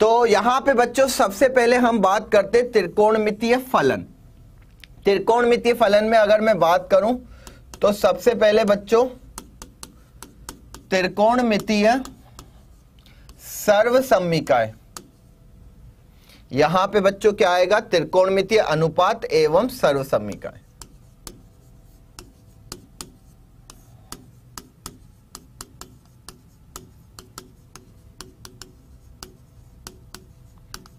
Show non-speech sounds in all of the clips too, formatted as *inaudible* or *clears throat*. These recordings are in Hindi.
तो यहां पे बच्चों सबसे पहले हम बात करते त्रिकोणमितीय फलन त्रिकोणमितीय फलन में अगर मैं बात करूं तो सबसे पहले बच्चों त्रिकोणमितीय सर्वसम्मिकाय यहां पे बच्चों क्या आएगा त्रिकोणमितीय अनुपात एवं सर्वसम्मिकाय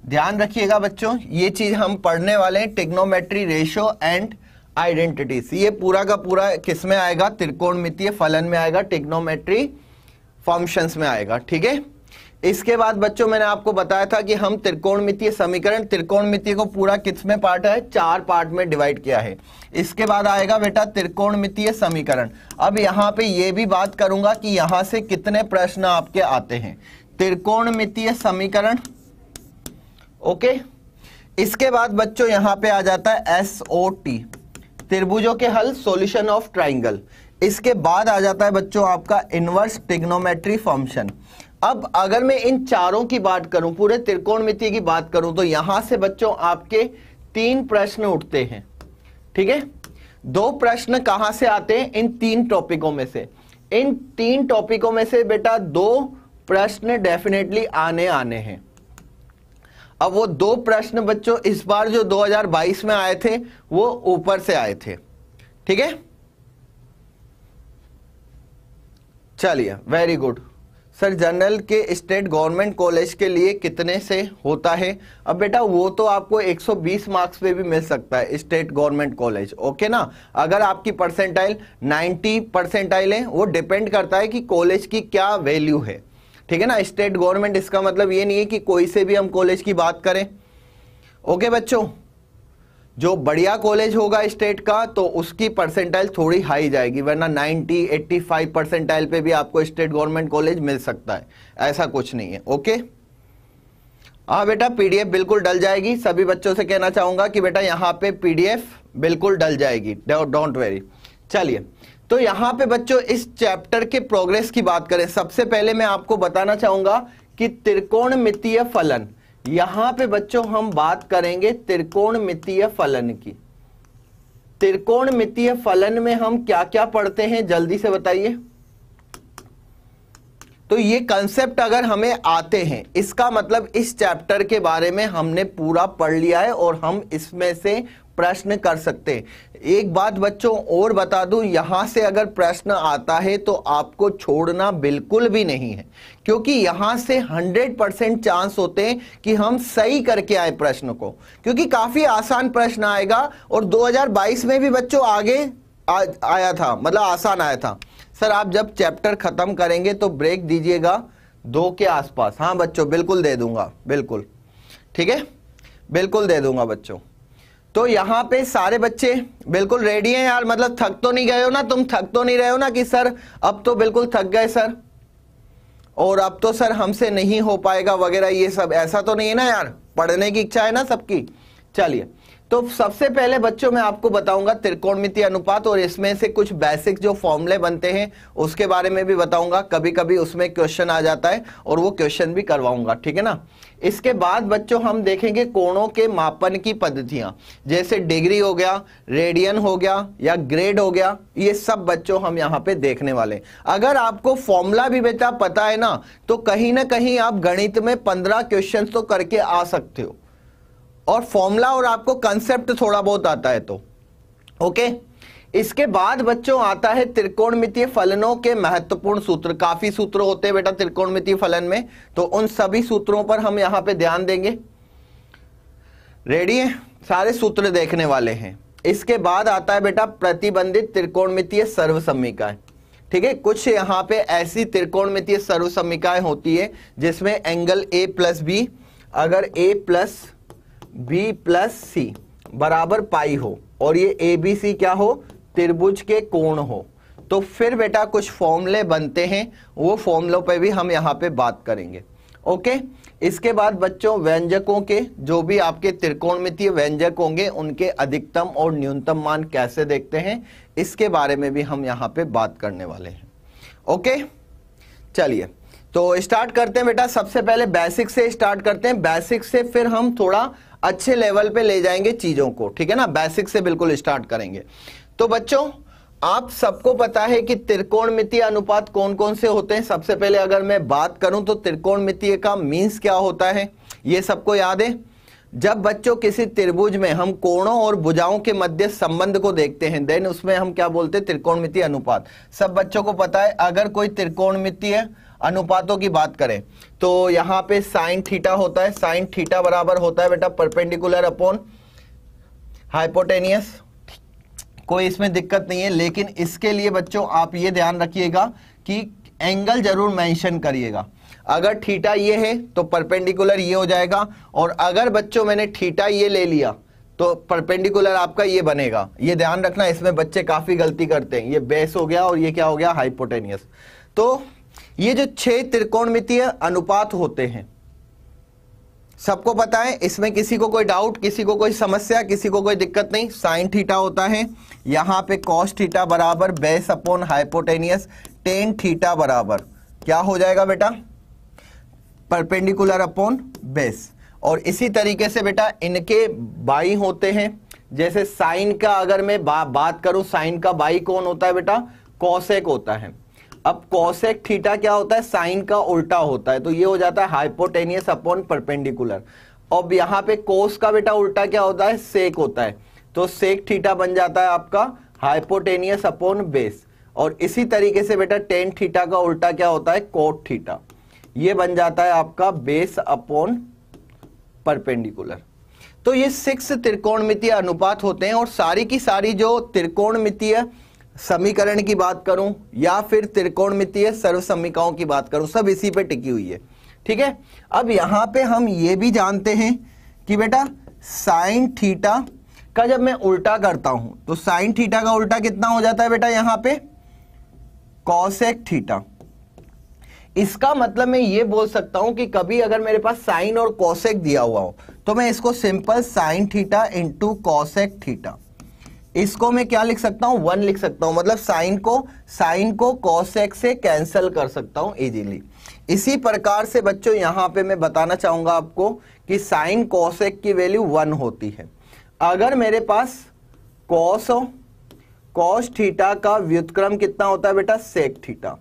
ध्यान रखिएगा बच्चों ये चीज हम पढ़ने वाले हैं टिग्नोमेट्री रेशो एंड आइडेंटिटीज ये पूरा का पूरा किस में आएगा त्रिकोणमितीय फलन में आएगा टिग्नोमेट्री फंक्शंस में आएगा ठीक है इसके बाद बच्चों मैंने आपको बताया था कि हम त्रिकोणमितीय समीकरण त्रिकोणमितीय को पूरा किस में पार्ट है चार पार्ट में डिवाइड किया है इसके बाद आएगा बेटा त्रिकोणमितीय समीकरण अब यहाँ पे ये भी बात करूंगा कि यहाँ से कितने प्रश्न आपके आते हैं त्रिकोणमितीय समीकरण ओके इसके बाद बच्चों यहां पे आ जाता है एस ओ टी त्रिभुजों के हल सॉल्यूशन ऑफ ट्राइंगल इसके बाद आ जाता है बच्चों आपका इनवर्स टिग्नोमेट्री फंक्शन अब अगर मैं इन चारों की बात करूं पूरे त्रिकोणमिति की बात करूं तो यहां से बच्चों आपके तीन प्रश्न उठते हैं ठीक है दो प्रश्न कहां से आते हैं इन तीन टॉपिकों में से इन तीन टॉपिकों में से बेटा दो प्रश्न डेफिनेटली आने आने हैं अब वो दो प्रश्न बच्चों इस बार जो 2022 में आए थे वो ऊपर से आए थे ठीक है चलिए वेरी गुड सर जनरल के स्टेट गवर्नमेंट कॉलेज के लिए कितने से होता है अब बेटा वो तो आपको 120 मार्क्स पे भी मिल सकता है स्टेट गवर्नमेंट कॉलेज ओके ना अगर आपकी परसेंटाइल 90 परसेंटाइल है वो डिपेंड करता है कि कॉलेज की क्या वैल्यू है ठीक है ना स्टेट गवर्नमेंट इसका मतलब ये नहीं है कि कोई से भी हम कॉलेज की बात करें ओके बच्चों जो बढ़िया कॉलेज होगा स्टेट का तो उसकी परसेंटाइल थोड़ी हाई जाएगी वरना 90 85 परसेंटाइल पे भी आपको स्टेट गवर्नमेंट कॉलेज मिल सकता है ऐसा कुछ नहीं है ओके हाँ बेटा पीडीएफ बिल्कुल डल जाएगी सभी बच्चों से कहना चाहूंगा कि बेटा यहाँ पे पीडीएफ बिल्कुल डल जाएगी डोंट वेरी चलिए तो यहां पे बच्चों इस चैप्टर के प्रोग्रेस की बात करें सबसे पहले मैं आपको बताना चाहूंगा कि त्रिकोण फलन यहां पे बच्चों हम बात करेंगे त्रिकोण फलन की त्रिकोण फलन में हम क्या क्या पढ़ते हैं जल्दी से बताइए तो ये कंसेप्ट अगर हमें आते हैं इसका मतलब इस चैप्टर के बारे में हमने पूरा पढ़ लिया है और हम इसमें से प्रश्न कर सकते हैं एक बात बच्चों और बता दूं यहां से अगर प्रश्न आता है तो आपको छोड़ना बिल्कुल भी नहीं है क्योंकि यहां से 100 परसेंट चांस होते हैं कि हम सही करके आए प्रश्न को क्योंकि काफ़ी आसान प्रश्न आएगा और 2022 में भी बच्चों आगे आ, आया था मतलब आसान आया था सर आप जब चैप्टर ख़त्म करेंगे तो ब्रेक दीजिएगा दो के आसपास हाँ बच्चों बिल्कुल दे दूंगा बिल्कुल ठीक है बिल्कुल दे दूंगा बच्चों तो यहाँ पे सारे बच्चे बिल्कुल रेडी हैं यार मतलब थक तो नहीं गए हो ना तुम थक तो नहीं रहे हो ना कि सर अब तो बिल्कुल थक गए सर और अब तो सर हमसे नहीं हो पाएगा वगैरह ये सब ऐसा तो नहीं है ना यार पढ़ने की इच्छा है ना सबकी चलिए तो सबसे पहले बच्चों मैं आपको बताऊंगा त्रिकोणमिति अनुपात और इसमें से कुछ बेसिक जो फॉर्मूले बनते हैं उसके बारे में भी बताऊंगा कभी कभी उसमें क्वेश्चन आ जाता है और वो क्वेश्चन भी करवाऊंगा ठीक है ना इसके बाद बच्चों हम देखेंगे कोणों के मापन की पद्धतियां जैसे डिग्री हो गया रेडियन हो गया या ग्रेड हो गया ये सब बच्चों हम यहां पे देखने वाले अगर आपको फॉर्मूला भी बेटा पता है ना तो कहीं ना कहीं आप गणित में पंद्रह क्वेश्चन तो करके आ सकते हो और फॉर्मूला और आपको कंसेप्ट थोड़ा बहुत आता है तो ओके okay? इसके बाद बच्चों आता है त्रिकोणमितीय फलनों के महत्वपूर्ण सूत्र काफी सूत्र होते हैं बेटा त्रिकोणमितीय फलन में तो उन सभी सूत्रों पर हम यहां पे ध्यान देंगे रेडी है सारे सूत्र देखने वाले हैं इसके बाद आता है बेटा प्रतिबंधित त्रिकोणमितीय सर्वसमिकाय ठीक है कुछ यहां पे ऐसी त्रिकोणमितीय सर्वसमिकाएं होती है जिसमें एंगल ए प्लस बी अगर A plus B plus C बराबर पाई हो और ये ए बी सी क्या हो त्रिभुज के कोण हो तो फिर बेटा कुछ फॉर्मूले बनते हैं वो फॉर्मूलों पे भी हम यहाँ पे बात करेंगे ओके इसके बाद बच्चों व्यंजकों के जो भी आपके त्रिकोण व्यंजक होंगे उनके अधिकतम और न्यूनतम मान कैसे देखते हैं इसके बारे में भी हम यहाँ पे बात करने वाले हैं ओके चलिए तो स्टार्ट करते हैं बेटा सबसे पहले बेसिक से स्टार्ट करते हैं बेसिक से फिर हम थोड़ा अच्छे लेवल पे ले जाएंगे चीज़ों को ठीक है ना बेसिक से बिल्कुल स्टार्ट करेंगे तो बच्चों आप सबको पता है कि त्रिकोणमितीय अनुपात कौन कौन से होते हैं सबसे पहले अगर मैं बात करूं तो त्रिकोणमितीय का मींस क्या होता है ये सबको याद है जब बच्चों किसी त्रिभुज में हम कोणों और भुजाओं के मध्य संबंध को देखते हैं देन उसमें हम क्या बोलते हैं त्रिकोणमितीय अनुपात सब बच्चों को पता है अगर कोई त्रिकोणमितीय अनुपातों की बात करें तो यहाँ पे साइन थीटा होता है साइन थीटा बराबर होता है बेटा परपेंडिकुलर अपॉन हाइपोटेनियस कोई इसमें दिक्कत नहीं है लेकिन इसके लिए बच्चों आप ये ध्यान रखिएगा कि एंगल जरूर मेंशन करिएगा अगर ठीटा ये है तो परपेंडिकुलर ये हो जाएगा और अगर बच्चों मैंने थीटा ये ले लिया तो परपेंडिकुलर आपका ये बनेगा ये ध्यान रखना इसमें बच्चे काफ़ी गलती करते हैं ये बेस हो गया और ये क्या हो गया हाइपोटेनियस तो ये जो छह त्रिकोणमितीय अनुपात होते हैं सबको पता है इसमें किसी को कोई डाउट किसी को कोई समस्या किसी को कोई दिक्कत नहीं साइन थीटा होता है यहां पे कॉस थीटा बराबर base upon hypotenuse tan theta बराबर क्या हो जाएगा बेटा परपेंडिकुलर अपॉन बेस और इसी तरीके से बेटा इनके बाई होते हैं जैसे साइन का अगर मैं बा, बात करूं साइन का बाई कौन होता है बेटा कॉसेक होता है अब कॉसेक थीटा क्या होता है साइन का उल्टा होता है तो ये हो जाता है हाइपोटेनियस अपॉन परपेंडिकुलर अब यहां पे कोस का बेटा उल्टा क्या होता है सेक होता है तो सेक थीटा बन जाता है आपका हाइपोटेनियस अपॉन बेस और इसी तरीके से बेटा टेन थीटा का उल्टा क्या होता है कोट थीटा ये बन जाता है आपका बेस अपॉन परपेंडिकुलर तो ये सिक्स त्रिकोणमितीय अनुपात होते हैं और सारी की सारी जो त्रिकोणमितीय समीकरण की बात करूं या फिर मित्तीय सर्व समीकाओं की बात करूं सब इसी पे टिकी हुई है ठीक है अब यहां पे हम ये भी जानते हैं कि बेटा साइन थीटा का जब मैं उल्टा करता हूं तो साइन थीटा का उल्टा कितना हो जाता है बेटा यहां पे कॉसेक थीटा इसका मतलब मैं ये बोल सकता हूं कि कभी अगर मेरे पास साइन और कॉसेक दिया हुआ हो तो मैं इसको simple sine theta into cosec theta इसको मैं क्या लिख सकता हूं वन लिख सकता हूं मतलब साइन को साइन को एक्स से कैंसिल कर सकता हूं इजीली इसी प्रकार से बच्चों यहां पे मैं बताना चाहूंगा आपको कि साइन एक्स की वैल्यू वन होती है अगर मेरे पास कॉस हो कॉस थीटा का व्युतक्रम कितना होता है बेटा सेक थीटा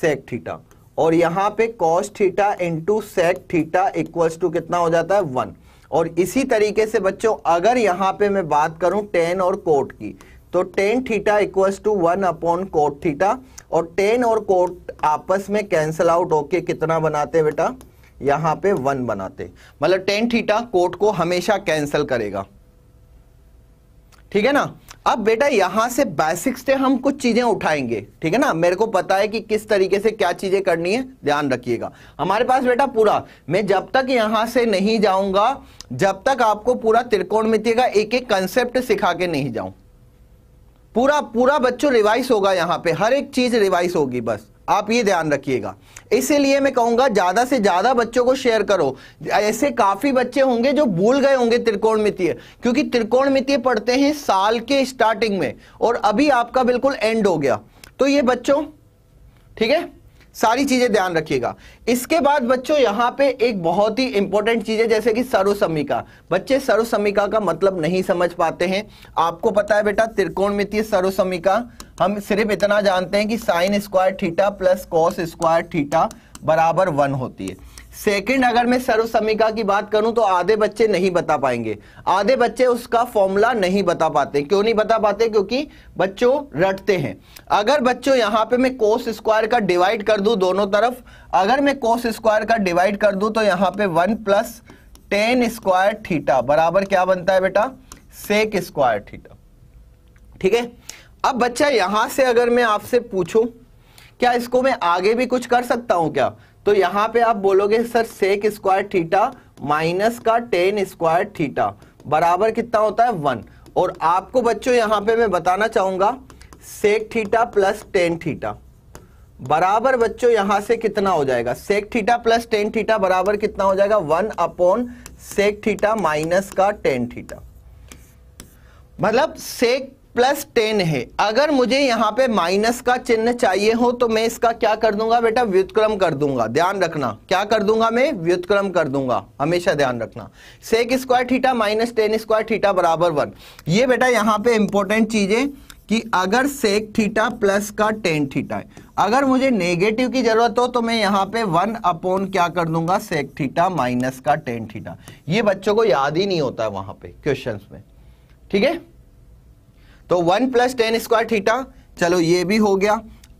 सेक थीटा और यहां पे cos theta into sec theta equals to कितना हो जाता है वन और इसी तरीके से बच्चों अगर यहां पे मैं बात करूं टेन और कोट की तो tan theta equals to one upon cot theta और टेन और कोट आपस में कैंसल आउट होके कितना बनाते बेटा यहां पे वन बनाते मतलब टेन थीटा कोट को हमेशा कैंसल करेगा ठीक है ना अब बेटा यहां से बेसिक्स से हम कुछ चीजें उठाएंगे ठीक है ना मेरे को पता है कि किस तरीके से क्या चीजें करनी है ध्यान रखिएगा हमारे पास बेटा पूरा मैं जब तक यहां से नहीं जाऊंगा जब तक आपको पूरा त्रिकोण का एक एक कंसेप्ट सिखा के नहीं जाऊं पूरा पूरा बच्चों रिवाइज होगा यहां पे हर एक चीज रिवाइज होगी बस आप ये ध्यान रखिएगा इसीलिए मैं कहूंगा ज्यादा से ज्यादा बच्चों को शेयर करो ऐसे काफी बच्चे होंगे जो भूल गए होंगे त्रिकोणमितीय क्योंकि त्रिकोणमितीय पढ़ते हैं साल के स्टार्टिंग में और अभी आपका बिल्कुल एंड हो गया तो ये बच्चों ठीक है सारी चीजें ध्यान रखिएगा इसके बाद बच्चों यहां पे एक बहुत ही इंपॉर्टेंट चीज है जैसे कि सर्वसमिका बच्चे सर्वसमिका का मतलब नहीं समझ पाते हैं आपको पता है बेटा त्रिकोणमितीय सर्वसमिका हम सिर्फ इतना जानते हैं कि sine square theta plus cos square theta बराबर वन होती है सेकंड अगर मैं सर्वसमिका की बात करूं तो आधे बच्चे नहीं बता पाएंगे आधे बच्चे उसका फॉर्मूला नहीं बता पाते क्यों नहीं बता पाते क्योंकि बच्चों रटते हैं अगर बच्चों यहां पे मैं कोस स्क्वायर का डिवाइड कर दूं दोनों तरफ अगर मैं कोस स्क्वायर का डिवाइड कर दूं तो यहां पे one plus tan square theta बराबर क्या बनता है बेटा सेक स्क्वायर थीटा ठीक है अब बच्चा यहां से अगर मैं आपसे पूछूं क्या इसको मैं आगे भी कुछ कर सकता हूं क्या तो यहां पे आप बोलोगे sir sec square theta minus का टेन स्क्वायर थीटा बराबर कितना होता है वन और आपको बच्चों यहां पे मैं बताना चाहूंगा sec theta plus tan theta बराबर बच्चों यहां से कितना हो जाएगा sec theta plus tan theta बराबर कितना हो जाएगा one upon sec theta minus का टेन थीटा मतलब सेक प्लस टेन है अगर मुझे यहां पे माइनस का चिन्ह चाहिए हो तो मैं इसका क्या कर दूंगा बेटा व्युतक्रम कर दूंगा ध्यान रखना क्या कर दूंगा मैं व्युतक्रम कर दूंगा हमेशा ध्यान रखना sec square theta minus tan square theta बराबर वन ये बेटा यहां पे इंपॉर्टेंट चीज है कि अगर सेक थीटा प्लस का टेन थीटा है अगर मुझे नेगेटिव की जरूरत हो तो मैं यहां पे वन अपॉन क्या कर दूंगा सेक थीटा माइनस का टेन थीटा ये बच्चों को याद ही नहीं होता है वहां पे क्वेश्चंस में ठीक है तो one plus tan square theta चलो ये भी हो गया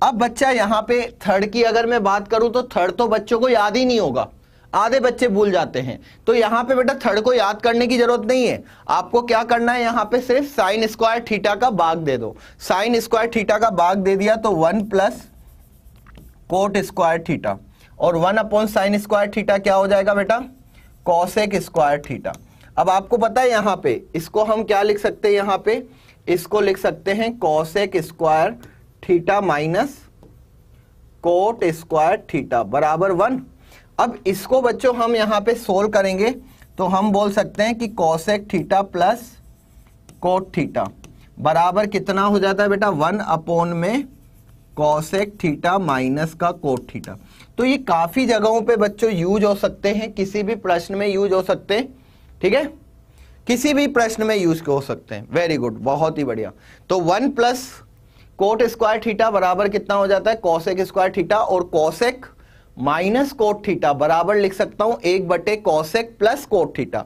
अब बच्चा यहाँ पे थर्ड की अगर मैं बात करूं तो थर्ड तो बच्चों को याद ही नहीं होगा आधे बच्चे भूल जाते हैं तो यहाँ पे बेटा थर्ड को याद करने की जरूरत नहीं है आपको क्या करना है यहाँ पे सिर्फ साइन स्क्वायर थीटा का भाग दे दो साइन स्क्वायर थीटा का भाग दे दिया तो one plus cot square theta और one upon sine square theta क्या हो जाएगा बेटा कॉसेक स्क्वायर थीटा अब आपको पता है यहाँ पे इसको हम क्या लिख सकते हैं यहाँ पे इसको लिख सकते हैं cosec square theta minus cot square theta बराबर वन अब इसको बच्चों हम यहां पे सोल्व करेंगे तो हम बोल सकते हैं कि cosec theta plus cot theta बराबर कितना हो जाता है बेटा वन अपोन में कौशेक थीटा माइनस का कोट थीटा तो ये काफ़ी जगहों पे बच्चों यूज हो सकते हैं किसी भी प्रश्न में यूज हो सकते हैं ठीक है किसी भी प्रश्न में यूज हो सकते हैं वेरी गुड बहुत ही बढ़िया तो one plus cot square theta बराबर कितना हो जाता है कौशेक स्क्वायर थीटा और कौशेक माइनस कोट थीटा बराबर लिख सकता हूं एक बटे कौशेक प्लस कोट थीटा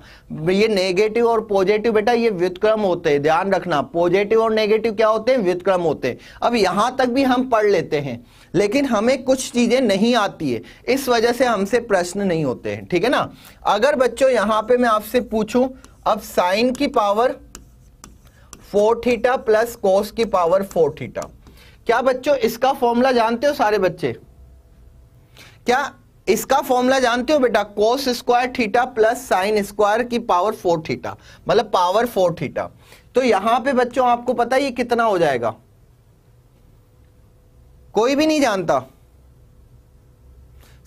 ये नेगेटिव और पॉजिटिव बेटा ये व्युतक्रम होते हैं ध्यान रखना पॉजिटिव और नेगेटिव क्या होते हैं व्युतक्रम होते हैं अब यहां तक भी हम पढ़ लेते हैं लेकिन हमें कुछ चीजें नहीं आती है इस वजह से हमसे प्रश्न नहीं होते हैं ठीक है ना अगर बच्चों यहां पर मैं आपसे पूछूं अब साइन की power four theta plus cos की पावर फोर थीटा क्या बच्चों इसका फॉर्मूला जानते हो सारे बच्चे क्या इसका फॉर्मूला जानते हो बेटा cos square theta plus sine square की पावर फोर थीटा मतलब पावर फोर थीटा तो यहां पे बच्चों आपको पता है ये कितना हो जाएगा कोई भी नहीं जानता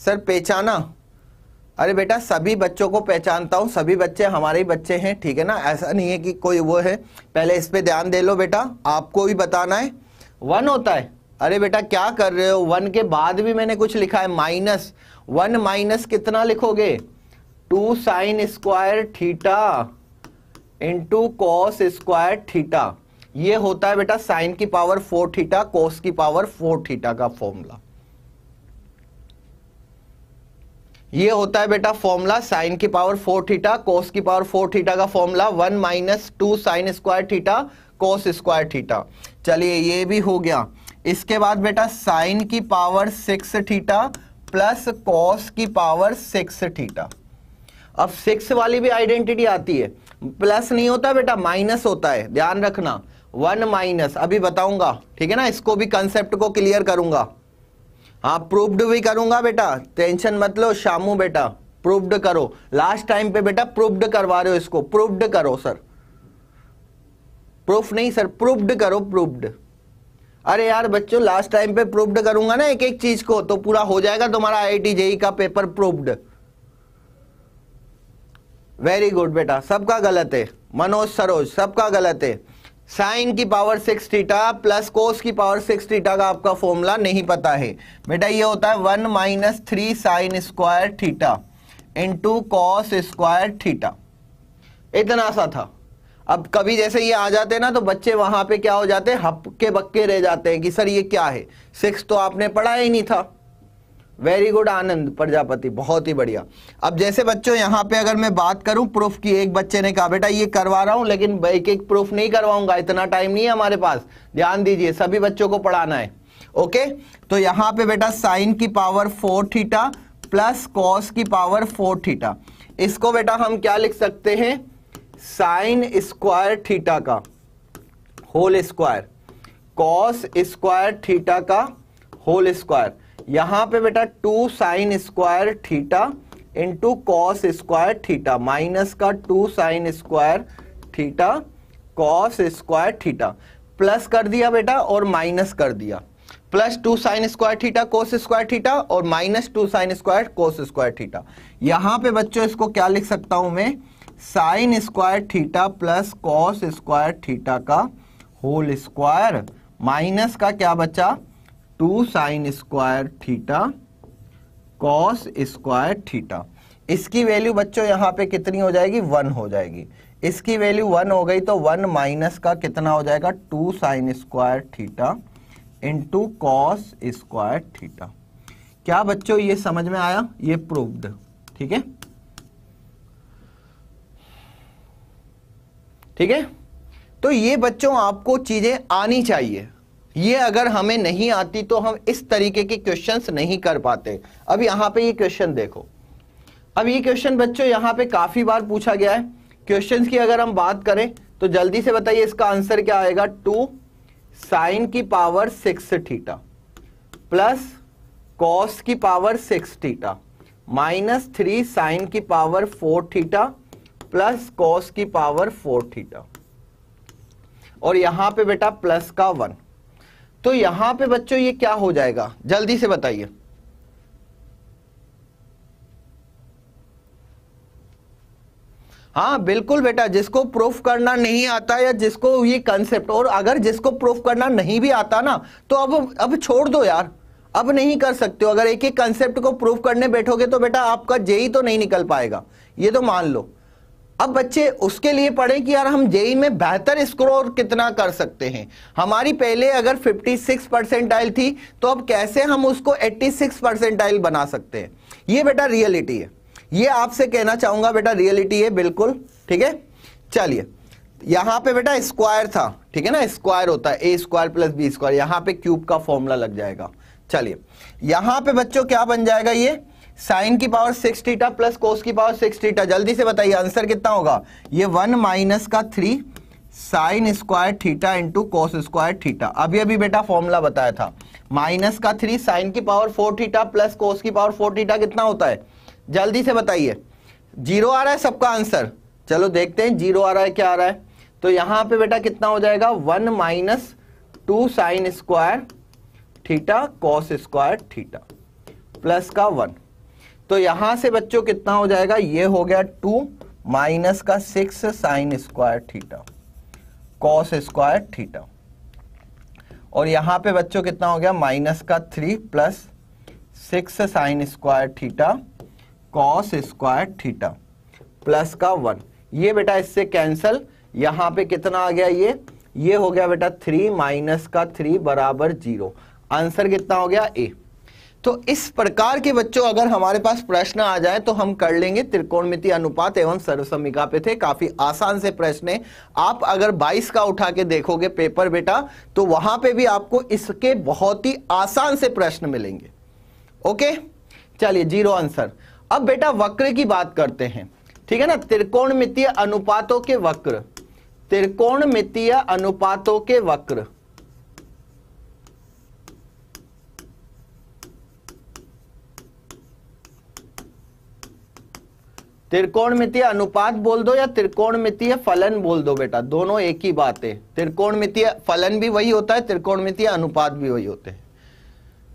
सर पहचाना अरे बेटा सभी बच्चों को पहचानता हूँ सभी बच्चे हमारे ही बच्चे हैं ठीक है ना ऐसा नहीं है कि कोई वो है पहले इस पे ध्यान दे लो बेटा आपको भी बताना है वन होता है अरे बेटा क्या कर रहे हो वन के बाद भी मैंने कुछ लिखा है माइनस वन माइनस कितना लिखोगे two sine square theta into cos square theta ये होता है बेटा साइन की पावर फोर थीटा कॉस की पावर फोर थीटा का फॉर्मूला ये होता है बेटा फॉर्मूला साइन की पावर फोर थीटा कोस की पावर फोर थीटा का formula one minus two sine square theta cos square theta चलिए ये भी हो गया इसके बाद बेटा साइन की power six theta plus cos की पावर सिक्स थीटा अब सिक्स वाली भी आइडेंटिटी आती है प्लस नहीं होता बेटा माइनस होता है ध्यान रखना वन माइनस अभी बताऊंगा ठीक है ना इसको भी कंसेप्ट को क्लियर करूंगा हाँ प्रूव्ड भी करूंगा बेटा टेंशन मत लो शामू बेटा प्रूव्ड करो लास्ट टाइम पे बेटा प्रूव्ड करवा रहे हो इसको प्रूव्ड करो सर प्रूफ नहीं सर प्रूव्ड करो प्रूव्ड अरे यार बच्चों लास्ट टाइम पे प्रूव्ड करूंगा ना एक एक चीज को तो पूरा हो जाएगा तुम्हारा आई जेई e का पेपर प्रूव्ड वेरी गुड बेटा सबका गलत है मनोज सरोज सबका गलत है साइन की power six theta plus cos की पावर सिक्स थीटा का आपका फॉर्मूला नहीं पता है बेटा ये होता है one minus three sine square theta into cos square theta इतना सा था अब कभी जैसे ये आ जाते हैं ना तो बच्चे वहां पे क्या हो जाते हप के बक्के रह जाते हैं कि सर ये क्या है सिक्स तो आपने पढ़ा ही नहीं था वेरी गुड आनंद प्रजापति बहुत ही बढ़िया अब जैसे बच्चों यहाँ पे अगर मैं बात करूं प्रूफ की एक बच्चे ने कहा बेटा ये करवा रहा हूं लेकिन एक एक प्रूफ नहीं करवाऊंगा इतना टाइम नहीं है हमारे पास ध्यान दीजिए सभी बच्चों को पढ़ाना है ओके तो यहाँ पे बेटा साइन की power four theta plus cos की पावर फोर थीटा इसको बेटा हम क्या लिख सकते हैं साइन स्क्वायर थीटा का whole square cos square theta का होल स्क्वायर यहां पे बेटा two sine square theta into cos square theta minus का two sine square theta cos square theta plus कर दिया बेटा और माइनस कर दिया plus two sine square theta cos square theta और minus two sine square cos square theta यहां पे बच्चों इसको क्या लिख सकता हूं मैं sine square theta plus cos square theta का होल स्क्वायर माइनस का क्या बचा two sine square theta cos square theta इसकी वैल्यू बच्चों यहां पे कितनी हो जाएगी वन हो जाएगी इसकी वैल्यू वन हो गई तो वन माइनस का कितना हो जाएगा two sine square theta into cos square theta क्या बच्चों ये समझ में आया ये प्रूव्ड ठीक है ठीक है तो ये बच्चों आपको चीजें आनी चाहिए ये अगर हमें नहीं आती तो हम इस तरीके के क्वेश्चंस नहीं कर पाते अब यहां पे ये क्वेश्चन देखो अब ये क्वेश्चन बच्चों यहां पे काफी बार पूछा गया है क्वेश्चंस की अगर हम बात करें तो जल्दी से बताइए इसका आंसर क्या आएगा टू साइन की power six theta plus cos की power six theta minus three sine की power four theta plus cos की पावर फोर थीटा और यहां पे बेटा प्लस का वन तो यहां पे बच्चों ये क्या हो जाएगा जल्दी से बताइए हाँ बिल्कुल बेटा जिसको प्रूफ करना नहीं आता या जिसको ये कंसेप्ट और अगर जिसको प्रूफ करना नहीं भी आता ना तो अब अब छोड़ दो यार अब नहीं कर सकते हो अगर एक एक कंसेप्ट को प्रूफ करने बैठोगे तो बेटा आपका जेई तो नहीं निकल पाएगा ये तो मान लो अब बच्चे उसके लिए पढ़े कि यार हम जेई में बेहतर स्कोर कितना कर सकते हैं हमारी पहले अगर 56 परसेंटाइल थी तो अब कैसे हम उसको 86 परसेंटाइल बना सकते हैं ये बेटा रियलिटी है ये आपसे कहना चाहूंगा बेटा रियलिटी है बिल्कुल ठीक है चलिए यहां पे बेटा स्क्वायर था ठीक है ना स्क्वायर होता है A square plus B square यहां पर क्यूब का फॉर्मूला लग जाएगा चलिए यहां पे बच्चों क्या बन जाएगा ये साइन की power six theta plus cos की पावर सिक्स टीटा जल्दी से बताइए आंसर कितना होगा ये वन माइनस का three sine square theta into cos square theta अभी अभी बेटा फॉर्मूला बताया था माइनस का थ्री साइन की power four theta plus cos की पावर फोर थीटा कितना होता है जल्दी से बताइए जीरो आ रहा है सबका आंसर चलो देखते हैं जीरो आ रहा है क्या आ रहा है तो यहां पे बेटा कितना हो जाएगा one minus two sine square theta cos square theta plus का वन तो यहां से बच्चों कितना हो जाएगा ये हो गया टू माइनस का six sine square theta cos square theta और यहां पे बच्चों कितना हो गया माइनस का three plus six sine square theta cos square theta plus का वन ये बेटा इससे कैंसल यहां पे कितना आ गया ये ये हो गया बेटा थ्री माइनस का थ्री बराबर जीरो आंसर कितना हो गया ए तो इस प्रकार के बच्चों अगर हमारे पास प्रश्न आ जाए तो हम कर लेंगे त्रिकोणमिति अनुपात एवं सर्वसमिका पे थे काफी आसान से प्रश्न है आप अगर 22 का उठा के देखोगे पेपर बेटा तो वहां पे भी आपको इसके बहुत ही आसान से प्रश्न मिलेंगे ओके चलिए जीरो आंसर अब बेटा वक्र की बात करते हैं ठीक है ना त्रिकोणमितीय अनुपातों के वक्र त्रिकोण अनुपातों के वक्र त्रिकोणमितीय अनुपात बोल दो या त्रिकोणमितीय फलन बोल दो बेटा दोनों एक ही बात है त्रिकोणमितीय फलन भी वही होता है त्रिकोणमितीय अनुपात भी वही होते हैं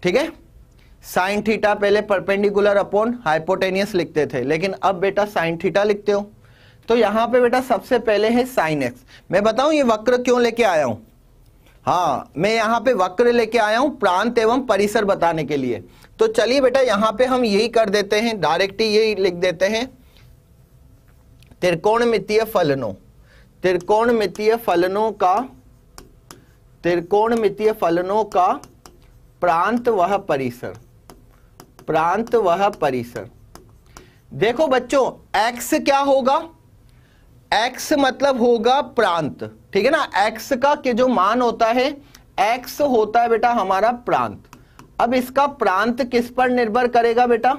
ठीक है साइन थीटा पहले परपेंडिकुलर अपॉन हाइपोटेनियस लिखते थे लेकिन अब बेटा साइन थीटा लिखते हो तो यहाँ पे बेटा सबसे पहले है साइन एक्स मैं बताऊं ये वक्र क्यों लेके आया हूं हाँ मैं यहाँ पे वक्र लेके आया हूं प्रांत एवं परिसर बताने के लिए तो चलिए बेटा यहाँ पे हम यही कर देते हैं डायरेक्ट यही लिख देते हैं त्रिकोणमितीय फलनों त्रिकोणमितीय फलनों का त्रिकोणमितीय फलनों का प्रांत वह परिसर प्रांत वह परिसर देखो बच्चों x क्या होगा x मतलब होगा प्रांत ठीक है ना x का के जो मान होता है x होता है बेटा हमारा प्रांत अब इसका प्रांत किस पर निर्भर करेगा बेटा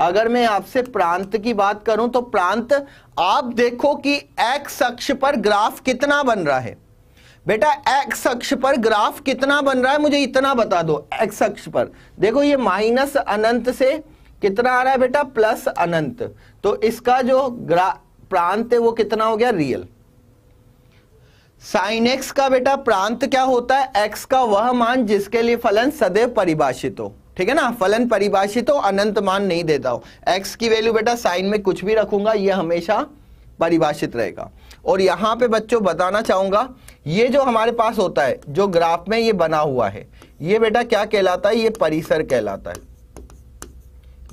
अगर मैं आपसे प्रांत की बात करूं तो प्रांत आप देखो कि एक्स अक्ष पर ग्राफ कितना बन रहा है बेटा एक्स अक्ष पर ग्राफ कितना बन रहा है मुझे इतना बता दो एक्स अक्ष पर देखो ये माइनस अनंत से कितना आ रहा है बेटा प्लस अनंत तो इसका जो ग्रा प्रांत है वो कितना हो गया रियल साइन एक्स का बेटा प्रांत क्या होता है एक्स का वह मान जिसके लिए फलन सदैव परिभाषित हो ठीक है ना फलन परिभाषित हो अनंत मान नहीं देता हो एक्स की वैल्यू बेटा साइन में कुछ भी रखूंगा ये हमेशा परिभाषित रहेगा और यहां पे बच्चों बताना चाहूंगा ये जो हमारे पास होता है जो ग्राफ में ये बना हुआ है ये बेटा क्या कहलाता है ये परिसर कहलाता है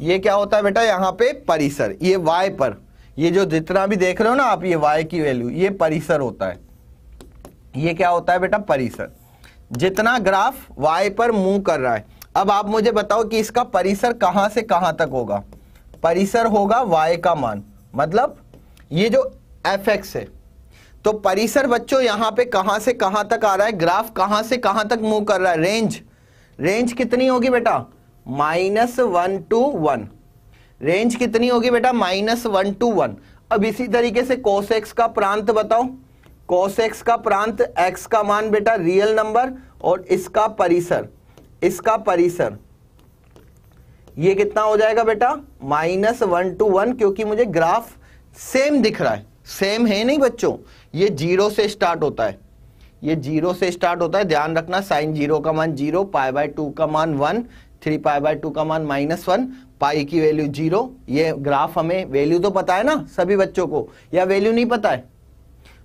ये क्या होता है बेटा यहां पे परिसर ये वाई पर ये जो जितना भी देख रहे हो ना आप ये वाई की वैल्यू ये परिसर होता है ये क्या होता है बेटा परिसर जितना ग्राफ वाई पर मूव कर रहा है अब आप मुझे बताओ कि इसका परिसर कहां से कहां तक होगा परिसर होगा वाई का मान मतलब ये जो एफ एक्स है तो परिसर बच्चों यहां पे कहां से कहां तक आ रहा है ग्राफ कहां से कहां तक मूव कर रहा है रेंज रेंज कितनी होगी बेटा minus one to one range कितनी होगी बेटा माइनस वन टू वन अब इसी तरीके से एक्स का प्रांत बताओ एक्स का प्रांत एक्स का मान बेटा रियल नंबर और इसका परिसर इसका परिसर ये कितना हो जाएगा बेटा माइनस वन टू वन क्योंकि मुझे ग्राफ सेम दिख रहा है सेम है नहीं बच्चों ये जीरो से स्टार्ट होता है ये जीरो से स्टार्ट होता है ध्यान रखना साइन जीरो का मान जीरो पाई बाय टू का मान one three pi by two का मान माइनस वन पाई की वैल्यू जीरो ये ग्राफ हमें वैल्यू तो पता है ना सभी बच्चों को या वैल्यू नहीं पता है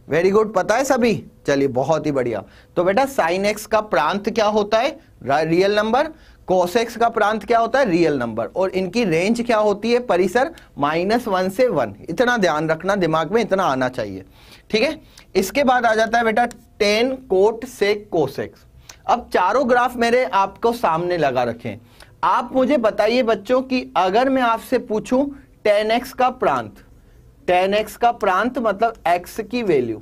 वेरी गुड पता है सभी चलिए बहुत ही बढ़िया तो बेटा साइन एक्स का प्रांत क्या होता है रियल नंबर कोसेक्स का प्रांत क्या होता है रियल नंबर और इनकी रेंज क्या होती है परिसर माइनस वन से वन इतना ध्यान रखना दिमाग में इतना आना चाहिए ठीक है इसके बाद आ जाता है बेटा टेन कोट सेक कोसेक्स अब चारों ग्राफ मेरे आपको सामने लगा रखें आप मुझे बताइए बच्चों कि अगर मैं आपसे पूछूं टेन एक्स का प्रांत टेन एक्स का प्रांत मतलब एक्स की वैल्यू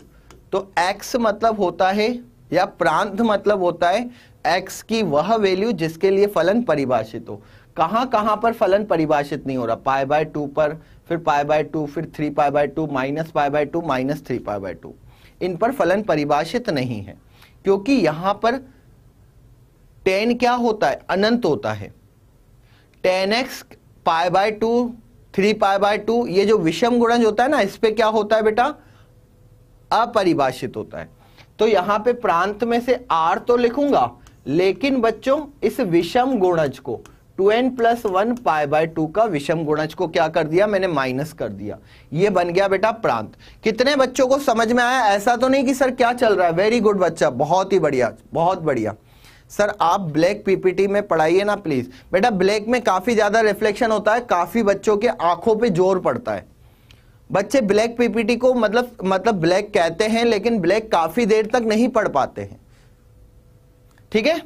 तो एक्स मतलब होता है या प्रांत मतलब होता है एक्स की वह वैल्यू जिसके लिए फलन परिभाषित हो कहां कहां पर फलन परिभाषित नहीं हो रहा पाए बाय टू पर फिर पाए बाय टू फिर three pi by two minus pi by two minus three pi by two इन पर फलन परिभाषित नहीं है क्योंकि यहां पर टेन क्या होता है अनंत होता है tan x pi by two three pi by two ये जो विषम गुणज होता है ना इस पर क्या होता है बेटा अपरिभाषित होता है तो यहां पे प्रांत में से आर तो लिखूंगा लेकिन बच्चों इस विषम गुणज को 2n plus one pi by two का विषम गुणज को क्या कर दिया मैंने माइनस कर दिया ये बन गया बेटा प्रांत कितने बच्चों को समझ में आया ऐसा तो नहीं कि सर क्या चल रहा है वेरी गुड बच्चा बहुत ही बढ़िया बहुत बढ़िया सर आप ब्लैक पीपीटी में पढ़ाइए ना प्लीज बेटा ब्लैक में काफी ज्यादा रिफ्लेक्शन होता है काफी बच्चों के आंखों पर जोर पड़ता है बच्चे ब्लैक पीपीटी को मतलब मतलब ब्लैक कहते हैं लेकिन ब्लैक काफी देर तक नहीं पढ़ पाते हैं ठीक है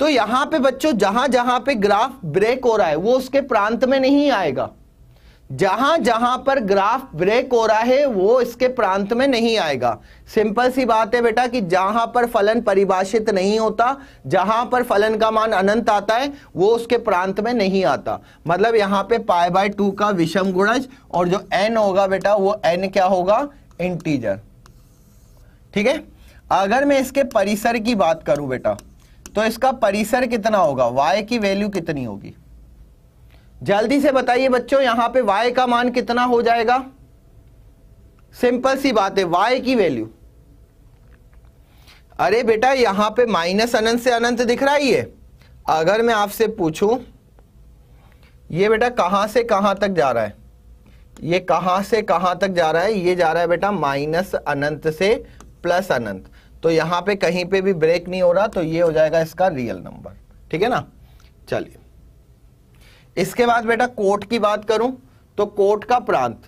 तो यहां पे बच्चों जहां जहां पे ग्राफ ब्रेक हो रहा है वो उसके प्रांत में नहीं आएगा जहां जहां पर ग्राफ ब्रेक हो रहा है वो इसके प्रांत में नहीं आएगा सिंपल सी बात है बेटा कि जहां पर फलन परिभाषित नहीं होता जहां पर फलन का मान अनंत आता है वो उसके प्रांत में नहीं आता मतलब यहां पे पाई बाय टू का विषम गुणज और जो एन होगा बेटा वो एन क्या होगा इंटीजर ठीक है अगर मैं इसके परिसर की बात करूं बेटा तो इसका परिसर कितना होगा y की वैल्यू कितनी होगी जल्दी से बताइए बच्चों यहां पे y का मान कितना हो जाएगा सिंपल सी बात है y की वैल्यू अरे बेटा यहां पे माइनस अनंत से अनंत दिख रहा है ये अगर मैं आपसे पूछूं ये बेटा कहां से कहां तक जा रहा है ये कहां से कहां तक जा रहा है ये जा रहा है बेटा माइनस अनंत से प्लस अनंत तो यहां पे कहीं पे भी ब्रेक नहीं हो रहा तो ये हो जाएगा इसका रियल नंबर ठीक है ना चलिए इसके बाद बेटा कोट की बात करूं तो कोट का प्रांत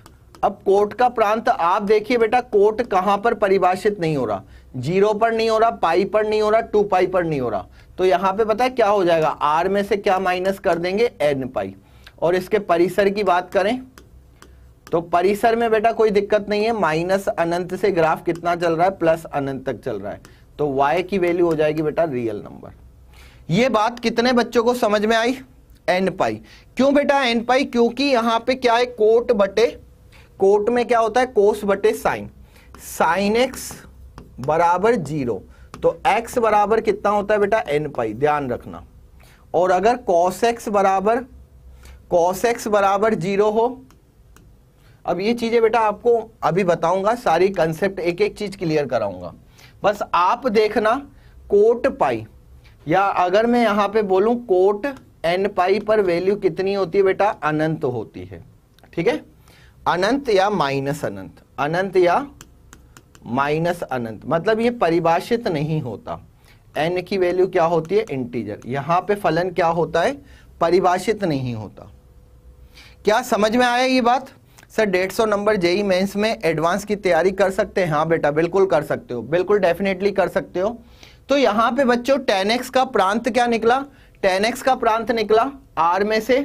अब कोट का प्रांत आप देखिए बेटा कोट कहां पर परिभाषित नहीं हो रहा जीरो पर नहीं हो रहा पाई पर नहीं हो रहा टू पाई पर नहीं हो रहा तो यहां पे पता है क्या हो जाएगा आर में से क्या माइनस कर देंगे एन पाई और इसके परिसर की बात करें तो परिसर में बेटा कोई दिक्कत नहीं है माइनस अनंत से ग्राफ कितना चल रहा है प्लस अनंत तक चल रहा है तो y की वैल्यू हो जाएगी बेटा रियल नंबर ये बात कितने बच्चों को समझ में आई एन पाई क्यों बेटा एन पाई क्योंकि यहां पे क्या है कोट बटे कोट में क्या होता है कोस बटे साइन साइन एक्स बराबर जीरो तो x बराबर कितना होता है बेटा एन पाई ध्यान रखना और अगर कॉस एक्स बराबर कॉस एक्स बराबर जीरो हो अब ये चीज़ें बेटा आपको अभी बताऊंगा सारी कंसेप्ट एक एक चीज़ क्लियर कराऊंगा बस आप देखना कोट पाई या अगर मैं यहां पे बोलूं कोट एन पाई पर वैल्यू कितनी होती है बेटा अनंत होती है ठीक है अनंत या माइनस अनंत अनंत या माइनस अनंत मतलब ये परिभाषित नहीं होता एन की वैल्यू क्या होती है इंटीजर यहाँ पे फलन क्या होता है परिभाषित नहीं होता क्या समझ में आया ये बात सर डेढ़ सौ नंबर जेई मेंस में एडवांस की तैयारी कर सकते हैं हाँ बेटा बिल्कुल कर सकते हो बिल्कुल डेफिनेटली कर सकते हो तो यहाँ पे बच्चों टेन का प्रांत क्या निकला टेन का प्रांत निकला आर में से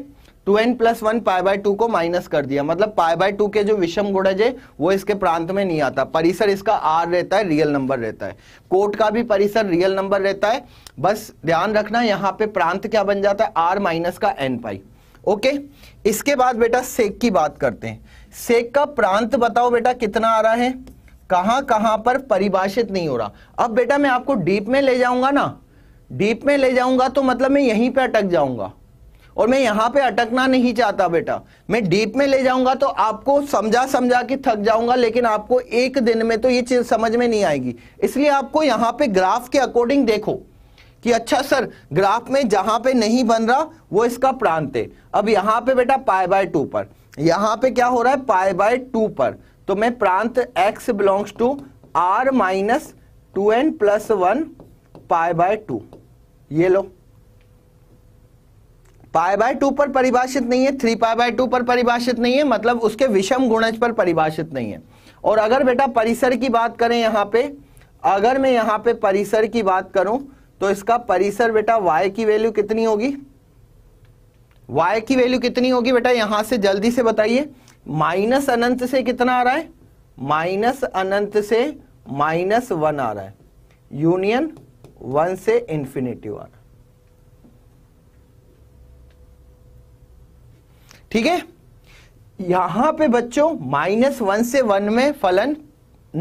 two n plus one pi by two को माइनस कर दिया मतलब पाई बाय टू के जो विषम गुणज है वो इसके प्रांत में नहीं आता परिसर इसका आर रहता है रियल नंबर रहता है कोट का भी परिसर रियल नंबर रहता है बस ध्यान रखना यहाँ पे प्रांत क्या बन जाता है आर माइनस का एन पाई ओके इसके बाद बेटा सेक की बात करते हैं सेक का प्रांत बताओ बेटा कितना आ रहा है कहां कहां पर परिभाषित नहीं हो रहा अब बेटा मैं आपको डीप में ले जाऊंगा ना डीप में ले जाऊंगा तो मतलब मैं यहीं पे अटक जाऊंगा और मैं यहां पे अटकना नहीं चाहता बेटा मैं डीप में ले जाऊंगा तो आपको समझा समझा के थक जाऊंगा लेकिन आपको एक दिन में तो ये चीज समझ में नहीं आएगी इसलिए आपको यहां पे ग्राफ के अकॉर्डिंग देखो कि अच्छा सर ग्राफ में जहां पे नहीं बन रहा वो इसका प्रांत है अब यहां पे बेटा पाए बाय टू पर यहां पे क्या हो रहा है पाए बाय टू पर तो मैं प्रांत x belongs to R minus two n plus one pi by two ये लो पाए बाय टू पर परिभाषित नहीं है थ्री पाए बाय टू पर परिभाषित नहीं है मतलब उसके विषम गुणज पर परिभाषित नहीं है और अगर बेटा परिसर की बात करें यहां पे अगर मैं यहां पे परिसर की बात करूं तो इसका परिसर बेटा y की वैल्यू कितनी होगी y की वैल्यू कितनी होगी बेटा यहां से जल्दी से बताइए माइनस अनंत से कितना आ रहा है माइनस अनंत से माइनस वन आ रहा है यूनियन वन से इंफिनिटी आ रहा है ठीक है यहां पे बच्चों माइनस वन से वन में फलन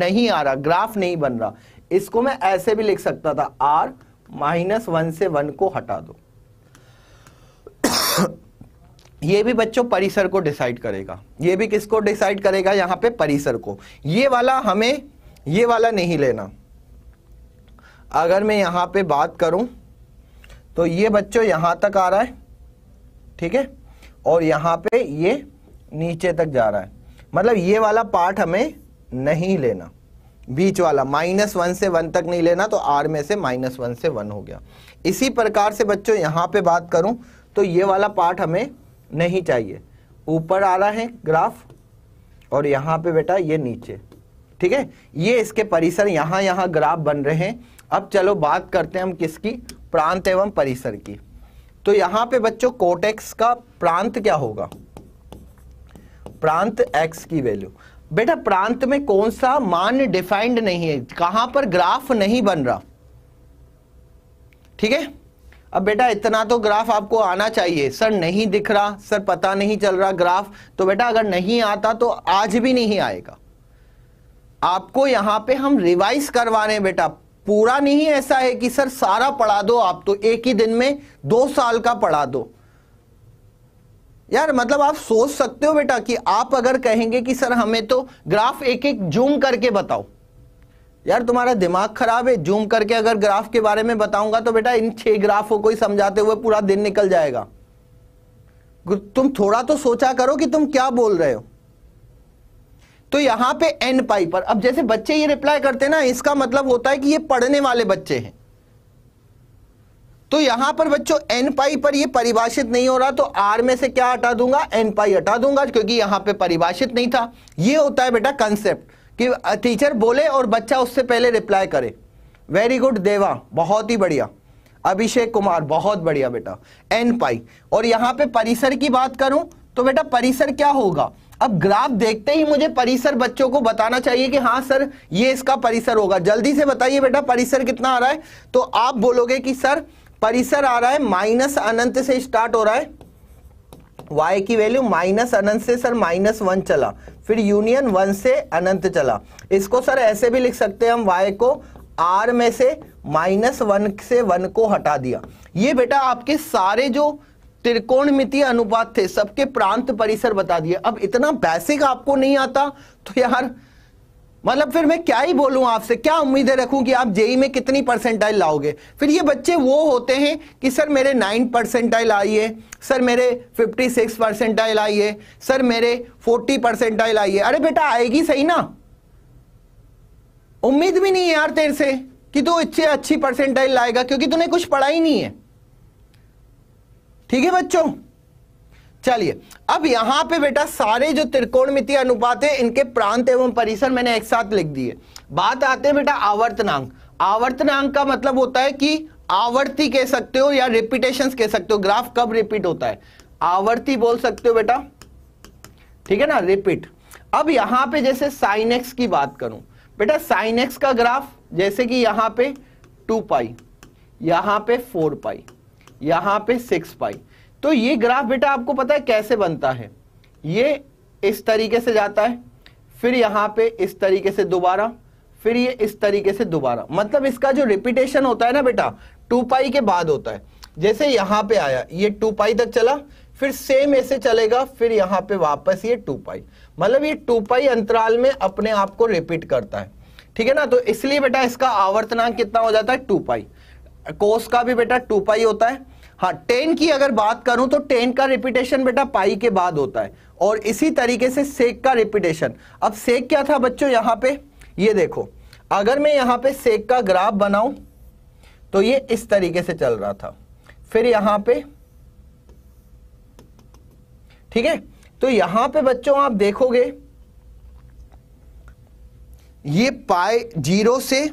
नहीं आ रहा ग्राफ नहीं बन रहा इसको मैं ऐसे भी लिख सकता था आर माइनस वन से वन को हटा दो ये भी बच्चों परिसर को डिसाइड करेगा ये भी किसको डिसाइड करेगा यहां पे परिसर को ये वाला हमें ये वाला नहीं लेना अगर मैं यहां पे बात करूं तो ये बच्चों यहां तक आ रहा है ठीक है और यहां पे ये नीचे तक जा रहा है मतलब ये वाला पार्ट हमें नहीं लेना बीच वाला माइनस वन से वन तक नहीं लेना तो आर में से माइनस वन से वन हो गया इसी प्रकार से बच्चों यहां पे बात करूं तो ये वाला पार्ट हमें नहीं चाहिए ऊपर आ रहा है ग्राफ और यहां पे बेटा ये नीचे ठीक है ये इसके परिसर यहां यहां ग्राफ बन रहे हैं अब चलो बात करते हैं हम किसकी प्रांत एवं परिसर की तो यहां पे बच्चों कोटेक्स का प्रांत क्या होगा प्रांत एक्स की वैल्यू बेटा प्रांत में कौन सा मान डिफाइंड नहीं है कहां पर ग्राफ नहीं बन रहा ठीक है अब बेटा इतना तो ग्राफ आपको आना चाहिए सर नहीं दिख रहा सर पता नहीं चल रहा ग्राफ तो बेटा अगर नहीं आता तो आज भी नहीं आएगा आपको यहां पे हम रिवाइज करवा रहे हैं बेटा पूरा नहीं ऐसा है कि सर सारा पढ़ा दो आप तो एक ही दिन में दो साल का पढ़ा दो यार मतलब आप सोच सकते हो बेटा कि आप अगर कहेंगे कि सर हमें तो ग्राफ एक एक जूम करके बताओ यार तुम्हारा दिमाग खराब है जूम करके अगर ग्राफ के बारे में बताऊंगा तो बेटा इन छह ग्राफों को ही समझाते हुए पूरा दिन निकल जाएगा तुम थोड़ा तो सोचा करो कि तुम क्या बोल रहे हो तो यहां पे एन पाई पर अब जैसे बच्चे ये रिप्लाई करते हैं ना इसका मतलब होता है कि ये पढ़ने वाले बच्चे हैं तो यहां पर बच्चों एन पाई पर ये परिभाषित नहीं हो रहा तो आर में से क्या हटा दूंगा एन पाई हटा दूंगा क्योंकि यहां पे परिभाषित नहीं था ये होता है बेटा कंसेप्ट कि टीचर बोले और बच्चा उससे पहले रिप्लाई करे वेरी गुड देवा बहुत ही बढ़िया अभिषेक कुमार बहुत बढ़िया बेटा एन पाई और यहां पर परिसर की बात करूं तो बेटा परिसर क्या होगा अब ग्राफ देखते ही मुझे परिसर बच्चों को बताना चाहिए कि हाँ सर ये इसका परिसर होगा जल्दी से बताइए बेटा परिसर कितना आ रहा है तो आप बोलोगे कि सर परिसर आ रहा है माइनस अनंत से स्टार्ट हो रहा है y की वैल्यू माइनस अनंत से सर माइनस वन चला फिर यूनियन वन से अनंत चला इसको सर ऐसे भी लिख सकते हैं हम y को r में से माइनस वन से वन को हटा दिया ये बेटा आपके सारे जो त्रिकोणमितीय अनुपात थे सबके प्रांत परिसर बता दिए अब इतना बेसिक आपको नहीं आता तो यार मतलब फिर मैं क्या ही बोलूं आपसे क्या उम्मीदें रखूं कि आप जेई में कितनी परसेंटाइल लाओगे फिर ये बच्चे वो होते हैं कि सर मेरे नाइन परसेंटाइल आई है सर मेरे फिफ्टी सिक्स परसेंटाइल आई है सर मेरे फोर्टी परसेंटाइल आई है अरे बेटा आएगी सही ना उम्मीद भी नहीं है यार तेरे से कि तू अच्छे अच्छी परसेंटाइल लाएगा क्योंकि तूने कुछ पढ़ा ही नहीं है ठीक है बच्चों चलिए अब यहां पे बेटा सारे जो त्रिकोणमितीय अनुपात है इनके प्रांत एवं परिसर मैंने एक साथ लिख दिए बात आते हैं बेटा आवर्तनांक आवर्तनांक का मतलब होता है कि आवर्ती कह सकते हो या रिपीटेशन कह सकते हो ग्राफ कब रिपीट होता है आवर्ती बोल सकते हो बेटा ठीक है ना रिपीट अब यहां पे जैसे साइनेक्स की बात करूं बेटा साइनेक्स का ग्राफ जैसे कि यहां पे टू पाई यहां पे फोर पाई यहां पे सिक्स पाई तो ये ग्राफ बेटा आपको पता है कैसे बनता है ये इस तरीके से जाता है फिर यहां पे इस तरीके से दोबारा फिर ये इस तरीके से दोबारा मतलब इसका जो रिपीटेशन होता है ना बेटा टू पाई के बाद होता है जैसे यहां पे आया ये टू पाई तक चला फिर सेम ऐसे चलेगा फिर यहां पे वापस ये टू पाई मतलब ये टू पाई अंतराल में अपने आप को रिपीट करता है ठीक है ना तो इसलिए बेटा इसका आवर्तनांक कितना हो जाता है टू पाई कोस का भी बेटा टू पाई होता है हाँ टेन की अगर बात करूं तो टेन का रिपीटेशन बेटा पाई के बाद होता है और इसी तरीके से सेक का रिपीटेशन अब सेक क्या था बच्चों यहां पे ये देखो अगर मैं यहां पे सेक का ग्राफ बनाऊं तो ये इस तरीके से चल रहा था फिर यहां पे ठीक है तो यहां पे बच्चों आप देखोगे ये पाए जीरो से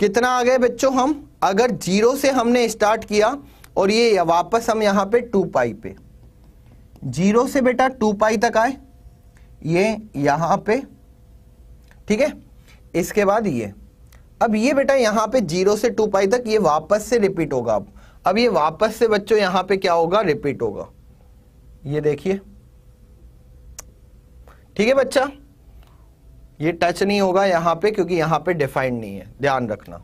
कितना आ गए बच्चों हम अगर जीरो से हमने स्टार्ट किया और ये वापस हम यहां पे टू पाई पे जीरो से बेटा टू पाई तक आए ये यहां पे ठीक है इसके बाद ये अब ये बेटा यहां पे जीरो से टू पाई तक ये वापस से रिपीट होगा अब अब ये वापस से बच्चों यहां पे क्या होगा रिपीट होगा ये देखिए ठीक है बच्चा ये टच नहीं होगा यहां पे क्योंकि यहां पे डिफाइंड नहीं है ध्यान रखना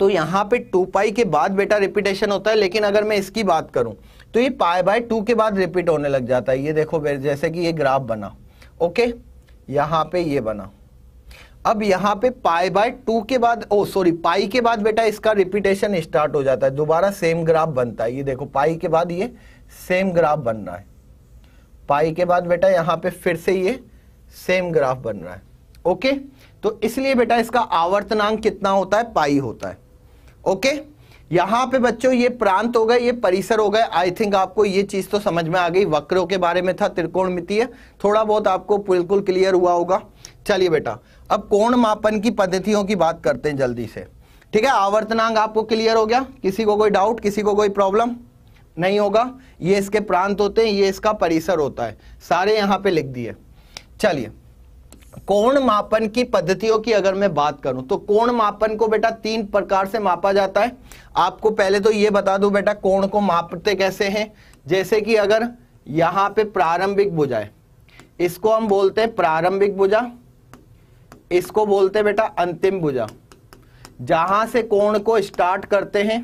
तो यहाँ पे टू पाई के बाद बेटा रिपीटेशन होता है लेकिन अगर मैं इसकी बात करूं तो ये पाई बाय टू के बाद रिपीट होने लग जाता है ये देखो जैसे कि ये ग्राफ बना ओके यहाँ पे ये बना अब यहाँ पे पाई बाय टू के बाद ओ सॉरी पाई के बाद बेटा इसका रिपीटेशन स्टार्ट हो जाता है दोबारा सेम ग्राफ बनता है ये देखो पाई के बाद ये सेम ग्राफ बन रहा है पाई के बाद बेटा यहाँ पे फिर से ये सेम ग्राफ बन रहा है ओके तो इसलिए बेटा इसका आवर्तनांक कितना होता है पाई होता है ओके यहां पे बच्चों ये प्रांत हो गए ये परिसर हो गए आई थिंक आपको ये चीज तो समझ में आ गई वक्रों के बारे में था त्रिकोणमितीय थोड़ा बहुत आपको बिल्कुल क्लियर हुआ होगा चलिए बेटा अब कोण मापन की पद्धतियों की बात करते हैं जल्दी से ठीक है आवर्तनांग आपको क्लियर हो गया किसी को कोई डाउट किसी को कोई प्रॉब्लम नहीं होगा ये इसके प्रांत होते हैं ये इसका परिसर होता है सारे यहाँ पे लिख दिए चलिए कोण मापन की पद्धतियों की अगर मैं बात करूं तो कोण मापन को बेटा तीन प्रकार से मापा जाता है आपको पहले तो यह बता दूं बेटा कोण को मापते कैसे हैं जैसे कि अगर यहां पे प्रारंभिक भुजा है इसको हम बोलते हैं प्रारंभिक भुजा इसको बोलते हैं बेटा अंतिम भुजा जहां से कोण को स्टार्ट करते हैं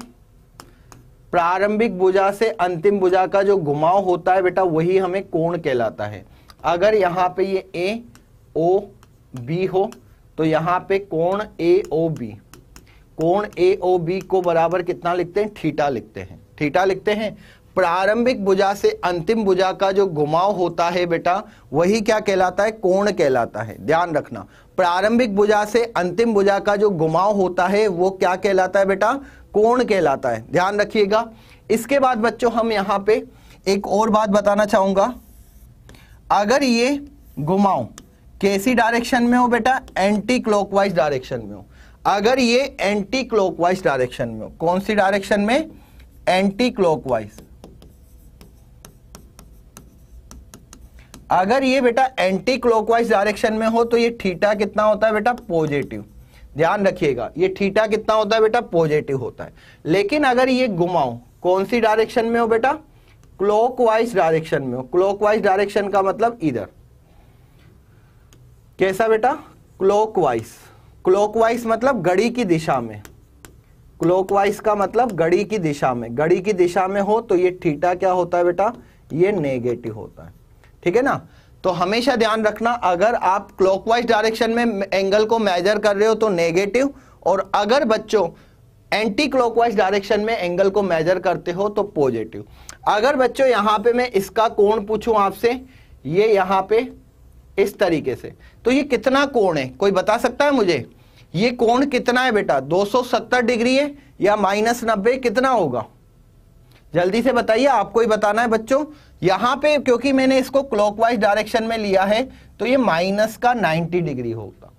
प्रारंभिक भुजा से अंतिम भुजा का जो घुमाव होता है बेटा वही हमें कोण कहलाता है अगर यहां पे ये ए ओ बी हो तो यहां पे कोण ए ओ बी कोण ए ओ बी को बराबर कितना लिखते हैं थीटा लिखते हैं थीटा लिखते हैं प्रारंभिक भुजा से अंतिम भुजा का जो घुमाव होता है बेटा वही क्या कहलाता है कोण कहलाता है ध्यान रखना प्रारंभिक भुजा से अंतिम भुजा का जो घुमाव होता है वो क्या कहलाता है बेटा कोण कहलाता है ध्यान रखिएगा इसके बाद बच्चों हम यहां पे एक और बात बताना चाहूंगा अगर ये घुमाव कैसी डायरेक्शन में हो बेटा एंटी क्लॉकवाइज डायरेक्शन में हो अगर ये एंटी क्लॉकवाइज डायरेक्शन में हो कौन सी डायरेक्शन में एंटी क्लॉकवाइज अगर ये बेटा एंटी क्लॉकवाइज डायरेक्शन में हो तो ये थीटा कितना होता है बेटा पॉजिटिव ध्यान रखिएगा ये थीटा कितना होता है बेटा पॉजिटिव होता है लेकिन अगर ये घुमाओ कौन सी डायरेक्शन में हो बेटा क्लॉकवाइज डायरेक्शन में हो क्लॉकवाइज डायरेक्शन का मतलब इधर कैसा बेटा क्लॉकवाइज क्लॉकवाइज मतलब घड़ी की दिशा में क्लॉकवाइज का मतलब घड़ी की दिशा में घड़ी की दिशा में हो तो ये थीटा क्या होता है बेटा ये नेगेटिव होता है ठीक है ना तो हमेशा ध्यान रखना अगर आप क्लॉकवाइज डायरेक्शन में एंगल को मेजर कर रहे हो तो नेगेटिव और अगर बच्चों एंटी क्लॉकवाइज डायरेक्शन में एंगल को मेजर करते हो तो पॉजिटिव अगर बच्चों यहां पे मैं इसका कोण पूछूं आपसे ये यहां पे इस तरीके से तो ये कितना कोण है कोई बता सकता है मुझे ये कोण कितना है बेटा 270 डिग्री है या माइनस नब्बे कितना होगा जल्दी से बताइए आपको ही बताना है बच्चों यहां पे क्योंकि मैंने इसको क्लॉकवाइज डायरेक्शन में लिया है तो ये माइनस का 90 डिग्री होगा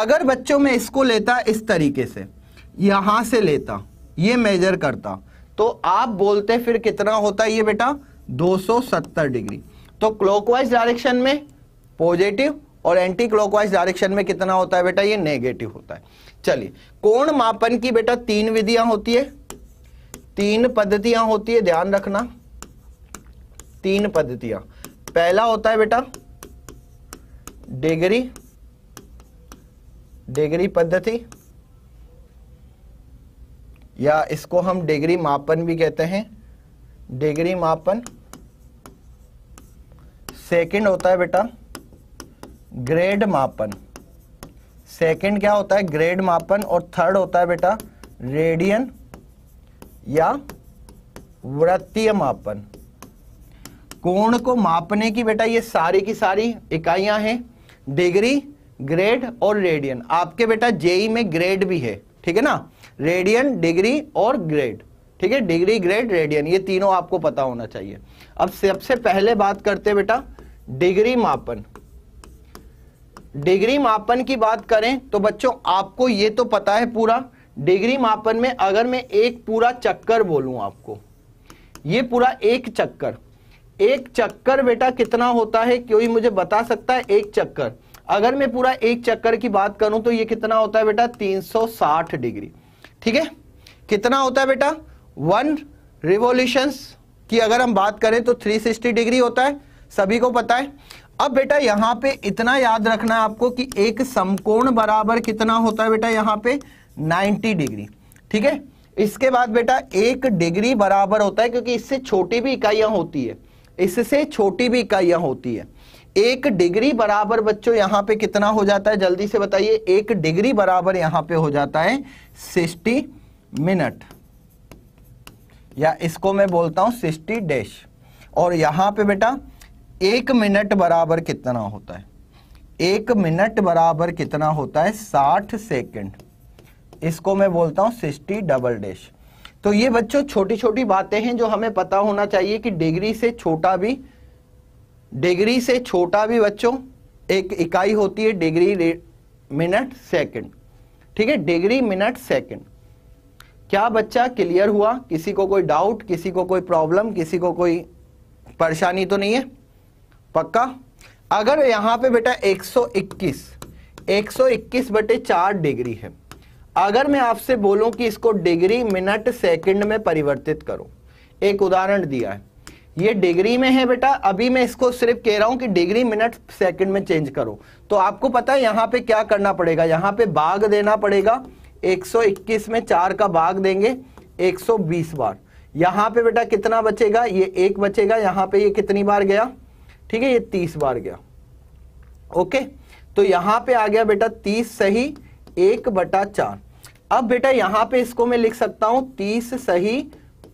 अगर बच्चों में इसको लेता इस तरीके से यहां से लेता ये मेजर करता तो आप बोलते फिर कितना होता है ये बेटा दो डिग्री तो क्लॉकवाइज डायरेक्शन में पॉजिटिव और एंटी क्लॉकवाइज डायरेक्शन में कितना होता है बेटा ये नेगेटिव होता है चलिए कोण मापन की बेटा तीन विधियां होती है तीन पद्धतियां होती है ध्यान रखना तीन पद्धतियां पहला होता है बेटा डिग्री डिग्री पद्धति या इसको हम डिग्री मापन भी कहते हैं डिग्री मापन सेकंड होता है बेटा ग्रेड मापन सेकंड क्या होता है ग्रेड मापन और थर्ड होता है बेटा रेडियन या वृत्तीय मापन कोण को मापने की बेटा ये सारी की सारी इकाइयां हैं डिग्री ग्रेड और रेडियन आपके बेटा जेई e में ग्रेड भी है ठीक है ना रेडियन डिग्री और ग्रेड ठीक है डिग्री ग्रेड रेडियन ये तीनों आपको पता होना चाहिए अब सबसे पहले बात करते बेटा डिग्री मापन डिग्री मापन की बात करें तो बच्चों आपको ये तो पता है पूरा डिग्री मापन में अगर मैं एक पूरा चक्कर बोलूं आपको ये पूरा एक चक्कर एक चक्कर बेटा कितना होता है कोई मुझे बता सकता है एक चक्कर अगर मैं पूरा एक चक्कर की बात करूं तो ये कितना होता है बेटा 360 डिग्री ठीक है कितना होता है बेटा वन रिवोल्यूशन की अगर हम बात करें तो 360 डिग्री होता है सभी को पता है अब बेटा यहां पे इतना याद रखना है आपको कि एक समकोण बराबर कितना होता है बेटा यहां पे 90 डिग्री ठीक है इसके बाद बेटा एक डिग्री बराबर होता है क्योंकि इससे छोटी भी इकाइयां होती है इससे छोटी भी इकाइयां होती है एक डिग्री बराबर बच्चों यहां पे कितना हो जाता है जल्दी से बताइए एक डिग्री बराबर यहां पे हो जाता है सिक्सटी मिनट या इसको मैं बोलता हूं सिक्सटी डैश और यहां पे बेटा एक मिनट बराबर कितना होता है एक मिनट बराबर कितना होता है साठ सेकेंड इसको मैं बोलता हूं सिक्सटी डबल डैश तो ये बच्चों छोटी छोटी बातें हैं जो हमें पता होना चाहिए कि डिग्री से छोटा भी डिग्री से छोटा भी बच्चों एक इकाई होती है डिग्री मिनट सेकंड ठीक है डिग्री मिनट सेकंड क्या बच्चा क्लियर हुआ किसी को कोई डाउट किसी को कोई प्रॉब्लम किसी को कोई परेशानी तो नहीं है पक्का अगर यहां पे बेटा 121 121 बटे चार डिग्री है अगर मैं आपसे बोलूं कि इसको डिग्री मिनट सेकंड में परिवर्तित करो एक उदाहरण दिया है ये डिग्री में है बेटा अभी मैं इसको सिर्फ कह रहा हूं कि डिग्री मिनट सेकंड में चेंज करो तो आपको पता है यहां पे क्या करना पड़ेगा यहाँ पे भाग देना पड़ेगा 121 में चार का भाग देंगे 120 बार यहां पे बेटा कितना बचेगा ये एक बचेगा यहाँ पे ये कितनी बार गया ठीक है ये तीस बार गया ओके तो यहां पे आ गया बेटा तीस सही एक बटा चार अब बेटा यहां पे इसको मैं लिख सकता हूं तीस सही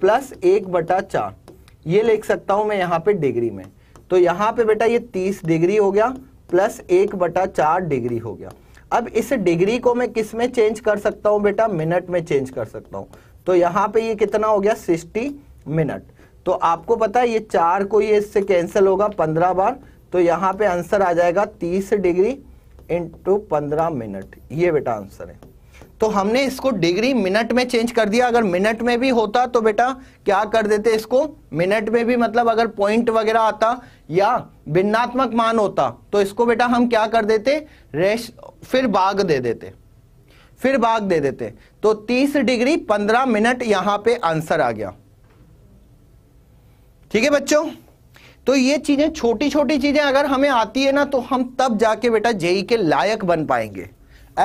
प्लस एक बटा चार ये लिख सकता हूं मैं यहां पे डिग्री में तो यहां पे बेटा ये तीस डिग्री हो गया प्लस एक बटा चार डिग्री हो गया अब इस डिग्री को मैं किस में चेंज कर सकता हूं बेटा मिनट में चेंज कर सकता हूं तो यहां पे ये कितना हो गया सिक्सटी मिनट तो आपको पता है ये चार को ये इससे कैंसिल होगा पंद्रह बार तो यहाँ पे आंसर आ जाएगा तीस डिग्री इंटू पंद्रह मिनट ये बेटा आंसर है तो हमने इसको डिग्री मिनट में चेंज कर दिया अगर मिनट में भी होता तो बेटा क्या कर देते इसको मिनट में भी मतलब अगर पॉइंट वगैरह आता या भिन्नात्मक मान होता तो इसको बेटा हम क्या कर देते रेश फिर भाग दे देते फिर भाग दे देते तो 30 डिग्री 15 मिनट यहां पे आंसर आ गया ठीक है बच्चों तो ये चीजें छोटी छोटी चीजें अगर हमें आती है ना तो हम तब जाके बेटा जेई के लायक बन पाएंगे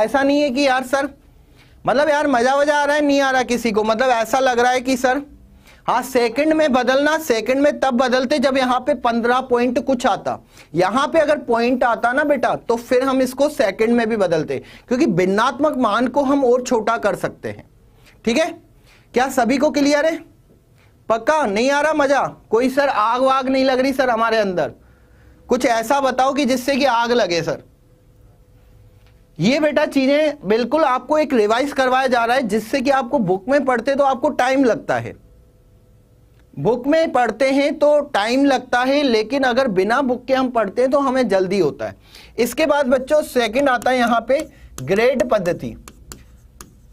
ऐसा नहीं है कि यार सर मतलब यार मजा वजा आ रहा है नहीं आ रहा किसी को मतलब ऐसा लग रहा है कि सर हाँ सेकंड में बदलना सेकंड में तब बदलते जब यहाँ पे पंद्रह पॉइंट कुछ आता यहाँ पे अगर पॉइंट आता ना बेटा तो फिर हम इसको सेकंड में भी बदलते क्योंकि भिन्नात्मक मान को हम और छोटा कर सकते हैं ठीक है क्या सभी को क्लियर है पक्का नहीं आ रहा मजा कोई सर आग वाग नहीं लग रही सर हमारे अंदर कुछ ऐसा बताओ कि जिससे कि आग लगे सर ये बेटा चीजें बिल्कुल आपको एक रिवाइज करवाया जा रहा है जिससे कि आपको बुक में पढ़ते तो आपको टाइम लगता है बुक में पढ़ते हैं तो टाइम लगता है लेकिन अगर बिना बुक के हम पढ़ते हैं तो हमें जल्दी होता है इसके बाद बच्चों सेकंड आता है यहां पे ग्रेड पद्धति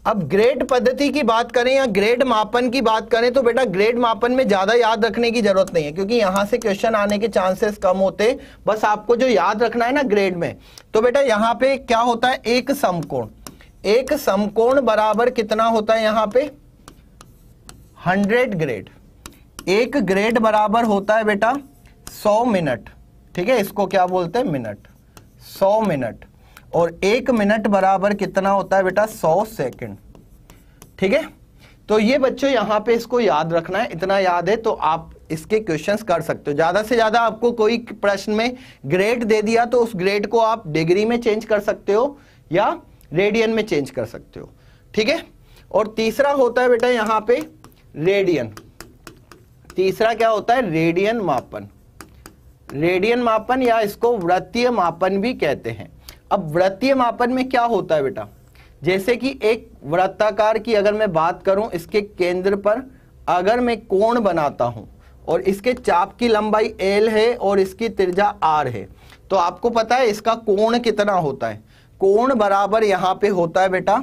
अब ग्रेड पद्धति की बात करें या ग्रेड मापन की बात करें तो बेटा ग्रेड मापन में ज़्यादा याद रखने की जरूरत नहीं है क्योंकि यहां से क्वेश्चन आने के चांसेस कम होते बस आपको जो याद रखना है ना ग्रेड में तो बेटा यहां पे क्या होता है एक समकोण एक समकोण बराबर कितना होता है यहां पे हंड्रेड ग्रेड एक ग्रेड बराबर होता है बेटा सौ मिनट ठीक है इसको क्या बोलते हैं मिनट सौ मिनट और एक मिनट बराबर कितना होता है बेटा सौ सेकेंड ठीक है तो ये बच्चों यहां पे इसको याद रखना है इतना याद है तो आप इसके क्वेश्चंस कर सकते हो ज़्यादा से ज़्यादा आपको कोई प्रश्न में ग्रेड दे दिया तो उस ग्रेड को आप डिग्री में चेंज कर सकते हो या रेडियन में चेंज कर सकते हो ठीक है और तीसरा होता है बेटा यहां पे रेडियन तीसरा क्या होता है रेडियन मापन रेडियन मापन या इसको वृत्तीय मापन भी कहते हैं अब वृत्तीय मापन में क्या होता है बेटा जैसे कि एक वृत्ताकार की अगर मैं बात करूं इसके केंद्र पर अगर मैं कोण बनाता हूं और इसके चाप की लंबाई एल है और इसकी त्रिज्या आर है तो आपको पता है इसका कोण कितना होता है कोण बराबर यहाँ पे होता है बेटा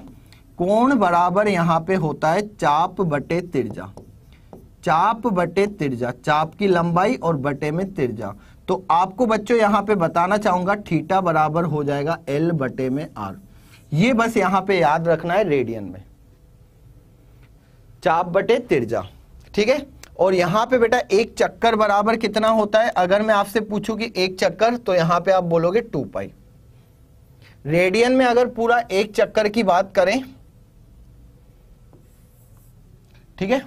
कोण बराबर यहाँ पे होता है चाप बटे तिरजा चाप बटे तिरजा चाप की लंबाई और बटे में तिरजा तो आपको बच्चों यहां पे बताना चाहूंगा थीटा बराबर हो जाएगा एल बटे में आर ये बस यहां पे याद रखना है रेडियन में चाप बटे तिरजा ठीक है और यहां पे बेटा एक चक्कर बराबर कितना होता है अगर मैं आपसे पूछूं कि एक चक्कर तो यहां पे आप बोलोगे टू पाई रेडियन में अगर पूरा एक चक्कर की बात करें ठीक है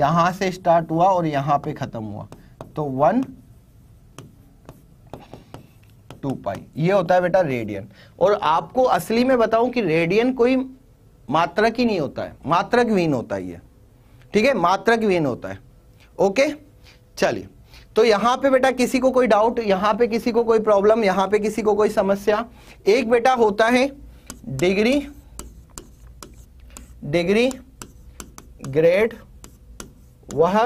यहां से स्टार्ट हुआ और यहां पे खत्म हुआ तो वन टू पाई ये होता है बेटा रेडियन और आपको असली में बताऊं कि रेडियन कोई मात्रक ही नहीं होता है मात्रक वीन होता है ये ठीक है मात्रक वीन होता है ओके चलिए तो यहां पे बेटा किसी को कोई डाउट यहां पे किसी को कोई प्रॉब्लम यहां पे किसी को कोई समस्या एक बेटा होता है डिग्री डिग्री ग्रेड वह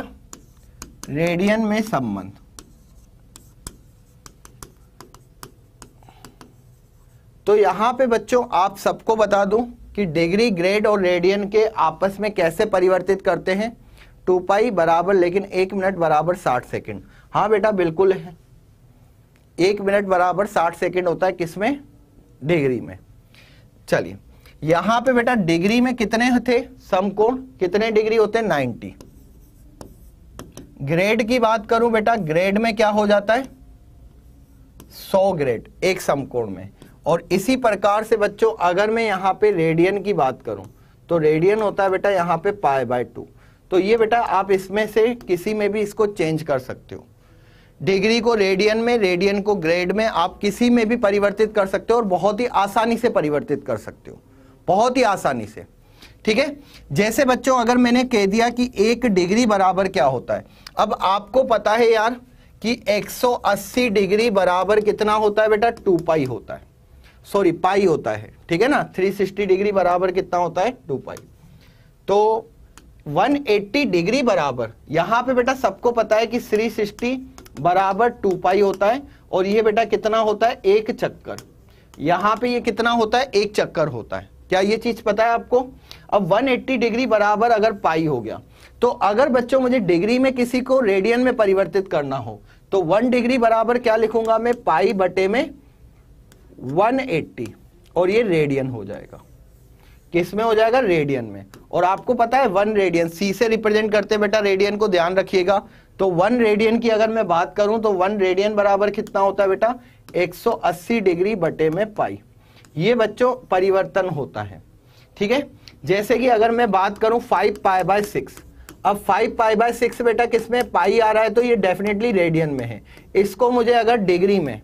रेडियन में संबंध तो यहां पे बच्चों आप सबको बता दूं कि डिग्री ग्रेड और रेडियन के आपस में कैसे परिवर्तित करते हैं टू पाई बराबर लेकिन एक मिनट बराबर साठ सेकेंड हाँ बेटा बिल्कुल है एक मिनट बराबर साठ सेकेंड होता है किसमें डिग्री में चलिए यहां पे बेटा डिग्री में कितने थे समकोण कितने डिग्री होते हैं नाइन्टी ग्रेड की बात करूं बेटा ग्रेड में क्या हो जाता है 100 ग्रेड एक समकोण में और इसी प्रकार से बच्चों अगर मैं यहां पे रेडियन की बात करूं तो रेडियन होता है बेटा यहां पे पाए बाय टू तो ये बेटा आप इसमें से किसी में भी इसको चेंज कर सकते हो डिग्री को रेडियन में रेडियन को ग्रेड में आप किसी में भी परिवर्तित कर सकते हो और बहुत ही आसानी से परिवर्तित कर सकते हो बहुत ही आसानी से ठीक है जैसे बच्चों अगर मैंने कह दिया कि एक डिग्री बराबर क्या होता है अब आपको पता है यार कि 180 डिग्री बराबर कितना होता है बेटा टू पाई होता है सॉरी पाई होता है ठीक है ना 360 डिग्री बराबर कितना होता है टू पाई तो 180 डिग्री बराबर यहां पे बेटा सबको पता है कि 360 बराबर टू पाई होता है और ये बेटा कितना होता है एक चक्कर यहां पे ये कितना होता है एक चक्कर होता है क्या ये चीज पता है आपको अब 180 डिग्री बराबर अगर पाई हो गया तो अगर बच्चों मुझे डिग्री में किसी को रेडियन में परिवर्तित करना हो तो 1 डिग्री बराबर क्या लिखूंगा मैं पाई बटे में 180 और ये रेडियन हो जाएगा किस में हो जाएगा रेडियन में और आपको पता है वन रेडियन सी से रिप्रेजेंट करते बेटा रेडियन को ध्यान रखिएगा तो वन रेडियन की अगर मैं बात करूं तो वन रेडियन बराबर कितना होता है बेटा 180 डिग्री बटे में पाई ये बच्चों परिवर्तन होता है ठीक है जैसे कि अगर मैं बात करूं फाइव पाई बाय सिक्स अब फाइव पाई बाय सिक्स बेटा किसमें पाई आ रहा है तो ये डेफिनेटली रेडियन में है इसको मुझे अगर डिग्री में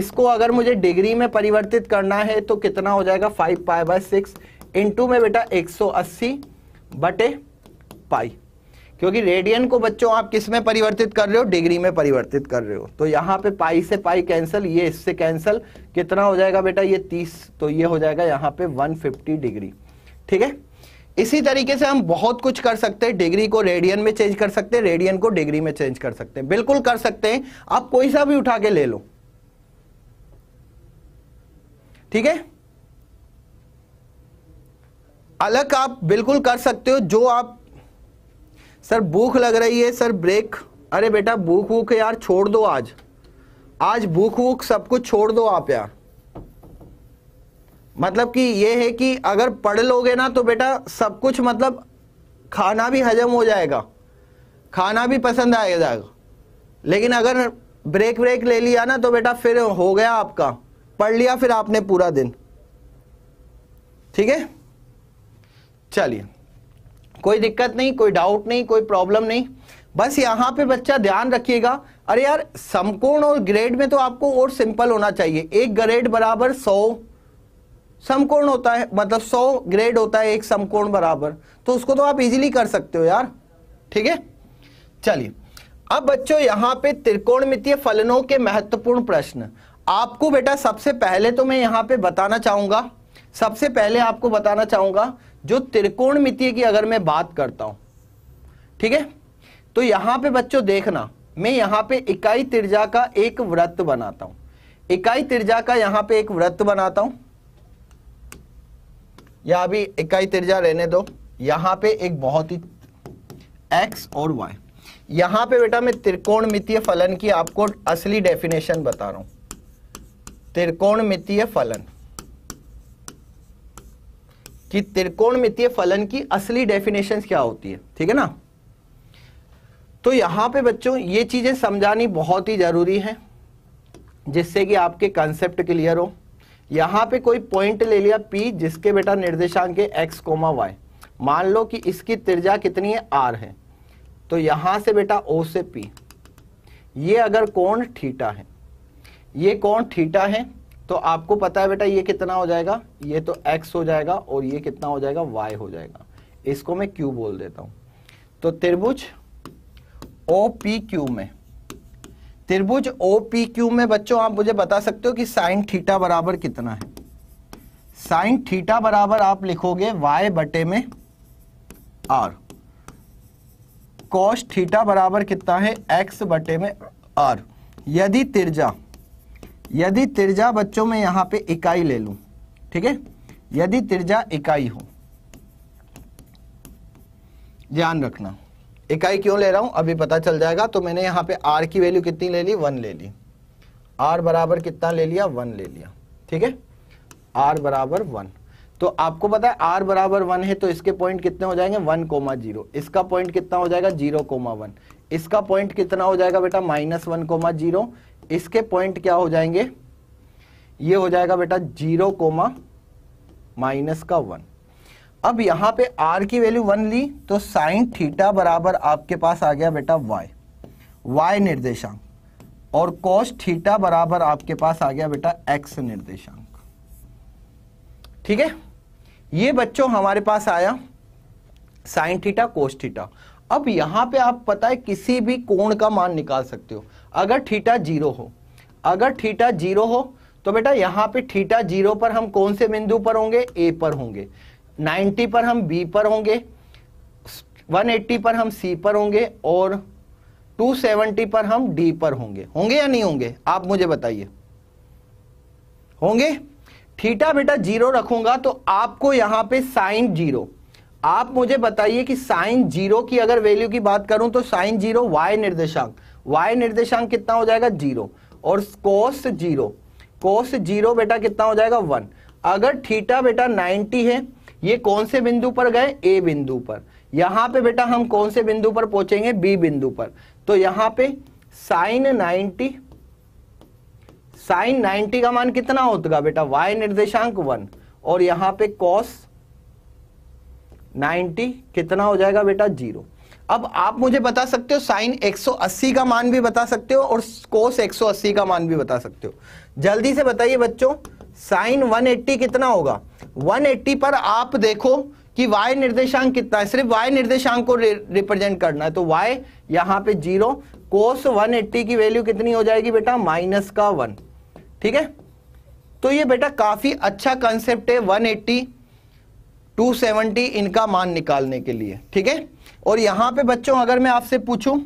इसको अगर मुझे डिग्री में परिवर्तित करना है तो कितना हो जाएगा five pi by six into में बेटा 180 बटे पाई क्योंकि रेडियन को बच्चों आप किस में परिवर्तित कर रहे हो डिग्री में परिवर्तित कर रहे हो तो यहाँ पे पाई से पाई कैंसिल ये इससे कैंसिल कितना हो जाएगा बेटा ये तीस तो ये हो जाएगा यहाँ पे 150 डिग्री ठीक है इसी तरीके से हम बहुत कुछ कर सकते हैं डिग्री को रेडियन में चेंज कर सकते हैं रेडियन को डिग्री में चेंज कर सकते हैं बिल्कुल कर सकते हैं आप कोई सा भी उठा के ले लो ठीक है अलग आप बिल्कुल कर सकते हो जो आप सर भूख लग रही है सर ब्रेक अरे बेटा भूख वूख यार छोड़ दो आज आज भूख वूख सब कुछ छोड़ दो आप यार मतलब कि ये है कि अगर पढ़ लोगे ना तो बेटा सब कुछ मतलब खाना भी हजम हो जाएगा खाना भी पसंद आएगा जाएगा लेकिन अगर ब्रेक ब्रेक ले लिया ना तो बेटा फिर हो गया आपका पढ़ लिया फिर आपने पूरा दिन ठीक है चलिए कोई दिक्कत नहीं कोई डाउट नहीं कोई प्रॉब्लम नहीं बस यहाँ पे बच्चा ध्यान रखिएगा अरे यार समकोण और ग्रेड में तो आपको और सिंपल होना चाहिए एक ग्रेड बराबर सौ समकोण होता है मतलब सौ ग्रेड होता है एक समकोण बराबर तो उसको तो आप इजीली कर सकते हो यार ठीक है चलिए अब बच्चों यहाँ पे त्रिकोण फलनों के महत्वपूर्ण प्रश्न आपको बेटा सबसे पहले तो मैं यहाँ पे बताना चाहूंगा सबसे पहले आपको बताना चाहूंगा जो त्रिकोण मितीय की अगर मैं बात करता हूं ठीक है तो यहां पे बच्चों देखना मैं यहां पे इकाई तिरजा का एक व्रत बनाता हूं इकाई तिरजा का यहां पे एक व्रत बनाता हूं या अभी इकाई तिरजा रहने दो यहां पे एक बहुत ही एक्स और वाई यहां पे बेटा मैं त्रिकोण मितीय फलन की आपको असली डेफिनेशन बता रहा हूं त्रिकोण मितीय फलन कि मित्तीय फलन की असली डेफिनेशन क्या होती है ठीक है ना तो यहां पे बच्चों ये चीजें समझानी बहुत ही जरूरी है जिससे कि आपके कंसेप्ट क्लियर हो यहां पे कोई पॉइंट ले लिया P जिसके बेटा निर्देशांक है एक्स कोमा वाई मान लो कि इसकी त्रिज्या कितनी है R है तो यहां से बेटा O से P ये अगर कोण थीटा है ये कोण थीटा है तो आपको पता है बेटा ये कितना हो जाएगा ये तो x हो जाएगा और ये कितना हो जाएगा y हो जाएगा इसको मैं q बोल देता हूं तो त्रिभुज ओ पी क्यू में त्रिभुज ओ पी क्यू में बच्चों आप मुझे बता सकते हो कि साइन थीटा बराबर कितना है साइन थीटा बराबर आप लिखोगे y बटे में r कॉस थीटा बराबर कितना है x बटे में r यदि तिरजा यदि तिरजा बच्चों में यहां पे इकाई ले लू ठीक है यदि तिरजा इकाई हो ध्यान रखना इकाई क्यों ले रहा हूं अभी पता चल जाएगा तो मैंने यहां पे आर की वैल्यू कितनी ले ली वन ले ली आर बराबर कितना ले लिया वन ले लिया ठीक है आर बराबर वन तो आपको पता है आर बराबर वन है तो इसके पॉइंट कितने हो जाएंगे वन कोमा जीरो इसका पॉइंट कितना हो जाएगा जीरो कोमा वन इसका पॉइंट कितना हो जाएगा बेटा माइनस वन कोमा जीरो इसके पॉइंट क्या हो जाएंगे ये हो जाएगा बेटा जीरो कोमा माइनस का वन अब यहां पे r की वैल्यू वन ली तो साइन थीटा बराबर आपके पास आ गया बेटा y y निर्देशांक और cos थीटा बराबर आपके पास आ गया बेटा x निर्देशांक ठीक है ये बच्चों हमारे पास आया साइन थीटा कोस थीटा अब यहां पे आप पता है किसी भी कोण का मान निकाल सकते हो अगर थीटा जीरो हो अगर थीटा जीरो हो तो बेटा यहां पे थीटा जीरो पर हम कौन से बिंदु पर होंगे ए पर होंगे 90 पर हम बी पर होंगे 180 पर हम सी पर होंगे और 270 पर हम डी पर होंगे होंगे या नहीं होंगे आप मुझे बताइए होंगे थीटा बेटा जीरो रखूंगा तो आपको यहां पे साइन जीरो आप मुझे बताइए कि साइन जीरो की अगर वैल्यू की बात करूं तो साइन जीरो वाई निर्देशांक वाई निर्देशांक कितना हो जाएगा जीरो और कोस जीरो कोस जीरो बेटा कितना हो जाएगा वन अगर थीटा बेटा 90 है ये कौन से बिंदु पर गए ए बिंदु पर यहां पे बेटा हम कौन से बिंदु पर पहुंचेंगे बी बिंदु पर तो यहां पे साइन 90 साइन 90 का मान कितना होगा बेटा वाई निर्देशांक वन और यहां पे कॉस 90 कितना हो जाएगा बेटा जीरो अब आप मुझे बता सकते हो साइन 180 का मान भी बता सकते हो और कोस 180 का मान भी बता सकते हो जल्दी से बताइए बच्चों साइन 180 कितना होगा 180 पर आप देखो कि y निर्देशांक कितना है सिर्फ y निर्देशांक को रिप्रेजेंट करना है तो y यहां पे जीरो कोस 180 की वैल्यू कितनी हो जाएगी बेटा माइनस का वन ठीक है तो ये बेटा काफी अच्छा कंसेप्ट है वन 270 इनका मान निकालने के लिए ठीक है और यहां पे बच्चों अगर मैं आपसे पूछू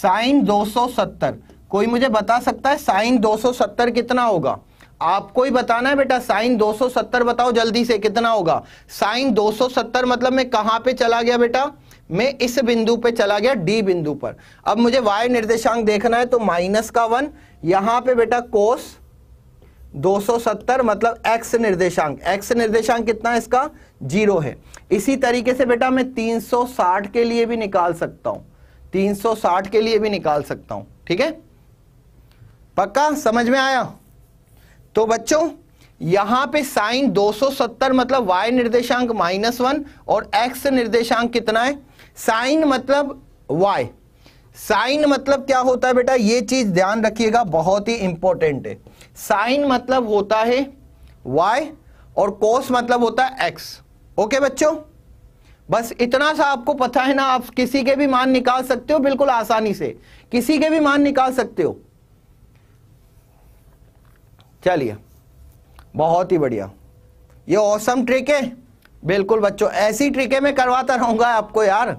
साइन 270 कोई मुझे बता सकता है साइन 270 कितना होगा आपको ही बताना है बेटा साइन 270 बताओ जल्दी से कितना होगा साइन 270 मतलब मैं कहां पे चला गया बेटा मैं इस बिंदु पे चला गया डी बिंदु पर अब मुझे वाई निर्देशांक देखना है तो माइनस का वन यहां पे बेटा कोस 270 मतलब एक्स निर्देशांक एक्स निर्देशांक कितना है इसका जीरो है इसी तरीके से बेटा मैं 360 के लिए भी निकाल सकता हूं 360 के लिए भी निकाल सकता हूं ठीक है पक्का समझ में आया तो बच्चों यहां पे साइन 270 मतलब y निर्देशांक माइनस वन और x निर्देशांक कितना है साइन मतलब y साइन मतलब क्या होता है बेटा ये चीज ध्यान रखिएगा बहुत ही इंपॉर्टेंट है साइन मतलब होता है y और कोस मतलब होता है x ओके बच्चों बस इतना सा आपको पता है ना आप किसी के भी मान निकाल सकते हो बिल्कुल आसानी से किसी के भी मान निकाल सकते हो चलिए बहुत ही बढ़िया ये औसम ट्रिक है बिल्कुल बच्चों ऐसी ट्रिके मैं करवाता रहूंगा आपको यार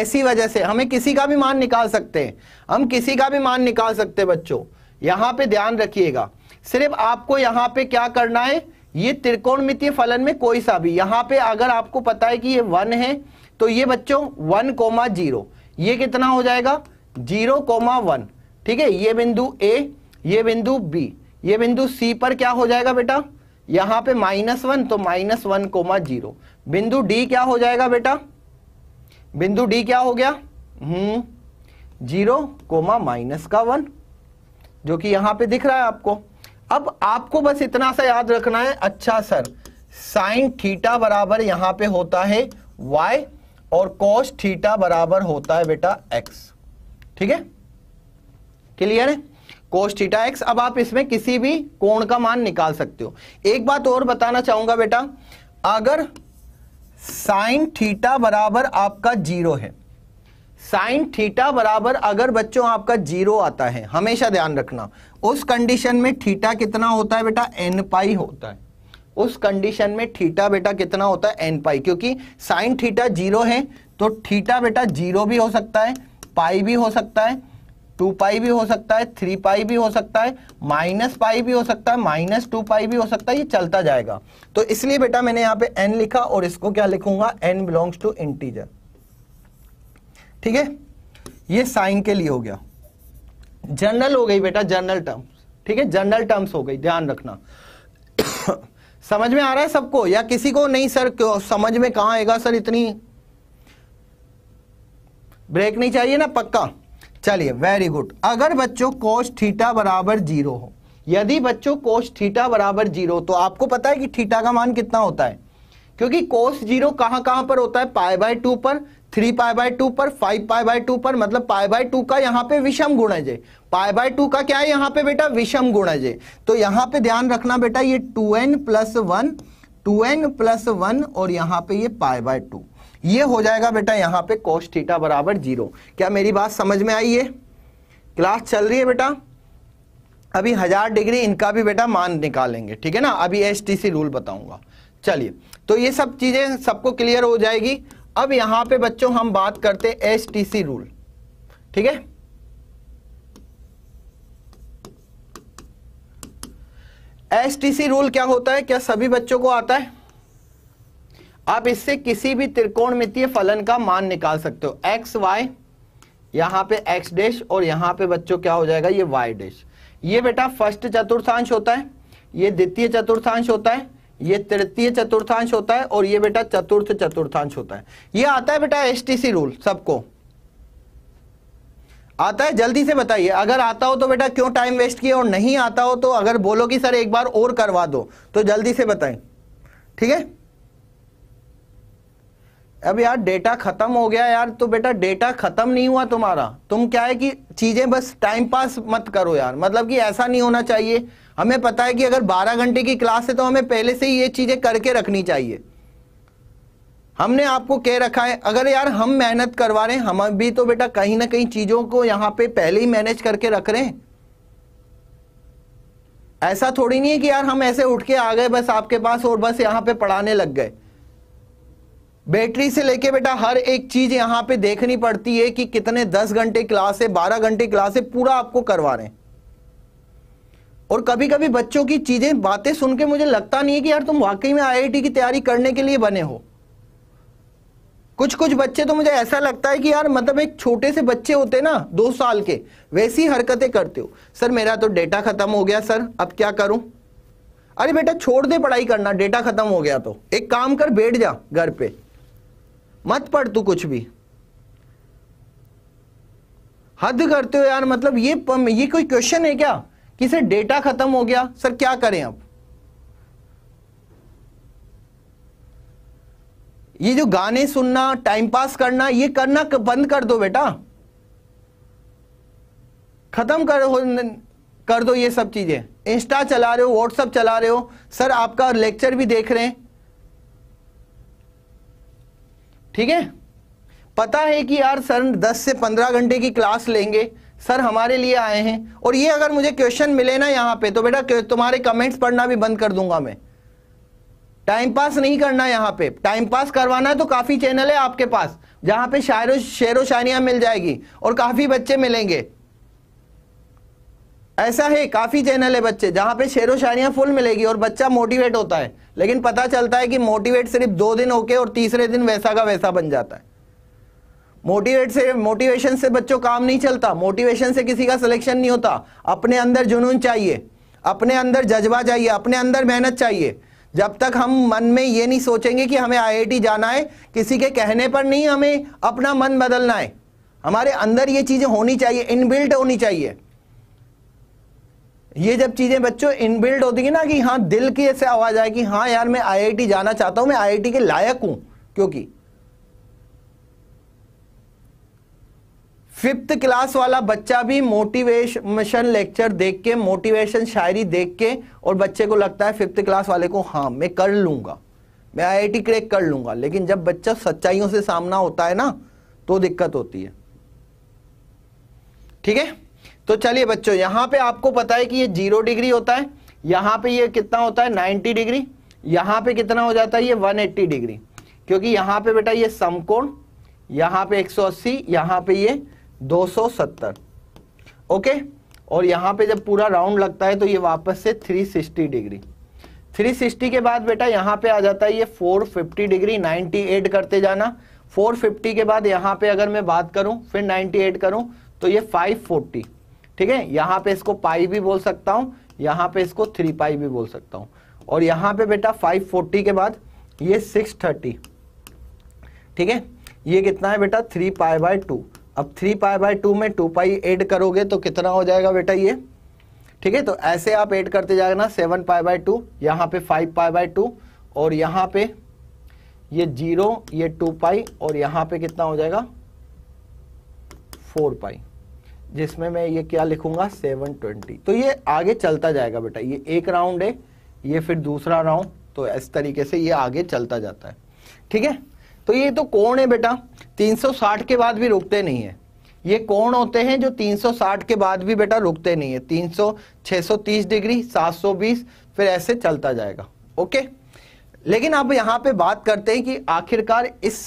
ऐसी वजह से हमें किसी का भी मान निकाल सकते हैं हम किसी का भी मान निकाल सकते हैं बच्चों यहां पे ध्यान रखिएगा सिर्फ आपको यहां पे क्या करना है ये त्रिकोणमितीय फलन में कोई सा भी यहां पे अगर आपको पता है कि ये वन है तो ये बच्चों वन कोमा जीरो ये कितना हो जाएगा जीरो कोमा वन ठीक है ये बिंदु ए ये बिंदु बी ये बिंदु सी पर क्या हो जाएगा बेटा यहां पे माइनस वन तो माइनस वन कोमा जीरो बिंदु डी क्या हो जाएगा बेटा बिंदु डी क्या हो गया हम्म जीरो कोमा माइनस का वन जो कि यहां पे दिख रहा है आपको अब आपको बस इतना सा याद रखना है अच्छा सर साइन थीटा बराबर यहां पे होता है y और कॉस थीटा बराबर होता है बेटा x ठीक है क्लियर है कोस थीटा एक्स अब आप इसमें किसी भी कोण का मान निकाल सकते हो एक बात और बताना चाहूंगा बेटा अगर साइन थीटा बराबर आपका जीरो है साइन थीटा बराबर अगर बच्चों आपका जीरो आता है हमेशा ध्यान रखना उस कंडीशन में थीटा कितना होता है बेटा एन पाई होता है उस कंडीशन में थीटा बेटा कितना होता है एन पाई क्योंकि साइन थीटा जीरो है तो थीटा बेटा जीरो भी हो सकता है पाई भी हो सकता है टू पाई भी हो सकता है थ्री पाई भी हो सकता है माइनस पाई भी हो सकता है माइनस टू पाई भी हो सकता है ये चलता जाएगा तो इसलिए बेटा मैंने यहाँ पे एन लिखा और इसको क्या लिखूंगा एन बिलोंग्स टू इंटीजर ठीक है ये साइन के लिए हो गया जनरल हो गई बेटा जनरल टर्म्स ठीक है जनरल टर्म्स हो गई ध्यान रखना *coughs* समझ में आ रहा है सबको या किसी को नहीं सर क्यों समझ में कहा आएगा सर इतनी ब्रेक नहीं चाहिए ना पक्का चलिए वेरी गुड अगर बच्चों कोश थीटा बराबर जीरो हो यदि बच्चों कोश थीटा बराबर जीरो तो आपको पता है कि थीटा का मान कितना होता है क्योंकि कोश जीरो कहां कहां पर होता है पाई बाय टू पर थ्री पाई बाय टू पर फाइव पाई बाय टू पर मतलब पाई बाय टू का यहाँ पे विषम गुणज है पाई बाय टू का क्या है यहाँ पे बेटा विषम गुणज है तो यहाँ पे ध्यान रखना बेटा ये two n plus one two n plus one और यहाँ पे ये पाई बाय टू ये हो जाएगा बेटा यहाँ पे कोस थीटा बराबर जीरो क्या मेरी बात समझ में आई है क्लास चल रही है बेटा अभी हजार डिग्री इनका भी बेटा मान निकालेंगे ठीक है ना अभी एस रूल बताऊंगा चलिए तो ये सब चीजें सबको क्लियर हो जाएगी अब यहां पे बच्चों हम बात करते एस टी सी रूल ठीक है एस टी सी रूल क्या होता है क्या सभी बच्चों को आता है आप इससे किसी भी त्रिकोणमितीय फलन का मान निकाल सकते हो एक्स वाई यहां पे एक्स डैश और यहां पे बच्चों क्या हो जाएगा ये वाई डैश ये बेटा फर्स्ट चतुर्थांश होता है ये द्वितीय चतुर्थांश होता है ये तृतीय चतुर्थांश होता है और ये बेटा चतुर्थ चतुर्थांश होता है ये आता है बेटा एसटीसी रूल सबको आता है जल्दी से बताइए अगर आता हो तो बेटा क्यों टाइम वेस्ट किया और नहीं आता हो तो अगर बोलो कि सर एक बार और करवा दो तो जल्दी से बताएं ठीक है अब यार डेटा खत्म हो गया यार तो बेटा डेटा खत्म नहीं हुआ तुम्हारा तुम क्या है कि चीजें बस टाइम पास मत करो यार मतलब कि ऐसा नहीं होना चाहिए हमें पता है कि अगर 12 घंटे की क्लास है तो हमें पहले से ही ये चीज़ें करके रखनी चाहिए हमने आपको कह रखा है अगर यार हम मेहनत करवा रहे हैं हम भी तो बेटा कहीं ना कहीं चीज़ों को यहां पे पहले ही मैनेज करके रख रहे हैं ऐसा थोड़ी नहीं है कि यार हम ऐसे उठ के आ गए बस आपके पास और बस यहां पे पढ़ाने लग गए बैटरी से लेके बेटा हर एक चीज़ यहां पे देखनी पड़ती है कि कितने दस घंटे क्लास है बारह घंटे क्लास है पूरा आपको करवा रहे हैं और कभी कभी बच्चों की चीज़ें बातें सुन के मुझे लगता नहीं है कि यार तुम वाकई में आईआईटी की तैयारी करने के लिए बने हो कुछ कुछ बच्चे तो मुझे ऐसा लगता है कि यार मतलब एक छोटे से बच्चे होते ना दो साल के वैसी हरकतें करते हो सर मेरा तो डेटा खत्म हो गया सर अब क्या करूं अरे बेटा छोड़ दे पढ़ाई करना डेटा खत्म हो गया तो एक काम कर बैठ जा घर पे मत पढ़ तू कुछ भी हद करते हो यार मतलब ये ये कोई क्वेश्चन है क्या कि सर डेटा खत्म हो गया सर क्या करें अब ये जो गाने सुनना टाइम पास करना ये करना बंद कर दो बेटा खत्म कर कर दो ये सब चीजें इंस्टा चला रहे हो व्हाट्सएप चला रहे हो सर आपका लेक्चर भी देख रहे हैं ठीक है पता है कि यार सर 10 से 15 घंटे की क्लास लेंगे सर हमारे लिए आए हैं और ये अगर मुझे क्वेश्चन मिले ना यहाँ पे तो बेटा तुम्हारे कमेंट्स पढ़ना भी बंद कर दूंगा मैं टाइम पास नहीं करना यहाँ पे टाइम पास करवाना है तो काफ़ी चैनल है आपके पास जहां पे शायरों शेरों शायरियां मिल जाएगी और काफ़ी बच्चे मिलेंगे ऐसा है काफ़ी चैनल है बच्चे जहां पे शेरों शायरियाँ फुल मिलेगी और बच्चा मोटिवेट होता है लेकिन पता चलता है कि मोटिवेट सिर्फ दो दिन होके और तीसरे दिन वैसा का वैसा बन जाता है मोटिवेट से मोटिवेशन से बच्चों काम नहीं चलता मोटिवेशन से किसी का सिलेक्शन नहीं होता अपने अंदर जुनून चाहिए अपने अंदर जज्बा चाहिए अपने अंदर मेहनत चाहिए जब तक हम मन में ये नहीं सोचेंगे कि हमें आईआईटी जाना है किसी के कहने पर नहीं हमें अपना मन बदलना है हमारे अंदर ये चीज़ें होनी चाहिए इनबिल्ट होनी चाहिए ये जब चीज़ें बच्चों इनबिल्ट होती है ना कि हाँ दिल की ऐसे आवाज़ आए कि हाँ यार मैं आईआईटी जाना चाहता हूं मैं आईआईटी के लायक हूं क्योंकि फिफ्थ क्लास वाला बच्चा भी मोटिवेशन लेक्चर देख के मोटिवेशन शायरी देख के और बच्चे को लगता है फिफ्थ क्लास वाले को हाँ मैं कर लूंगा मैं आईआईटी क्रैक कर लूंगा लेकिन जब बच्चा सच्चाइयों से सामना होता है ना तो दिक्कत होती है ठीक है तो चलिए बच्चों यहां पे आपको पता है कि ये जीरो डिग्री होता है यहां पे ये कितना होता है नाइन्टी डिग्री यहां पे कितना हो जाता है ये एट्टी डिग्री क्योंकि यहां पे बेटा ये समकोण यहां पे 180 यहां पे ये 270 ओके और यहाँ पे जब पूरा राउंड लगता है तो ये वापस से 360 डिग्री 360 के बाद बेटा यहाँ पे आ जाता है ये 450 डिग्री 98 करते जाना 450 के बाद यहां पे अगर मैं बात करूं फिर 98 करूं तो ये 540 ठीक है यहां पे इसको पाई भी बोल सकता हूं यहां पे इसको थ्री पाई भी बोल सकता हूं और यहां पे बेटा 540 के बाद ये 630 ठीक है ये कितना है बेटा थ्री पाई बाय टू अब थ्री पाई बाई टू में टू पाई एड करोगे तो कितना हो जाएगा बेटा ये ठीक है तो ऐसे आप एड करते जाएगा ना सेवन पाई बाई टू यहाँ पे फाइव पाई बाई टू और यहाँ पे ये जीरो ये टू पाई और यहाँ पे कितना हो जाएगा फोर पाई जिसमें मैं ये क्या लिखूंगा सेवन ट्वेंटी तो ये आगे चलता जाएगा बेटा ये एक राउंड है ये फिर दूसरा राउंड तो इस तरीके से ये आगे चलता जाता है ठीक है तो ये तो कोण है बेटा 360 के बाद भी रुकते नहीं है ये कोण होते हैं जो 360 के बाद भी बेटा रुकते नहीं है 300 630 डिग्री 720 फिर ऐसे चलता जाएगा ओके लेकिन आप यहां पे बात करते हैं कि आखिरकार इस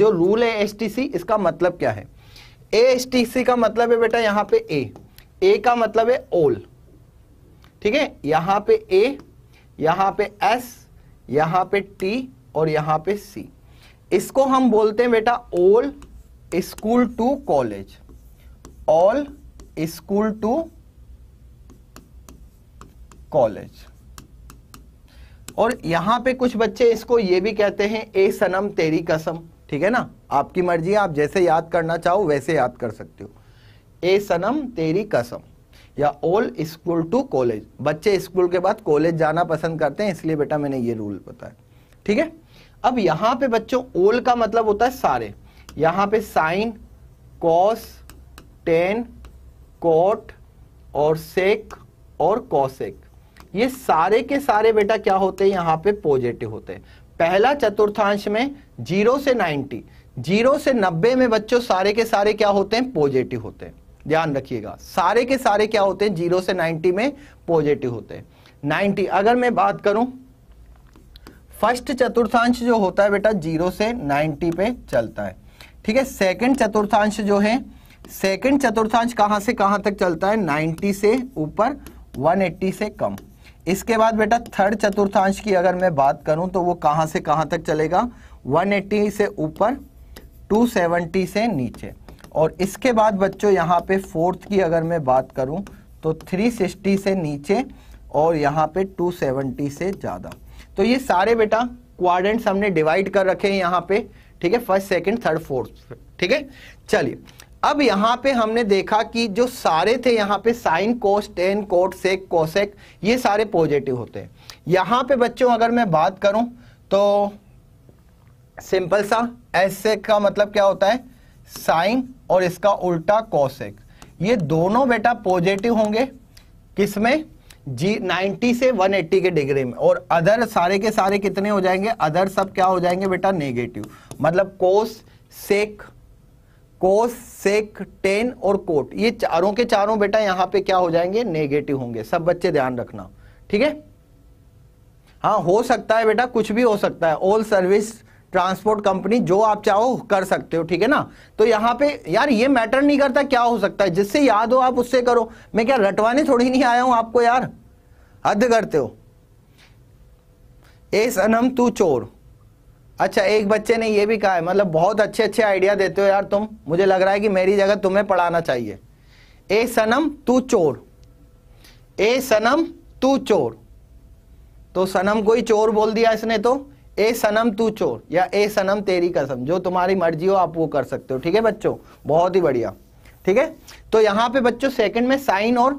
जो रूल है एसटीसी इसका मतलब क्या है एएसटीसी का मतलब है बेटा यहाँ पे ए ए का मतलब है ओल ठीक है यहां पे ए यहां पे एस यहां पे टी और यहां पे सी इसको हम बोलते हैं बेटा all school to college all school to college और यहां पे कुछ बच्चे इसको ये भी कहते हैं ए सनम तेरी कसम ठीक है ना आपकी मर्जी आप जैसे याद करना चाहो वैसे याद कर सकते हो ए सनम तेरी कसम या ऑल स्कूल टू कॉलेज बच्चे स्कूल के बाद कॉलेज जाना पसंद करते हैं इसलिए बेटा मैंने ये रूल बताया ठीक है अब यहां पे बच्चों ओल का मतलब होता है सारे यहां पे साइन कॉस टेन कोट और सेक और कॉसेक ये सारे के सारे बेटा क्या होते हैं यहां पे पॉजिटिव होते हैं पहला चतुर्थांश में जीरो से नाइन्टी जीरो से नब्बे में बच्चों सारे के सारे क्या होते हैं पॉजिटिव होते हैं ध्यान रखिएगा सारे के सारे क्या होते हैं जीरो से नाइनटी में पॉजिटिव होते हैं नाइनटी अगर मैं बात करूं फर्स्ट चतुर्थांश जो होता है बेटा जीरो से नाइन्टी पे चलता है ठीक है सेकेंड चतुर्थांश जो है सेकेंड चतुर्थांश कहाँ से कहाँ तक चलता है नाइन्टी से ऊपर एट्टी से कम इसके बाद बेटा थर्ड चतुर्थांश की अगर मैं बात करूं तो वो कहाँ से कहाँ तक चलेगा 180 से ऊपर 270 से नीचे और इसके बाद बच्चों यहाँ पे फोर्थ की अगर मैं बात करूं तो 360 से नीचे और यहाँ पे 270 से ज़्यादा तो ये सारे बेटा क्वाड्रेंट्स हमने डिवाइड कर रखे हैं यहां पे ठीक है फर्स्ट सेकंड थर्ड फोर्थ ठीक है चलिए अब यहां पे हमने देखा कि जो सारे थे यहां पे sine cos tan cot sec cosec ये सारे पॉजिटिव होते हैं यहां पे बच्चों अगर मैं बात करूं तो सिंपल सा एसेक का मतलब क्या होता है साइन और इसका उल्टा कोसेक ये दोनों बेटा पॉजिटिव होंगे किसमें जी नाइनटी से वन एट्टी के डिग्री में और अदर सारे के सारे कितने हो जाएंगे अदर सब क्या हो जाएंगे बेटा नेगेटिव मतलब कोस सेक कोस सेक टेन और कोट ये चारों के चारों बेटा यहां पे क्या हो जाएंगे नेगेटिव होंगे सब बच्चे ध्यान रखना ठीक है हाँ हो सकता है बेटा कुछ भी हो सकता है ऑल सर्विस ट्रांसपोर्ट कंपनी जो आप चाहो कर सकते हो ठीक है ना तो यहाँ पे यार ये मैटर नहीं करता क्या हो सकता है जिससे याद हो आप उससे करो मैं क्या रटवाने थोड़ी नहीं आया हूं आपको यार हद करते हो ए सनम तू चोर अच्छा एक बच्चे ने ये भी कहा है मतलब बहुत अच्छे अच्छे आइडिया देते हो यार तुम मुझे लग रहा है कि मेरी जगह तुम्हें पढ़ाना चाहिए ए सनम तू चोर ए सनम तू चोर तो सनम कोई चोर बोल दिया इसने तो ए सनम तू चोर या ए सनम तेरी कसम जो तुम्हारी मर्जी हो आप वो कर सकते हो ठीक है बच्चों बहुत ही बढ़िया ठीक है तो यहां पे बच्चों सेकंड में साइन और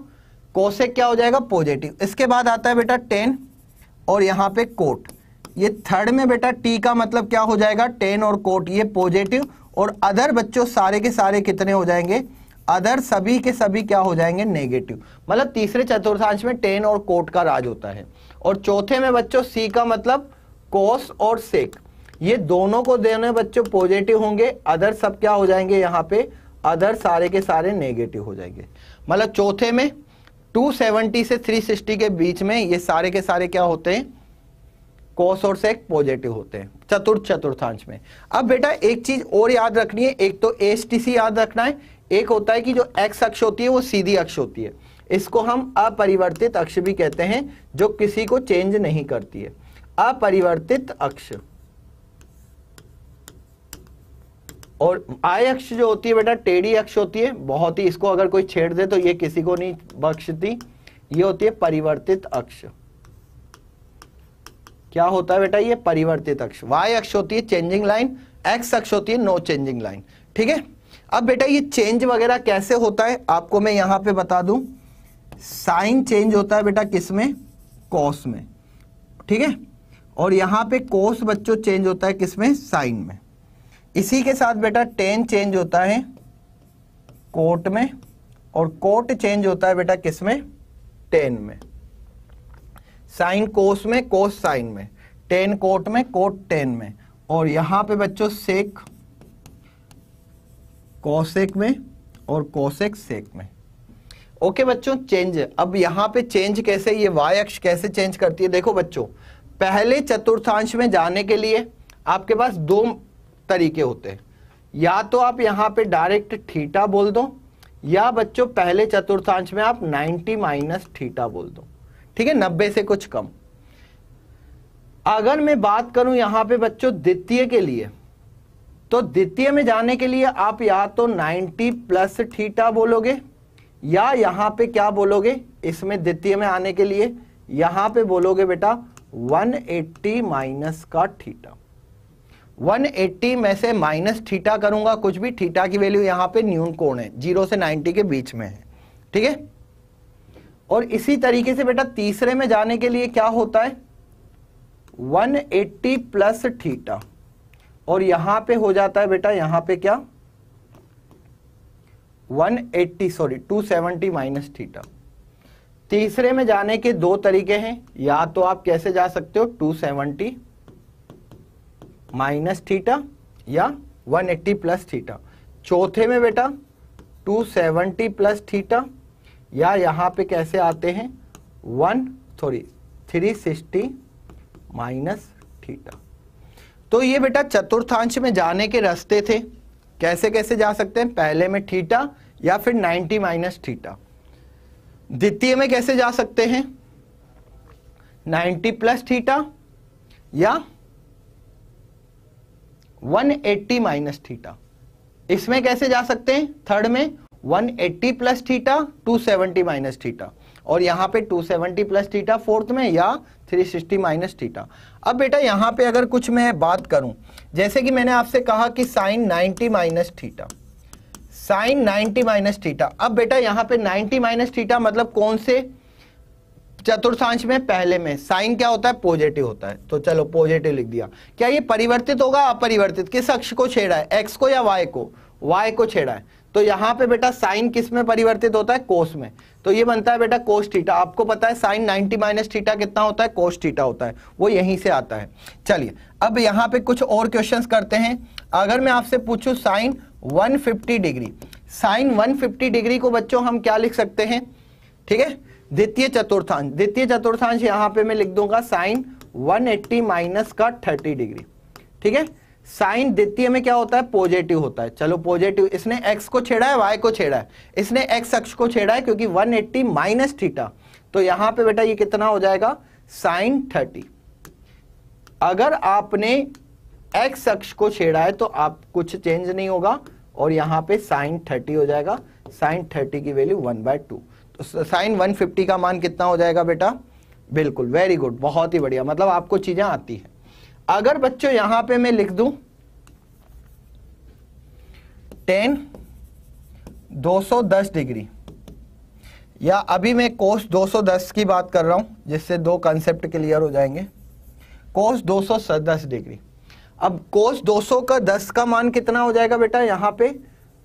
कोसेक क्या हो जाएगा पॉजिटिव इसके बाद आता है बेटा टेन और यहां पे कोट ये थर्ड में बेटा टी का मतलब क्या हो जाएगा टेन और कोट ये पॉजिटिव और अदर बच्चों सारे के सारे कितने हो जाएंगे अदर सभी के सभी क्या हो जाएंगे नेगेटिव मतलब तीसरे चतुर्थांश में टेन और कोट का राज होता है और चौथे में बच्चों सी का मतलब कोस और सेक ये दोनों को देने बच्चों पॉजिटिव होंगे अदर सब क्या हो जाएंगे यहाँ पे अदर सारे के सारे नेगेटिव हो जाएंगे मतलब चौथे में 270 से 360 के बीच में ये सारे के सारे क्या होते हैं कोस और सेक पॉजिटिव होते हैं चतुर्थ चतुर्थांश में अब बेटा एक चीज और याद रखनी है एक तो एस याद रखना है एक होता है कि जो एक्स अक्ष होती है वो सीधी अक्ष होती है इसको हम अपरिवर्तित अक्ष भी कहते हैं जो किसी को चेंज नहीं करती है अपरिवर्तित अक्ष और आय अक्ष जो होती है बेटा टेढ़ी अक्ष होती है बहुत ही इसको अगर कोई छेड़ दे तो ये किसी को नहीं बख्शती ये होती है परिवर्तित अक्ष क्या होता है बेटा ये परिवर्तित अक्ष वाई अक्ष होती है चेंजिंग लाइन एक्स अक्ष होती है नो चेंजिंग लाइन ठीक है अब बेटा ये चेंज वगैरह कैसे होता है आपको मैं यहां पे बता दूं साइन चेंज होता है बेटा किसमें कॉस में ठीक है और यहाँ पे कोस बच्चों चेंज होता है किसमें साइन में इसी के साथ बेटा टेन चेंज होता है कोट में और कोट चेंज होता है बेटा किसमें टेन में साइन कोस में कोस साइन में टेन कोट में कोट टेन में और यहां पे बच्चों सेक कोसेक में और कोसेक सेक में ओके बच्चों चेंज अब यहां पे चेंज कैसे ये वाई अक्ष कैसे चेंज करती है देखो बच्चों पहले चतुर्थांश में जाने के लिए आपके पास दो तरीके होते हैं या तो आप यहाँ पे डायरेक्ट थीटा बोल दो या बच्चों पहले चतुर्थांश में आप 90 माइनस थीटा बोल दो ठीक है 90 से कुछ कम अगर मैं बात करूं यहां पे बच्चों द्वितीय के लिए तो द्वितीय में जाने के लिए आप या तो 90 प्लस थीटा बोलोगे या यहां पे क्या बोलोगे इसमें द्वितीय में आने के लिए यहां पे बोलोगे बेटा 180 माइनस का थीटा 180 में से माइनस थीटा करूंगा कुछ भी थीटा की वैल्यू यहां पे न्यून कोण है जीरो से 90 के बीच में है ठीक है और इसी तरीके से बेटा तीसरे में जाने के लिए क्या होता है 180 प्लस थीटा और यहां पे हो जाता है बेटा यहां पे क्या 180 सॉरी 270 माइनस थीटा तीसरे में जाने के दो तरीके हैं या तो आप कैसे जा सकते हो 270 सेवनटी माइनस थीटा या 180 एट्टी प्लस थीटा चौथे में बेटा 270 सेवनटी प्लस थीटा या यहां पे कैसे आते हैं वन थोड़ी थ्री सिक्सटी माइनस थीटा तो ये बेटा चतुर्थांश में जाने के रास्ते थे कैसे कैसे जा सकते हैं पहले में थीटा या फिर 90 माइनस थीटा द्वितीय में कैसे जा सकते हैं 90 प्लस थीटा या 180 माइनस थीटा इसमें कैसे जा सकते हैं थर्ड में 180 प्लस थीटा 270 माइनस थीटा और यहां पे 270 प्लस थीटा फोर्थ में या 360 माइनस थीटा अब बेटा यहां पे अगर कुछ मैं बात करूं जैसे कि मैंने आपसे कहा कि sine 90 minus theta sine 90 minus theta अब बेटा यहां पे 90 माइनस थीटा मतलब कौन से चतुर्थांश में पहले में साइन क्या होता है पॉजिटिव होता है तो चलो पॉजिटिव लिख दिया क्या ये परिवर्तित होगा अपरिवर्तित किस अक्ष को छेड़ा है एक्स को या वाई को वाई को छेड़ा है तो यहां पे बेटा साइन किस में परिवर्तित होता है कोस में तो ये बनता है बेटा कोस थीटा आपको पता है साइन 90 माइनस थीटा कितना होता है कोस थीटा होता है वो यहीं से आता है चलिए अब यहां पे कुछ और क्वेश्चंस करते हैं अगर मैं आपसे पूछूं साइन 150 डिग्री साइन 150 डिग्री को बच्चों हम क्या लिख सकते हैं ठीक है द्वितीय चतुर्थांश द्वितीय चतुर्थांश यहां पे मैं लिख दूंगा साइन 180 माइनस का 30 डिग्री ठीक है साइन द्वितीय में क्या होता है पॉजिटिव होता है चलो पॉजिटिव इसने एक्स को छेड़ा है वाई को छेड़ा है इसने एक्स अक्ष को छेड़ा है क्योंकि वन एट्टी माइनस थीटा तो यहां पर बेटा ये कितना हो जाएगा साइन थर्टी अगर आपने एक्स अक्ष को छेड़ा है तो आप कुछ चेंज नहीं होगा और यहाँ पे साइन 30 हो जाएगा साइन 30 की वैल्यू 1 बाय टू तो साइन 150 का मान कितना हो जाएगा बेटा बिल्कुल वेरी गुड बहुत ही बढ़िया मतलब आपको चीजें आती है अगर बच्चों यहां पे मैं लिख दू टेन 210 डिग्री या अभी मैं कोस 210 की बात कर रहा हूं जिससे दो कंसेप्ट क्लियर हो जाएंगे कोस 210 डिग्री अब कोस 200 का 10 का मान कितना हो जाएगा बेटा यहां पे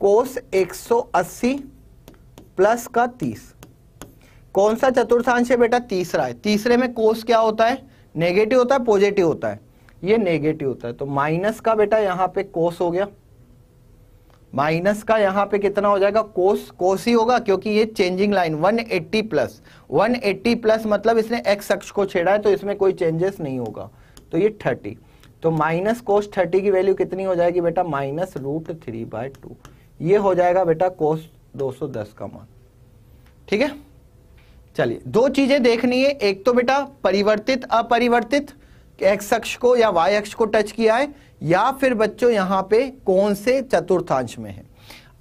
कोस 180 प्लस का 30 कौन सा चतुर्थांश है बेटा तीसरा है तीसरे में कोस क्या होता है नेगेटिव होता है पॉजिटिव होता है ये नेगेटिव होता है तो माइनस का बेटा यहां पे कोस हो गया माइनस का यहां पे कितना हो जाएगा कोस कोस ही होगा क्योंकि ये चेंजिंग लाइन 180 प्लस 180 प्लस मतलब इसने एक्स अक्ष को छेड़ा है तो इसमें कोई चेंजेस नहीं होगा तो ये तो माइनस कोस थर्टी की वैल्यू कितनी हो जाएगी बेटा minus root three by two ये हो जाएगा बेटा कोस 210 का मान ठीक है चलिए दो चीजें देखनी है एक तो बेटा परिवर्तित अपरिवर्तित एक्स अक्ष को या वाई अक्ष को टच किया है या फिर बच्चों यहां पे कौन से चतुर्थांश में है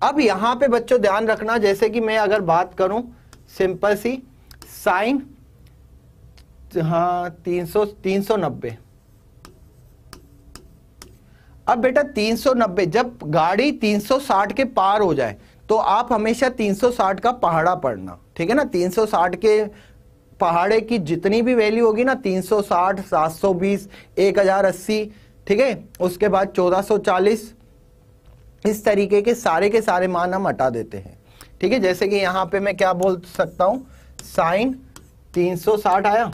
अब यहां पे बच्चों ध्यान रखना जैसे कि मैं अगर बात करूं सिंपल सी साइन हाँ तीन सौ तीन सौ नब्बे अब बेटा 390 जब गाड़ी 360 के पार हो जाए तो आप हमेशा 360 का पहाड़ा पढ़ना ठीक है ना 360 के पहाड़े की जितनी भी वैल्यू होगी ना 360, 720, 1080 ठीक है उसके बाद 1440 इस तरीके के सारे के सारे मान हम हटा देते हैं ठीक है जैसे कि यहाँ पे मैं क्या बोल सकता हूँ साइन 360 आया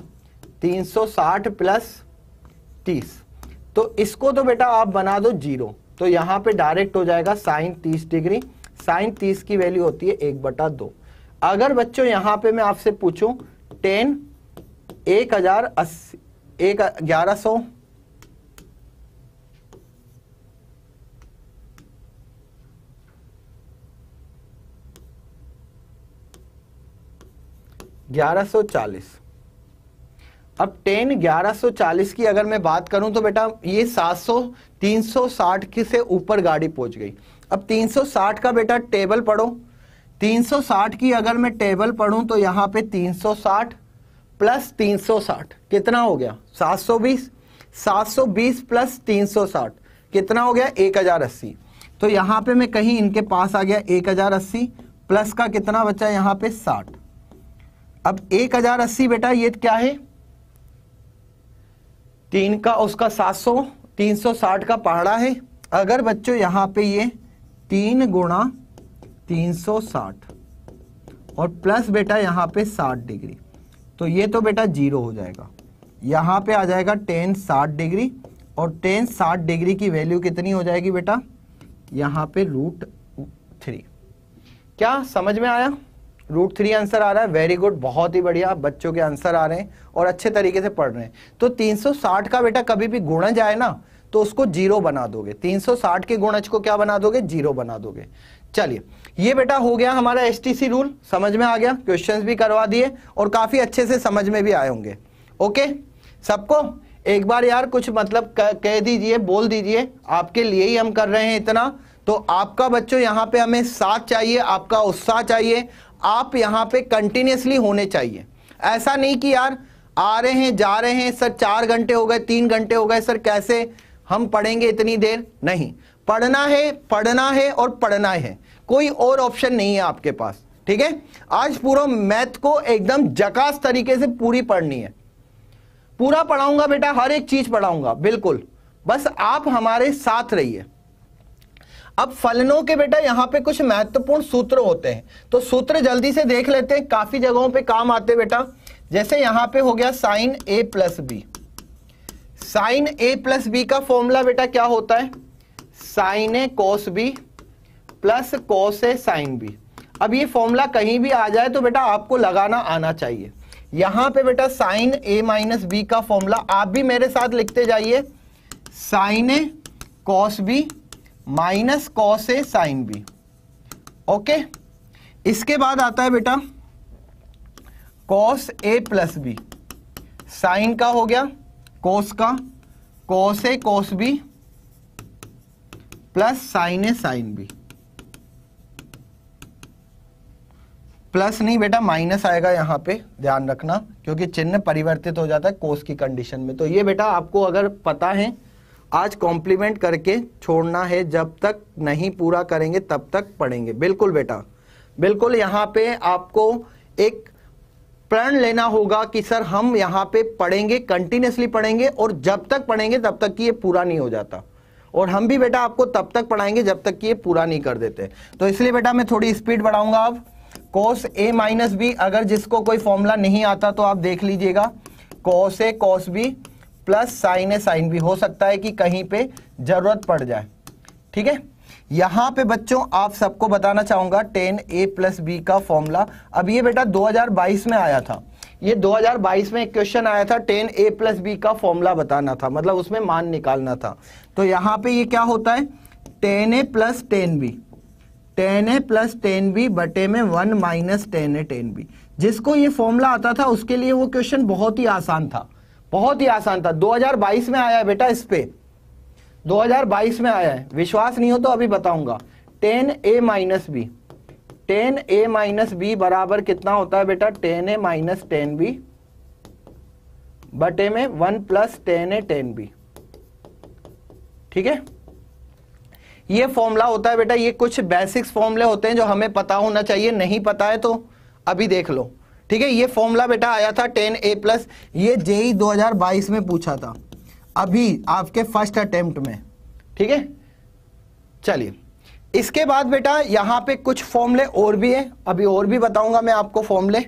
360 प्लस 30 तो इसको तो बेटा आप बना दो जीरो तो यहां पे डायरेक्ट हो जाएगा साइन तीस डिग्री साइन तीस की वैल्यू होती है एक बटा दो अगर बच्चों यहां पे मैं आपसे पूछू टेन एक हजार अस्सी एक ग्यारह सो ग्यारह सो चालीस अब 10 1140 की अगर मैं बात करूं तो बेटा ये 700 360 की से ऊपर गाड़ी पहुंच गई अब 360 का बेटा टेबल पढ़ो 360 की अगर मैं टेबल पढ़ूं तो यहाँ पे 360 प्लस 360 कितना हो गया 720 720 प्लस 360 कितना हो गया 1080 तो यहाँ पे मैं कहीं इनके पास आ गया 1080 प्लस का कितना बचा यहाँ पे 60 अब 1080 बेटा ये क्या है तीन का उसका सात सौ तीन सौ साठ का पहाड़ा है अगर बच्चों यहाँ पे ये तीन गुणा तीन सौ साठ और प्लस बेटा यहाँ पे साठ डिग्री तो ये तो बेटा जीरो हो जाएगा यहाँ पे आ जाएगा टेन साठ डिग्री और टेन साठ डिग्री की वैल्यू कितनी हो जाएगी बेटा यहाँ पे रूट थ्री क्या समझ में आया रूट थ्री आंसर आ रहा है वेरी गुड बहुत ही बढ़िया बच्चों के आंसर आ रहे हैं और अच्छे तरीके से पढ़ रहे हैं तो 360 का बेटा कभी भी गुण जाए ना तो उसको जीरो बना दोगे 360 के गुणज को क्या बना दोगे जीरो बना दोगे चलिए ये बेटा हो गया हमारा एस रूल समझ में आ गया क्वेश्चन भी करवा दिए और काफी अच्छे से समझ में भी आए होंगे ओके सबको एक बार यार कुछ मतलब कह दीजिए बोल दीजिए आपके लिए ही हम कर रहे हैं इतना तो आपका बच्चों यहाँ पे हमें साथ चाहिए आपका उत्साह चाहिए आप यहां पे कंटिन्यूसली होने चाहिए ऐसा नहीं कि यार आ रहे हैं जा रहे हैं सर चार घंटे हो गए तीन घंटे हो गए सर कैसे हम पढ़ेंगे इतनी देर नहीं पढ़ना है पढ़ना है और पढ़ना है कोई और ऑप्शन नहीं है आपके पास ठीक है आज पूरा मैथ को एकदम जकास तरीके से पूरी पढ़नी है पूरा पढ़ाऊंगा बेटा हर एक चीज पढ़ाऊंगा बिल्कुल बस आप हमारे साथ रहिए अब फलनों के बेटा यहां पे कुछ महत्वपूर्ण सूत्र होते हैं तो सूत्र जल्दी से देख लेते हैं काफी जगहों पे काम आते बेटा जैसे यहां पे हो गया sine A plus B sine A plus B का फॉर्मूला बेटा क्या होता है sine A cos B plus cos A sine B अब ये फॉर्मूला कहीं भी आ जाए तो बेटा आपको लगाना आना चाहिए यहां पे बेटा साइन ए माइनस बी का फॉर्मूला आप भी मेरे साथ लिखते जाइए sine A cos B minus cos A sine B okay इसके बाद आता है बेटा cos A plus B sine का हो गया कोस का cos A cos B plus sine A sine B plus नहीं बेटा माइनस आएगा यहां पे ध्यान रखना क्योंकि चिन्ह परिवर्तित हो जाता है कोस की कंडीशन में तो ये बेटा आपको अगर पता है आज कॉम्प्लीमेंट करके छोड़ना है जब तक नहीं पूरा करेंगे तब तक पढ़ेंगे बिल्कुल बेटा बिल्कुल यहाँ पे आपको एक प्रण लेना होगा कि सर हम यहाँ पे पढ़ेंगे कंटिन्यूसली पढ़ेंगे और जब तक पढ़ेंगे तब तक कि ये पूरा नहीं हो जाता और हम भी बेटा आपको तब तक पढ़ाएंगे जब तक कि ये पूरा नहीं कर देते तो इसलिए बेटा मैं थोड़ी स्पीड बढ़ाऊंगा अब कोस ए माइनस बी अगर जिसको कोई फॉर्मूला नहीं आता तो आप देख लीजिएगा cos A cos B plus sine A sine भी हो सकता है कि कहीं पे जरूरत पड़ जाए ठीक है यहां पे बच्चों आप सबको बताना चाहूंगा टेन ए प्लस बी का फॉर्मूला अब ये बेटा 2022 में आया था ये 2022 में एक क्वेश्चन आया था टेन ए प्लस बी का फॉर्मूला बताना था मतलब उसमें मान निकालना था तो यहां पे ये क्या होता है tan A plus tan B tan A plus tan B बटे में one minus tan A tan B जिसको ये फॉर्मूला आता था उसके लिए वो क्वेश्चन बहुत ही आसान था बहुत ही आसान था 2022 में आया है बेटा इस पे 2022 में आया है विश्वास नहीं हो तो अभी बताऊंगा tan A minus B tan A minus B बराबर कितना होता है बेटा tan A minus tan B बटे में one plus tan A tan B ठीक है ये फॉर्मूला होता है बेटा ये कुछ बेसिक्स फॉर्मूले होते हैं जो हमें पता होना चाहिए नहीं पता है तो अभी देख लो ठीक है ये फॉर्मूला बेटा आया था टेन ए प्लस ये जेई 2022 में पूछा था अभी आपके फर्स्ट अटेम्प्ट में ठीक है चलिए इसके बाद बेटा यहां पे कुछ फॉर्मूले और भी हैं अभी और भी बताऊंगा मैं आपको फॉर्मूले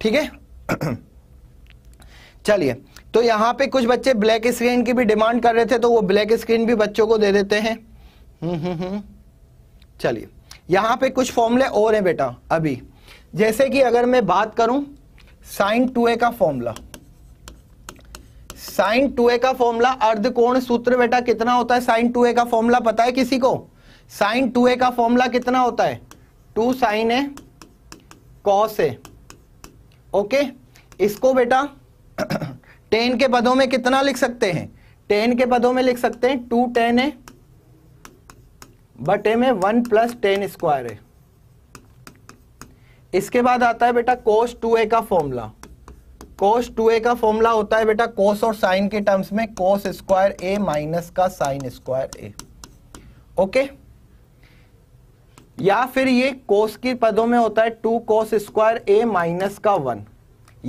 ठीक है *clears throat* चलिए तो यहां पे कुछ बच्चे ब्लैक स्क्रीन की भी डिमांड कर रहे थे तो वो ब्लैक स्क्रीन भी बच्चों को दे देते हैं हम्म, हम्म, हम्म। चलिए यहां पे कुछ फॉर्मूले और हैं बेटा अभी जैसे कि अगर मैं बात करूं साइन टू ए का फॉर्मूला साइन टू ए का फॉर्मूला अर्धकोण सूत्र बेटा कितना होता है साइन टू ए का फॉर्मूला पता है किसी को साइन टू ए का फॉर्मूला कितना होता है two sine A cos A okay इसको बेटा टेन *coughs* के पदों में कितना लिख सकते हैं टेन के पदों में लिख सकते हैं टू टेन ए बटे में वन प्लस टेन स्क्वायर है इसके बाद आता है बेटा कोस टू ए का फॉर्मूला कोस टू ए का फॉर्मूला होता है बेटा कोस और साइन के टर्म्स में कोस स्क्वायर ए माइनस का साइन स्क्वायर ए ओके या फिर ये कोस के पदों में होता है two cos square A minus का वन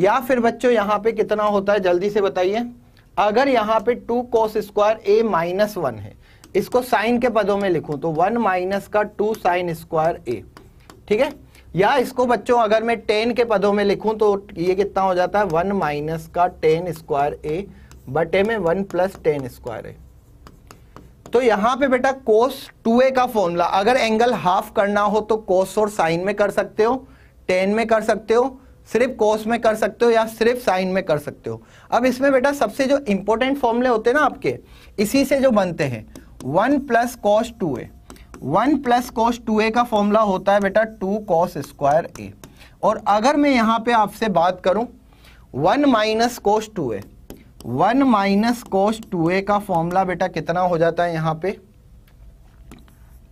या फिर बच्चों यहां पे कितना होता है जल्दी से बताइए अगर यहां पे two cos square A minus one है इसको साइन के पदों में लिखूं तो वन माइनस का टू साइन स्क्वायर ए ठीक है या इसको बच्चों अगर मैं टेन के पदों में लिखूं तो ये कितना हो जाता है वन माइनस का टेन स्क्वायर ए बटे में one plus tan square A तो यहां पे बेटा कोस टू ए का फॉर्मूला अगर एंगल हाफ करना हो तो कोस और साइन में कर सकते हो टेन में कर सकते हो सिर्फ कोस में कर सकते हो या सिर्फ साइन में कर सकते हो अब इसमें बेटा सबसे जो इंपॉर्टेंट फॉर्मूले होते हैं ना आपके इसी से जो बनते हैं one plus cos two A one plus cos two A का फॉर्मूला होता है बेटा टू कॉस स्क्वायर ए और अगर मैं यहां पे आपसे बात करूं one minus cos two A one minus cos two A का फॉर्मूला बेटा कितना हो जाता है यहां पे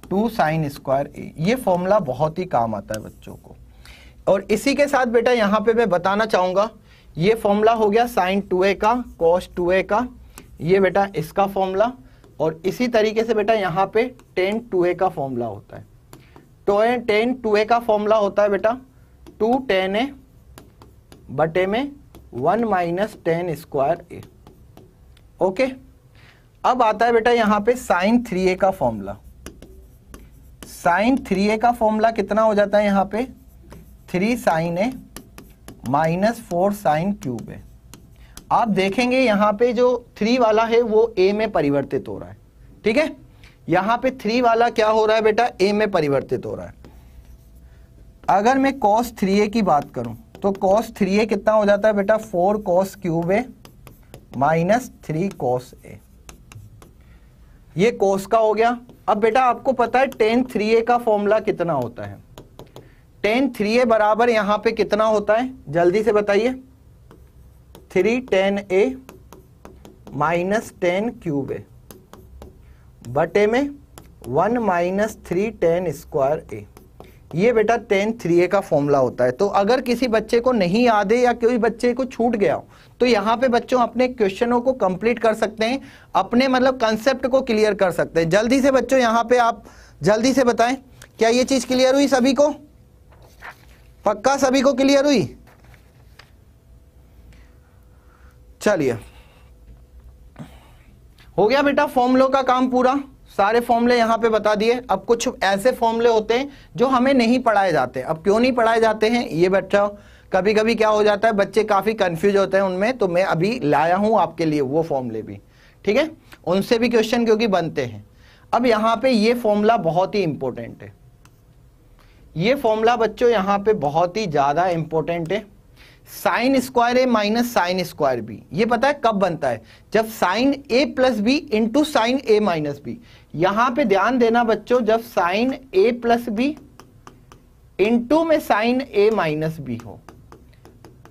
टू साइन स्क्वायर ए ये फॉर्मूला बहुत ही काम आता है बच्चों को और इसी के साथ बेटा यहां पे मैं बताना चाहूंगा ये फॉर्मूला हो गया साइन टू ए का कॉस टू ए का ये बेटा इसका फॉर्मूला और इसी तरीके से बेटा यहां पे टेन टू ए का फॉर्मूला होता है तो टेन टू ए का फॉर्मूला होता है बेटा टू टेन ए बटे में one minus tan square A okay अब आता है बेटा यहां पे साइन थ्री ए का फॉर्मूला साइन थ्री ए का फॉर्मूला कितना हो जाता है यहां पे three sine A minus four sine cube है आप देखेंगे यहां पे जो थ्री वाला है वो ए में परिवर्तित हो रहा है ठीक है यहां पे थ्री वाला क्या हो रहा है बेटा ए में परिवर्तित हो रहा है अगर मैं कॉस थ्री ए की बात करूं तो कॉस थ्री ए कितना हो जाता है बेटा four cos cube A minus three cos A ये कॉस का हो गया अब बेटा आपको पता है टेन थ्री ए का फॉर्मूला कितना होता है टेन थ्री ए बराबर यहां पे कितना होता है जल्दी से बताइए three tan A minus tan cube A बटे में one minus three tan square A ये बेटा टेन थ्री ए का फॉर्मूला होता है तो अगर किसी बच्चे को नहीं याद है या कोई बच्चे को छूट गया हो तो यहां पे बच्चों अपने क्वेश्चनों को कंप्लीट कर सकते हैं अपने मतलब कंसेप्ट को क्लियर कर सकते हैं जल्दी से बच्चों यहां पे आप जल्दी से बताएं क्या ये चीज़ क्लियर हुई सभी को पक्का सभी को क्लियर हुई चलिए हो गया बेटा फॉर्मलो का काम पूरा सारे फॉर्मले यहां पे बता दिए अब कुछ ऐसे फॉर्मले होते हैं जो हमें नहीं पढ़ाए जाते अब क्यों नहीं पढ़ाए जाते हैं ये बच्चा कभी कभी क्या हो जाता है बच्चे काफ़ी कंफ्यूज होते हैं उनमें तो मैं अभी लाया हूं आपके लिए वो फॉर्मले भी ठीक है उनसे भी क्वेश्चन क्योंकि बनते हैं अब यहां पर यह फॉर्मूला बहुत ही इंपॉर्टेंट है ये फॉर्मूला बच्चों यहां पे बहुत ही ज़्यादा इंपॉर्टेंट है sine square A minus sine square B ये पता है कब बनता है जब sine A plus B into sine A minus B यहां पे ध्यान देना बच्चों जब sine A plus B into में साइन ए माइनस बी हो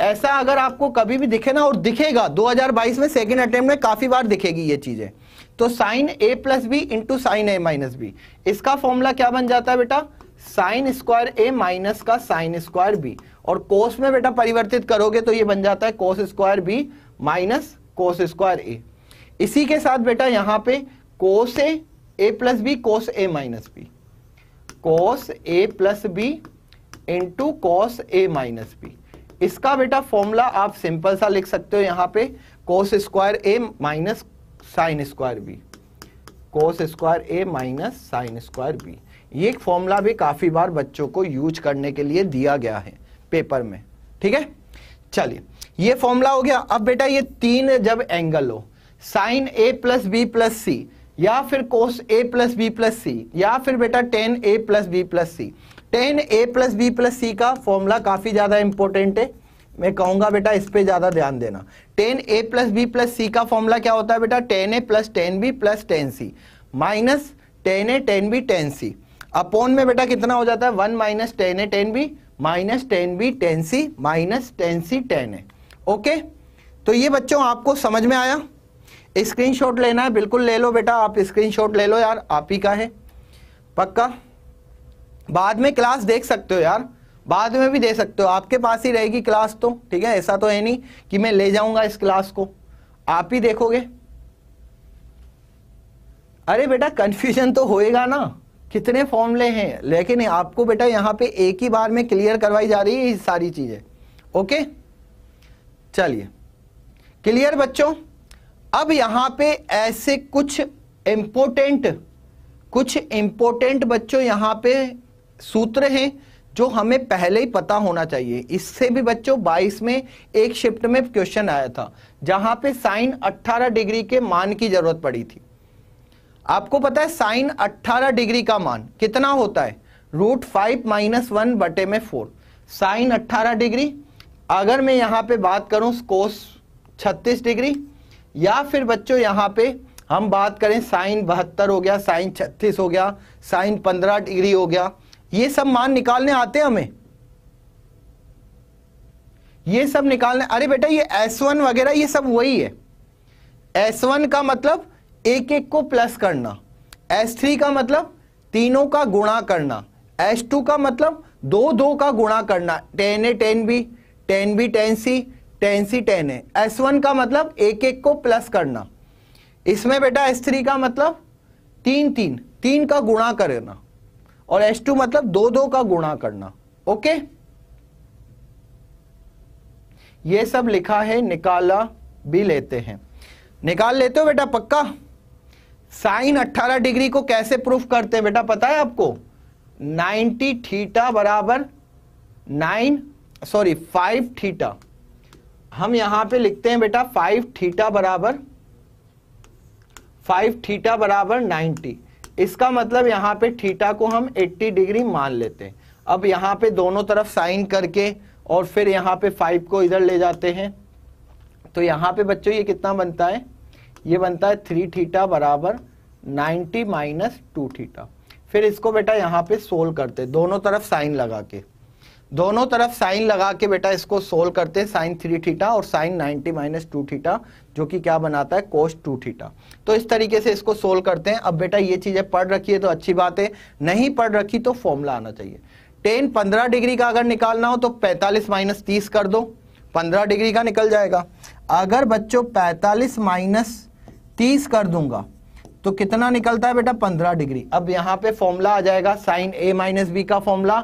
ऐसा अगर आपको कभी भी दिखे ना और दिखेगा 2022 में सेकेंड अटेम्प्ट में काफी बार दिखेगी ये चीजें तो sine A plus B into sine A minus B इसका फॉर्मूला क्या बन जाता है बेटा साइन स्क्वायर ए माइनस का साइन स्क्वायर बी और कोस में बेटा परिवर्तित करोगे तो ये बन जाता है cos square B minus cos square A इसी के साथ बेटा यहां पे cos A A plus B cos A minus B cos A plus B into cos A minus B इसका बेटा फॉर्मूला आप सिंपल सा लिख सकते हो यहां पे cos square A minus sine square B cos square A minus sine square B ये फॉर्मूला भी काफ़ी बार बच्चों को यूज करने के लिए दिया गया है पेपर में ठीक है चलिए ये फॉर्मूला हो गया अब बेटा ये तीन जब एंगल हो sine A plus B plus C या फिर cos A plus B plus C या फिर बेटा tan A plus B plus C tan A plus B plus C का फॉर्मूला काफ़ी ज़्यादा इंपॉर्टेंट है मैं कहूंगा बेटा इस पर ज़्यादा ध्यान देना tan A plus B plus C का फॉर्मूला क्या होता है बेटा tan A plus tan B plus tan C minus tan A tan B tan C upon में बेटा कितना हो जाता है one minus tan A tan B minus tan B tan C minus tan C tan है ओके तो ये बच्चों आपको समझ में आया स्क्रीनशॉट लेना है बिल्कुल ले लो बेटा आप स्क्रीनशॉट ले लो यार आप ही का है पक्का बाद में क्लास देख सकते हो यार बाद में भी दे सकते हो आपके पास ही रहेगी क्लास तो ठीक है ऐसा तो है नहीं कि मैं ले जाऊंगा इस क्लास को आप ही देखोगे अरे बेटा कंफ्यूजन तो होएगा ना कितने फॉर्मूले हैं लेकिन आपको बेटा यहां पे एक ही बार में क्लियर करवाई जा रही है सारी चीज़ें ओके चलिए क्लियर बच्चों अब यहां पे ऐसे कुछ इंपोर्टेंट कुछ इंपोर्टेंट बच्चों यहां पे सूत्र हैं जो हमें पहले ही पता होना चाहिए इससे भी बच्चों 22 में एक शिफ्ट में क्वेश्चन आया था जहां पे साइन 18 डिग्री के मान की जरूरत पड़ी थी आपको पता है साइन 18 डिग्री का मान कितना होता है रूट फाइव माइनस वन बटे में फोर साइन 18 डिग्री अगर मैं यहाँ पे बात करूँ कोस 36 डिग्री या फिर बच्चों यहाँ पे हम बात करें साइन बहत्तर हो गया साइन छत्तीस हो गया साइन पंद्रह डिग्री हो गया ये सब मान निकालने आते हैं हमें ये सब निकालने अरे बेटा ये एस वगैरह ये सब वही है एस का मतलब एक एक को प्लस करना एस थ्री का मतलब तीनों का गुणा करना एस टू का मतलब दो दो का गुणा करना tan A tan B tan B tan C tan C tan A S one का मतलब एक एक को प्लस करना इसमें बेटा एस थ्री का मतलब तीन तीन तीन का गुणा करना और एस टू मतलब दो दो का गुणा करना ओके ये सब लिखा है निकाला भी लेते हैं निकाल लेते हो बेटा पक्का साइन 18 डिग्री को कैसे प्रूफ करते हैं बेटा पता है आपको 90 थीटा बराबर 9 सॉरी 5 थीटा हम यहां पे लिखते हैं बेटा 5 थीटा बराबर 5 थीटा बराबर 90 इसका मतलब यहां पे थीटा को हम 80 डिग्री मान लेते हैं अब यहां पे दोनों तरफ साइन करके और फिर यहां पे 5 को इधर ले जाते हैं तो यहां पे बच्चों ये कितना बनता है ये बनता है थ्री थीटा बराबर नाइनटी माइनस टू थीटा फिर इसको बेटा यहाँ पे सोल्व करते दोनों तरफ साइन लगा के दोनों तरफ साइन लगा के बेटा इसको सोल्व करते हैं साइन थ्री थीटा और sine ninety minus two theta जो कि क्या बनाता है कोस टू थीटा तो इस तरीके से इसको सोल्व करते हैं अब बेटा ये चीज़ें पढ़ रखी है तो अच्छी बात है नहीं पढ़ रखी तो फॉर्मूला आना चाहिए टेन पंद्रह डिग्री का अगर निकालना हो तो पैंतालीस माइनस तीस कर दो पंद्रह डिग्री का निकल जाएगा अगर बच्चों पैंतालीस माइनस 30 कर दूंगा तो कितना निकलता है बेटा पंद्रह डिग्री अब यहां पे फॉर्मूला आ जाएगा साइन ए माइनस बी का formula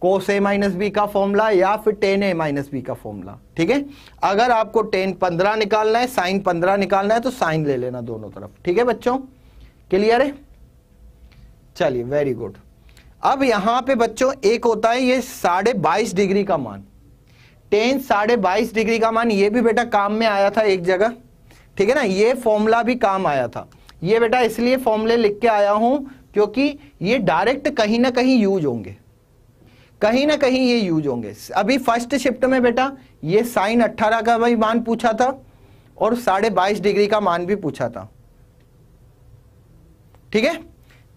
cos A minus B का फॉर्मूला या फिर टेन ए माइनस बी का फॉर्मूला ठीक है अगर आपको टेन पंद्रह निकालना है साइन पंद्रह निकालना है तो साइन ले लेना दोनों तरफ ठीक है बच्चों क्लियर है चलिए वेरी गुड अब यहां पे बच्चों एक होता है ये साढ़े बाईस डिग्री का मान टेन साढ़े बाईस डिग्री का मान ये भी बेटा काम में आया था एक जगह ठीक है ना ये फॉर्मूला भी काम आया था ये बेटा इसलिए फॉर्मूले लिख के आया हूं क्योंकि ये डायरेक्ट कहीं ना कहीं यूज होंगे कहीं ना कहीं ये यूज होंगे अभी फर्स्ट शिफ्ट में बेटा ये साइन 18 का भाई मान पूछा था और साढ़े बाईस डिग्री का मान भी पूछा था ठीक है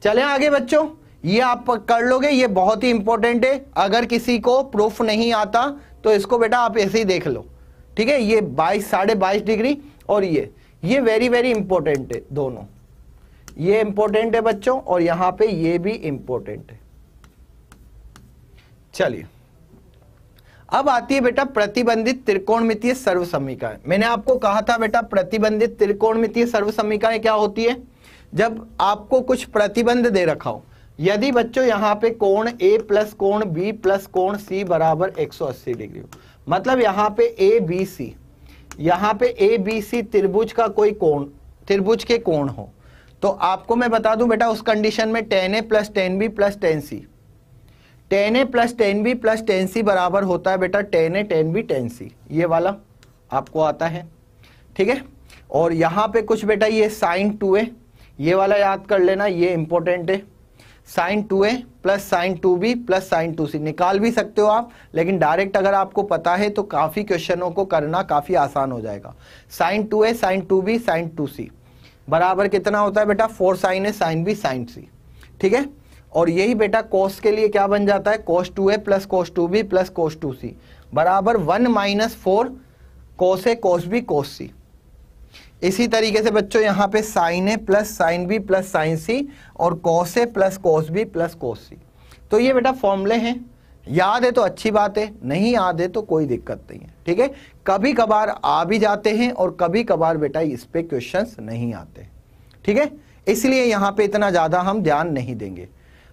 चले आगे बच्चों ये आप कर लोगे ये बहुत ही इंपॉर्टेंट है अगर किसी को प्रूफ नहीं आता तो इसको बेटा आप ऐसे ही देख लो ठीक है ये बाईस साढ़े बाईस डिग्री और ये ये वेरी वेरी इंपॉर्टेंट है दोनों ये इंपॉर्टेंट है बच्चों और यहां पे ये भी इंपॉर्टेंट है चलिए अब आती है बेटा प्रतिबंधित त्रिकोणमितीय सर्व समीकरण मैंने आपको कहा था बेटा प्रतिबंधित त्रिकोणमितीय सर्व समीकरण क्या होती है जब आपको कुछ प्रतिबंध दे रखा हो यदि बच्चों यहां पे कोण ए प्लस कोण बी प्लस कोण सी बराबर एक डिग्री हो मतलब यहां पे ए बी सी यहां पे ए बी सी त्रिभुज का कोई कोण त्रिभुज के कोण हो तो आपको मैं बता दूं बेटा उस कंडीशन में tan A plus tan B plus tan C tan A plus tan B plus tan C बराबर होता है बेटा tan A tan B tan C ये वाला आपको आता है ठीक है और यहां पे कुछ बेटा ये साइन टू ए ये वाला याद कर लेना ये इंपॉर्टेंट है sine two A plus sine two B plus sine two C निकाल भी सकते हो आप लेकिन डायरेक्ट अगर आपको पता है तो काफ़ी क्वेश्चनों को करना काफ़ी आसान हो जाएगा sine two A sine two B sine two C बराबर कितना होता है बेटा four sine A sine B sine C ठीक है और यही बेटा कोस के लिए क्या बन जाता है cos two A plus cos two B plus cos two C बराबर one minus four cos A cos B cos C इसी तरीके से बच्चों यहां पे sine A plus sine B plus sine C और cos A plus cos B plus cos C तो ये बेटा फॉर्मूले हैं याद है तो अच्छी बात है नहीं याद है तो कोई दिक्कत नहीं है ठीक है कभी कभार आ भी जाते हैं और कभी कभार बेटा इस पे क्वेश्चन नहीं आते ठीक है इसलिए यहां पे इतना ज़्यादा हम ध्यान नहीं देंगे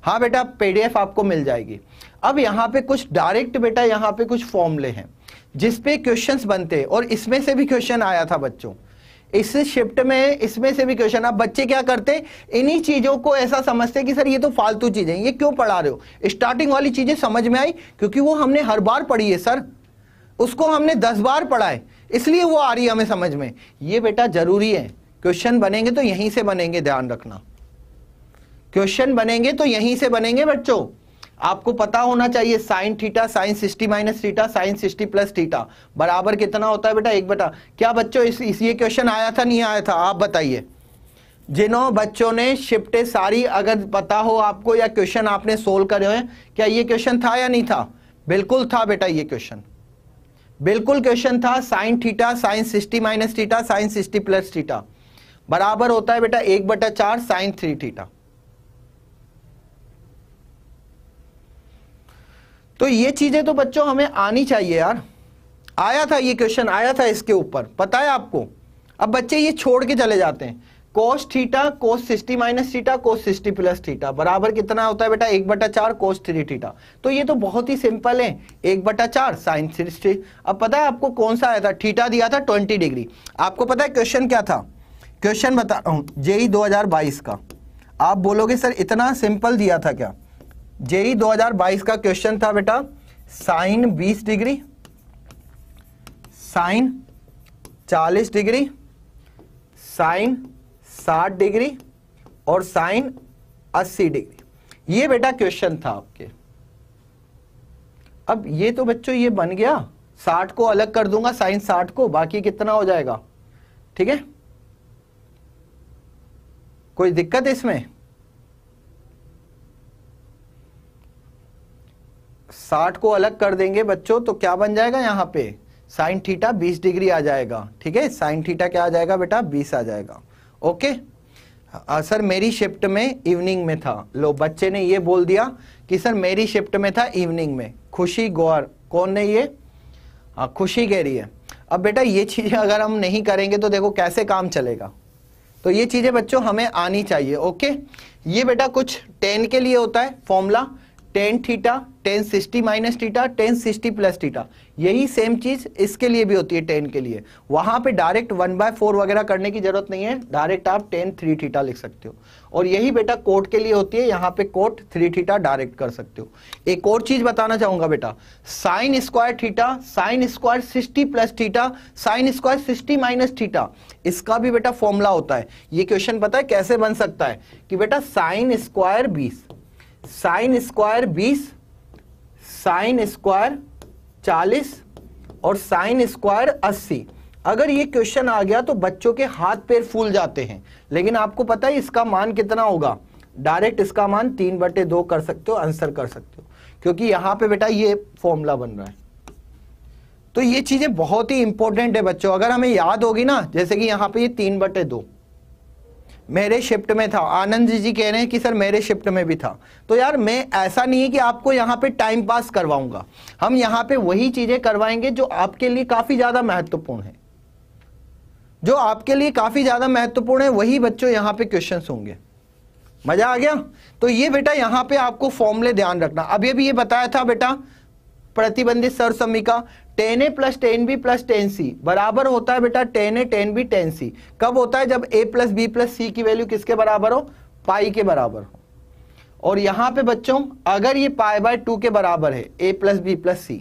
हाँ बेटा पीडीएफ आपको मिल जाएगी अब यहाँ पे कुछ डायरेक्ट बेटा यहाँ पे कुछ फॉर्मूले हैं जिसपे क्वेश्चंस बनते हैं और इसमें से भी क्वेश्चन आया था बच्चों इस शिफ्ट में इसमें से भी क्वेश्चन आप बच्चे क्या करते इन्हीं चीज़ों को ऐसा समझते कि सर ये तो फालतू चीज़ें ये क्यों पढ़ा रहे हो स्टार्टिंग वाली चीज़ें समझ में आई क्योंकि वो हमने हर बार पढ़ी है सर उसको हमने दस बार पढ़ा है इसलिए वो आ रही है हमें समझ में ये बेटा जरूरी है क्वेश्चन बनेंगे तो यहीं से बनेंगे ध्यान रखना क्वेश्चन बनेंगे तो यहीं से बनेंगे बच्चों आपको पता होना चाहिए sine theta sine sixty minus theta sine sixty plus theta बराबर कितना होता है बेटा एक बटा क्या बच्चों इस, इस ये क्वेश्चन आया था नहीं आया था आप बताइए जिनों बच्चों ने शिफ्टे सारी अगर पता हो आपको या क्वेश्चन आपने सोल्व करे हुए क्या ये क्वेश्चन था या नहीं था बिल्कुल था बेटा ये क्वेश्चन बिल्कुल क्वेश्चन था sine theta sine sixty minus theta sine sixty plus theta बराबर होता है बेटा एक बटा चार साइन थ्री थीटा तो ये चीज़ें तो बच्चों हमें आनी चाहिए यार आया था ये क्वेश्चन आया था इसके ऊपर पता है आपको अब बच्चे ये छोड़ के चले जाते हैं cos theta cos sixty minus theta cos sixty plus theta बराबर कितना होता है बेटा एक बटा चार कोस थ्री थीटा तो ये तो बहुत ही सिंपल है एक बटा चार साइन सिक्सटी अब पता है आपको कौन सा आया था थीटा दिया था ट्वेंटी डिग्री आपको पता है क्वेश्चन क्या था क्वेश्चन बता रहा हूँ जेई बाईस का आप बोलोगे सर इतना सिंपल दिया था क्या जेई 2022 का क्वेश्चन था बेटा sine 20 degree sine 40 degree sine 60 degree और साइन 80 डिग्री ये बेटा क्वेश्चन था आपके अब ये तो बच्चों ये बन गया 60 को अलग कर दूंगा साइन 60 को बाकी कितना हो जाएगा ठीक है कोई दिक्कत इसमें साठ को अलग कर देंगे बच्चों तो क्या बन जाएगा यहाँ पे साइन थीटा बीस डिग्री आ जाएगा ठीक है साइन थीटा क्या आ जाएगा बेटा बीस आ जाएगा ओके आ, सर मेरी शिफ्ट में इवनिंग में था लो बच्चे ने ये बोल दिया कि सर मेरी शिफ्ट में था इवनिंग में खुशी गौर कौन ने ये आ, खुशी कह रही है अब बेटा ये चीज़ें अगर हम नहीं करेंगे तो देखो कैसे काम चलेगा तो ये चीज़ें बच्चों हमें आनी चाहिए ओके ये बेटा कुछ टेन के लिए होता है formula tan theta tan sixty minus theta tan sixty plus theta यही सेम चीज इसके लिए भी होती है टेन के लिए वहां पे डायरेक्ट वन बाय फोर वगैरह करने की जरूरत नहीं है डायरेक्ट आप टेन थ्री थीटा लिख सकते हो और यही बेटा कोट के लिए होती है यहाँ पे कोट थ्री थीटा डायरेक्ट कर सकते हो एक और चीज बताना चाहूंगा बेटा sine square theta sine square sixty plus theta sine square sixty minus theta इसका भी बेटा फॉर्मूला होता है ये क्वेश्चन पता है कैसे बन सकता है कि बेटा साइन स्क्वायर बीस साइन स्क्वायर बीस साइन स्क्वायर चालीस और साइन स्क्वायर अस्सी अगर ये क्वेश्चन आ गया तो बच्चों के हाथ पैर फूल जाते हैं लेकिन आपको पता है इसका मान कितना होगा डायरेक्ट इसका मान तीन बटे दो कर सकते हो आंसर कर सकते हो क्योंकि यहां पे बेटा ये फॉर्मूला बन रहा है तो ये चीज़ें बहुत ही इंपॉर्टेंट है बच्चों अगर हमें याद होगी ना जैसे कि यहां पे ये तीन बटे दो मेरे शिफ्ट में था आनंद जी जी कह रहे हैं कि सर मेरे शिफ्ट में भी था तो यार मैं ऐसा नहीं है कि आपको यहाँ पे टाइम पास करवाऊंगा हम यहाँ पे वही चीजें करवाएंगे जो आपके लिए काफी ज्यादा महत्वपूर्ण है जो आपके लिए काफी ज्यादा महत्वपूर्ण है वही बच्चों यहाँ पे क्वेश्चन होंगे मजा आ गया तो ये बेटा यहाँ पे आपको फॉर्मले ध्यान रखना अभी अभी ये बताया था बेटा प्रतिबंधित सर्व समीका tan A plus tan B plus tan C बराबर होता है बेटा tan A tan B tan C कब होता है जब A plus B plus C की वैल्यू किसके बराबर हो पाई के बराबर हो और यहां पे बच्चों अगर ये पाई बाय टू के बराबर है A plus B plus C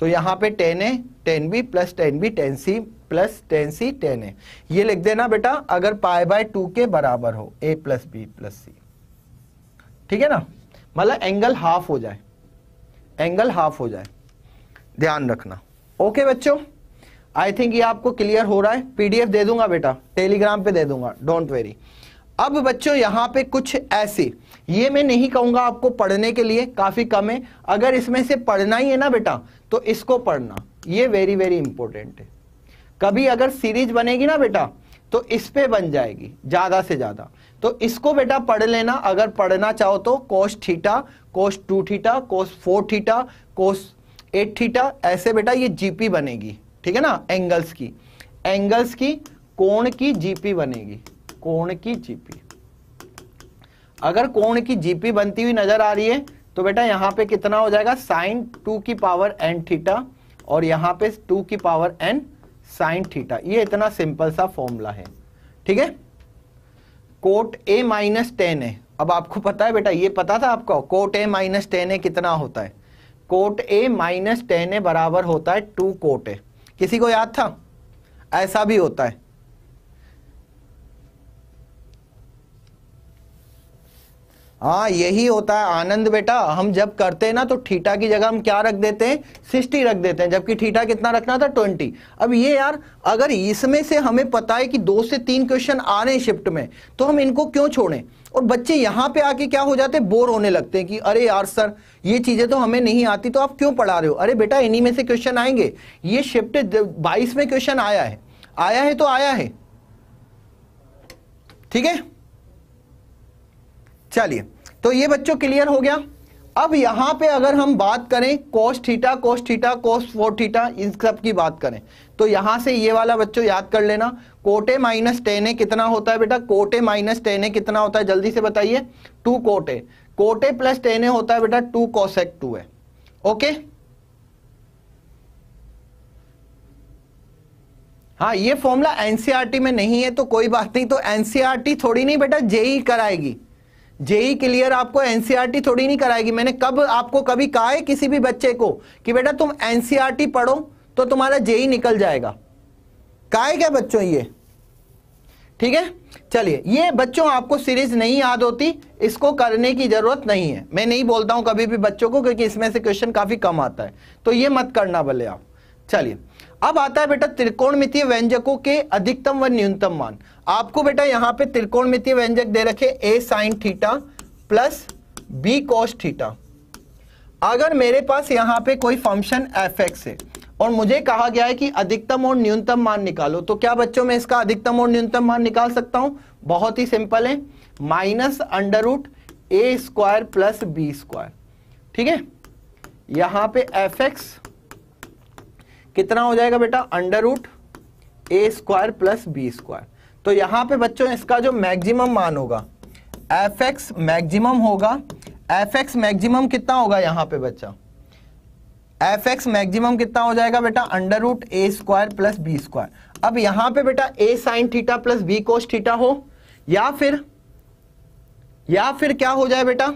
तो यहां पे tan A tan B plus tan B tan C plus tan C tan A ये लिख देना बेटा अगर पाए बाय टू के बराबर हो A plus B plus C ठीक है ना मतलब एंगल हाफ हो जाए एंगल हाफ हो जाए ध्यान रखना ओके बच्चों आई थिंक ये आपको क्लियर हो रहा है पीडीएफ दे दूंगा बेटा टेलीग्राम पे दे दूंगा डोंट वेरी अब बच्चों यहाँ पे कुछ ऐसे ये मैं नहीं कहूंगा आपको पढ़ने के लिए काफी कम है अगर इसमें से पढ़ना ही है ना बेटा तो इसको पढ़ना ये वेरी वेरी इंपॉर्टेंट है कभी अगर सीरीज बनेगी ना बेटा तो इस पे बन जाएगी ज्यादा से ज्यादा तो इसको बेटा पढ़ लेना अगर पढ़ना चाहो तो cos theta cos two theta cos four theta cos eight theta ऐसे बेटा ये जीपी बनेगी ठीक है ना एंगल्स की एंगल्स की कोण की जीपी बनेगी कोण की जीपी अगर कोण की जीपी बनती हुई नजर आ रही है तो बेटा यहां पे कितना हो जाएगा साइन टू की पावर एन थीटा और यहां पे टू की पावर एन साइन थीटा ये इतना सिंपल सा फॉर्मूला है ठीक है कोट ए माइनस टेन है अब आपको पता है बेटा ये पता था आपको कोट ए माइनस टेन है कितना होता है cot A minus tan A बराबर होता है टू कोट ए किसी को याद था ऐसा भी होता है हाँ यही होता है आनंद बेटा हम जब करते हैं ना तो ठीटा की जगह हम क्या रख देते हैं सिक्सटी रख देते हैं जबकि ठीटा कितना रखना था ट्वेंटी अब ये यार अगर इसमें से हमें पता है कि दो से तीन क्वेश्चन आ रहे हैं शिफ्ट में तो हम इनको क्यों छोड़ें और बच्चे यहां पे आके क्या हो जाते हैं बोर होने लगते हैं कि अरे यार सर ये चीजें तो हमें नहीं आती तो आप क्यों पढ़ा रहे हो अरे बेटा इन्हीं में से क्वेश्चन आएंगे ये शिफ्ट बाईस में क्वेश्चन आया है आया है तो आया है ठीक है चलिए तो ये बच्चों क्लियर हो गया अब यहां पे अगर हम बात करें cos theta cos theta cos four theta इन सब की बात करें तो यहां से ये वाला बच्चों याद कर लेना कोटे माइनस टेन ए कितना होता है बेटा कोटे माइनस टेन ए कितना होता है जल्दी से बताइए टू कोटे कोटे प्लस टेन ए होता है बेटा टू कोसेक टू है ओके हाँ ये फॉर्मूला एनसीईआरटी में नहीं है तो कोई बात नहीं तो एनसीईआरटी थोड़ी नहीं बेटा जेई कराएगी जेई क्लियर आपको एनसीईआरटी थोड़ी नहीं कराएगी मैंने कब आपको कभी कहा है किसी भी बच्चे को कि बेटा तुम एनसीईआरटी पढ़ो तो तुम्हारा जेई निकल जाएगा काय क्या बच्चों ये ठीक है चलिए ये बच्चों आपको सीरीज नहीं याद होती इसको करने की जरूरत नहीं है मैं नहीं बोलता हूं कभी भी बच्चों को क्योंकि इसमें से क्वेश्चन काफी कम आता है तो ये मत करना भले आप चलिए अब आता है बेटा त्रिकोणमितीय व्यंजकों के अधिकतम व न्यूनतम मान आपको बेटा यहां पे त्रिकोणमितीय व्यंजक दे रखे A sine theta plus B cos theta अगर मेरे पास यहां पे कोई फंक्शन एफ एक्स है और मुझे कहा गया है कि अधिकतम और न्यूनतम मान निकालो तो क्या बच्चों मैं इसका अधिकतम और न्यूनतम मान निकाल सकता हूं बहुत ही सिंपल है minus under root A square plus B square ठीक है यहां पे एफ एक्स कितना हो जाएगा बेटा under root A square plus B square तो यहां पे बच्चों इसका जो मैक्सिमम मान होगा एफ एक्स मैक्सिमम होगा एफ एक्स मैक्सिमम कितना होगा यहां पे बच्चा एफ एक्स मैक्सिमम कितना हो जाएगा बेटा under root A square plus B square अब यहां पे बेटा A sine theta plus B cos theta हो या फिर या फिर क्या हो जाए बेटा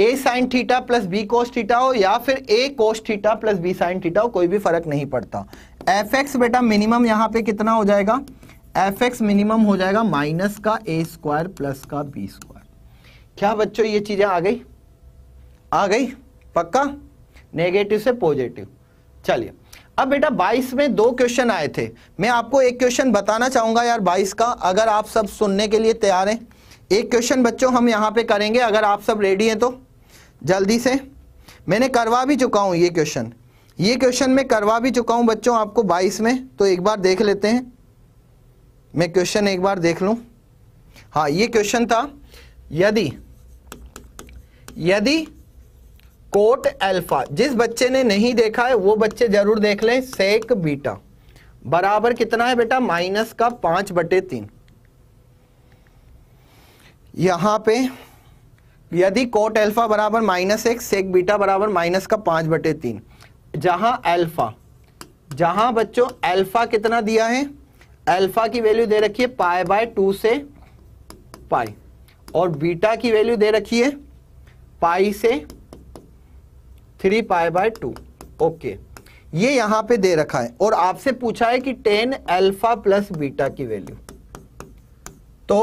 A sine theta plus B cos theta हो या फिर A cos theta plus B sine theta हो कोई भी फर्क नहीं पड़ता एफ एक्स बेटा मिनिमम यहां पे कितना हो जाएगा एफ एक्स मिनिमम हो जाएगा माइनस का ए स्क्वायर प्लस का बी स्क्वायर क्या बच्चों ये चीजें आ गई आ गई पक्का नेगेटिव से पॉजिटिव चलिए अब बेटा 22 में दो क्वेश्चन आए थे मैं आपको एक क्वेश्चन बताना चाहूंगा यार 22 का अगर आप सब सुनने के लिए तैयार हैं एक क्वेश्चन बच्चों हम यहाँ पे करेंगे अगर आप सब रेडी हैं तो जल्दी से मैंने करवा भी चुका हूं ये क्वेश्चन ये क्वेश्चन मैं करवा भी चुका हूं बच्चों आपको 22 में तो एक बार देख लेते हैं मैं क्वेश्चन एक बार देख लू हाँ ये क्वेश्चन था यदि यदि कोट अल्फा जिस बच्चे ने नहीं देखा है वो बच्चे जरूर देख लें सेक बीटा बराबर कितना है बेटा माइनस का पांच बटे तीन यहां पे यदि कोट अल्फा बराबर माइनस एक सेक बीटा बराबर माइनस का पांच बटे तीन जहां अल्फा जहां बच्चों अल्फा कितना दिया है अल्फा की वैल्यू दे रखी है पाए बाय टू से पाई और बीटा की वैल्यू दे रखी है पाई से three pi by two okay ये यहां पे दे रखा है और आपसे पूछा है कि टेन अल्फा प्लस बीटा की वैल्यू तो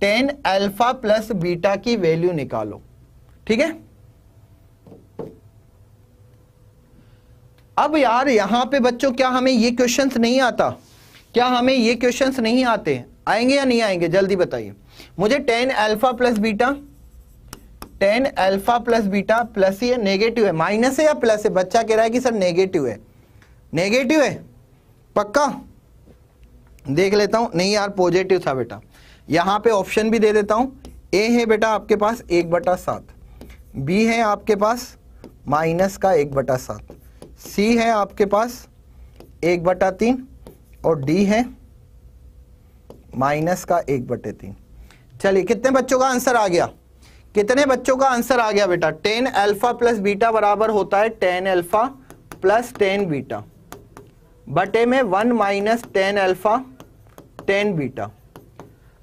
टेन अल्फा प्लस बीटा की वैल्यू निकालो ठीक है अब यार यहां पे बच्चों क्या हमें ये क्वेश्चंस नहीं आता क्या हमें ये क्वेश्चंस नहीं आते आएंगे या नहीं आएंगे जल्दी बताइए मुझे tan alpha plus beta tan alpha plus beta plus ही है नेगेटिव है माइनस है या प्लस है बच्चा कह रहा है कि सर नेगेटिव है नेगेटिव है पक्का देख लेता हूं नहीं यार पॉजिटिव था बेटा यहां पे ऑप्शन भी दे देता हूं ए है बेटा आपके पास एक बटा सात बी है आपके पास माइनस का एक बटा सात सी है आपके पास एक बटा तीन और डी है माइनस का एक बटे तीन चलिए कितने बच्चों का आंसर आ गया कितने बच्चों का आंसर आ गया बेटा टेन अल्फा प्लस बीटा बराबर होता है tan alpha plus tan beta बटे में one minus tan alpha tan beta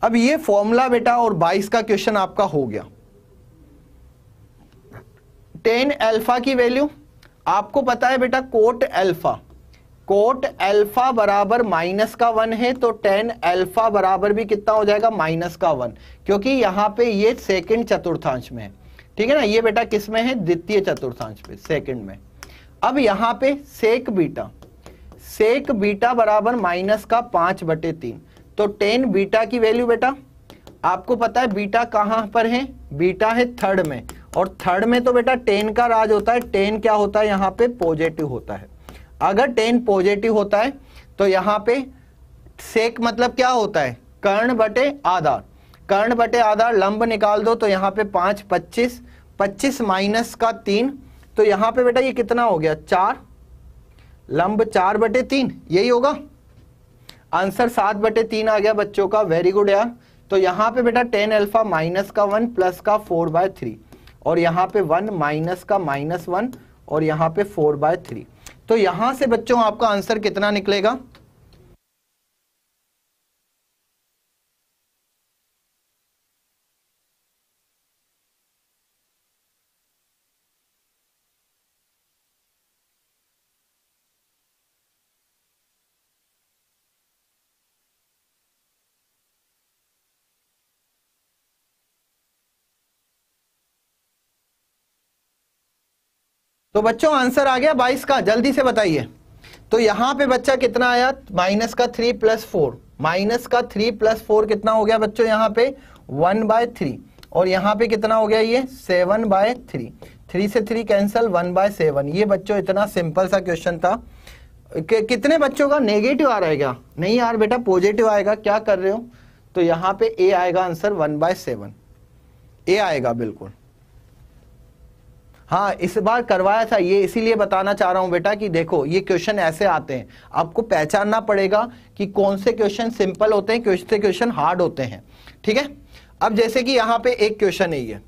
अब ये फॉर्मूला बेटा और 22 का क्वेश्चन आपका हो गया टेन अल्फा की वैल्यू आपको पता है बेटा कोट अल्फा कोट अल्फा बराबर माइनस का वन है तो टेन अल्फा बराबर भी कितना हो जाएगा माइनस का वन क्योंकि यहाँ पे ये सेकंड चतुर्थांश में है ठीक है ना ये बेटा किस में है द्वितीय चतुर्थांश पे सेकंड में अब यहाँ पे सेक बीटा सेक बीटा बराबर माइनस का पांच बटे तीन तो टेन बीटा की वैल्यू बेटा आपको पता है बीटा कहां पर है बीटा है थर्ड में और थर्ड में तो बेटा टेन का राज होता है टेन क्या होता है यहाँ पे पॉजिटिव होता है अगर टेन पॉजिटिव होता है तो यहां पे सेक मतलब क्या होता है कर्ण बटे आधार कर्ण बटे आधार लंब निकाल दो तो यहां पे पांच पच्चीस पच्चीस माइनस का तीन तो यहां पे बेटा ये कितना हो गया चार लंब चार बटे तीन यही होगा आंसर सात बटे तीन आ गया बच्चों का वेरी गुड यार तो यहां पे बेटा टेन अल्फा माइनस का वन प्लस का फोर बाय थ्री और यहां पे वन माइनस का माइनस वन और यहां पे फोर बाय थ्री तो यहां से बच्चों आपका आंसर कितना निकलेगा तो बच्चों आंसर आ गया बाईस का जल्दी से बताइए तो यहां पे बच्चा कितना आया माइनस का थ्री प्लस फोर माइनस का थ्री प्लस फोर कितना हो गया बच्चों यहाँ पे वन बाय थ्री और यहां पे कितना हो गया ये सेवन बाय थ्री थ्री से three cancel one by seven ये बच्चों इतना सिंपल सा क्वेश्चन था कि, कितने बच्चों का नेगेटिव आ रहेगा नहीं यार बेटा पॉजिटिव आएगा क्या कर रहे हो तो यहां पे ए आएगा answer one by seven A आएगा बिल्कुल हाँ इस बार करवाया था ये इसीलिए बताना चाह रहा हूँ बेटा कि देखो ये क्वेश्चन ऐसे आते हैं आपको पहचानना पड़ेगा कि कौन से क्वेश्चन सिंपल होते हैं क्वेश्चन से क्वेश्चन हार्ड होते हैं ठीक है अब जैसे कि यहाँ पे एक क्वेश्चन है ये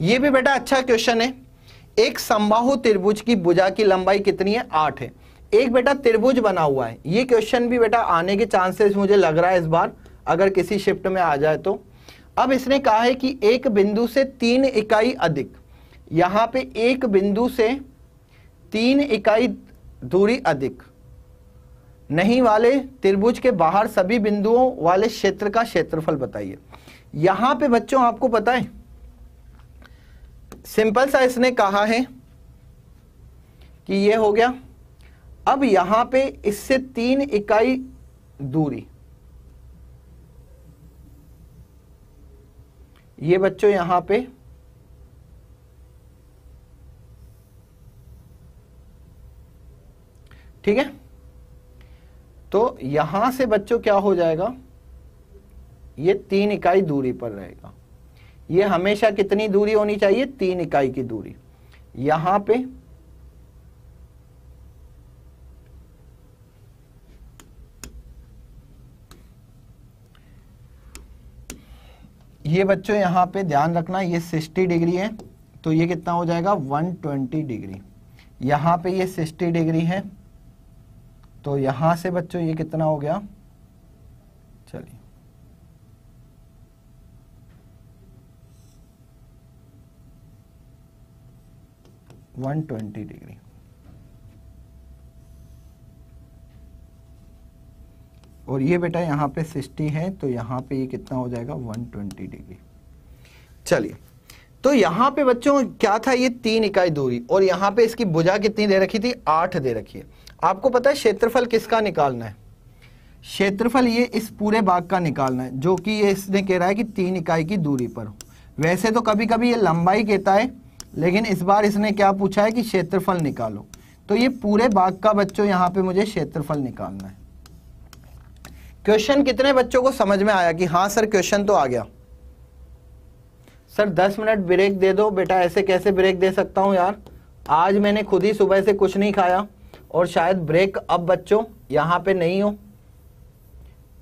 ये भी बेटा अच्छा क्वेश्चन है एक संबाहु त्रिभुज की भुजा की लंबाई कितनी है आठ है एक बेटा त्रिभुज बना हुआ है ये क्वेश्चन भी बेटा आने के चांसेस मुझे लग रहा है इस बार अगर किसी शिफ्ट में आ जाए तो अब इसने कहा है कि एक बिंदु से तीन इकाई अधिक यहां पे एक बिंदु से तीन इकाई दूरी अधिक नहीं वाले त्रिभुज के बाहर सभी बिंदुओं वाले क्षेत्र का क्षेत्रफल बताइए यहां पे बच्चों आपको पता है सिंपल सा इसने कहा है कि ये हो गया अब यहां पे इससे तीन इकाई दूरी ये बच्चों यहां पे ठीक है तो यहां से बच्चों क्या हो जाएगा ये तीन इकाई दूरी पर रहेगा ये हमेशा कितनी दूरी होनी चाहिए तीन इकाई की दूरी यहां पे ये बच्चों यहां पे ध्यान रखना ये 60 डिग्री है तो ये कितना हो जाएगा 120 डिग्री यहां पे ये 60 डिग्री है तो यहां से बच्चों ये कितना हो गया चलिए वन ट्वेंटी डिग्री और ये बेटा यहां पे सिक्सटी है तो यहां पे ये कितना हो जाएगा वन ट्वेंटी डिग्री चलिए तो यहां पे बच्चों क्या था ये तीन इकाई दूरी और यहां पे इसकी भुजा कितनी दे रखी थी आठ दे रखी है आपको पता है क्षेत्रफल किसका निकालना है क्षेत्रफल ये इस पूरे बाग का निकालना है जो कि ये इसने कह रहा है कि तीन इकाई की दूरी पर वैसे तो कभी कभी ये लंबाई कहता है लेकिन इस बार इसने क्या पूछा है कि क्षेत्रफल निकालो तो ये पूरे बाग का बच्चों यहाँ पे मुझे क्षेत्रफल निकालना है क्वेश्चन कितने बच्चों को समझ में आया कि हाँ सर क्वेश्चन तो आ गया सर दस मिनट ब्रेक दे दो बेटा ऐसे कैसे ब्रेक दे सकता हूँ यार आज मैंने खुद ही सुबह से कुछ नहीं खाया और शायद ब्रेक अब बच्चों यहां पे नहीं हो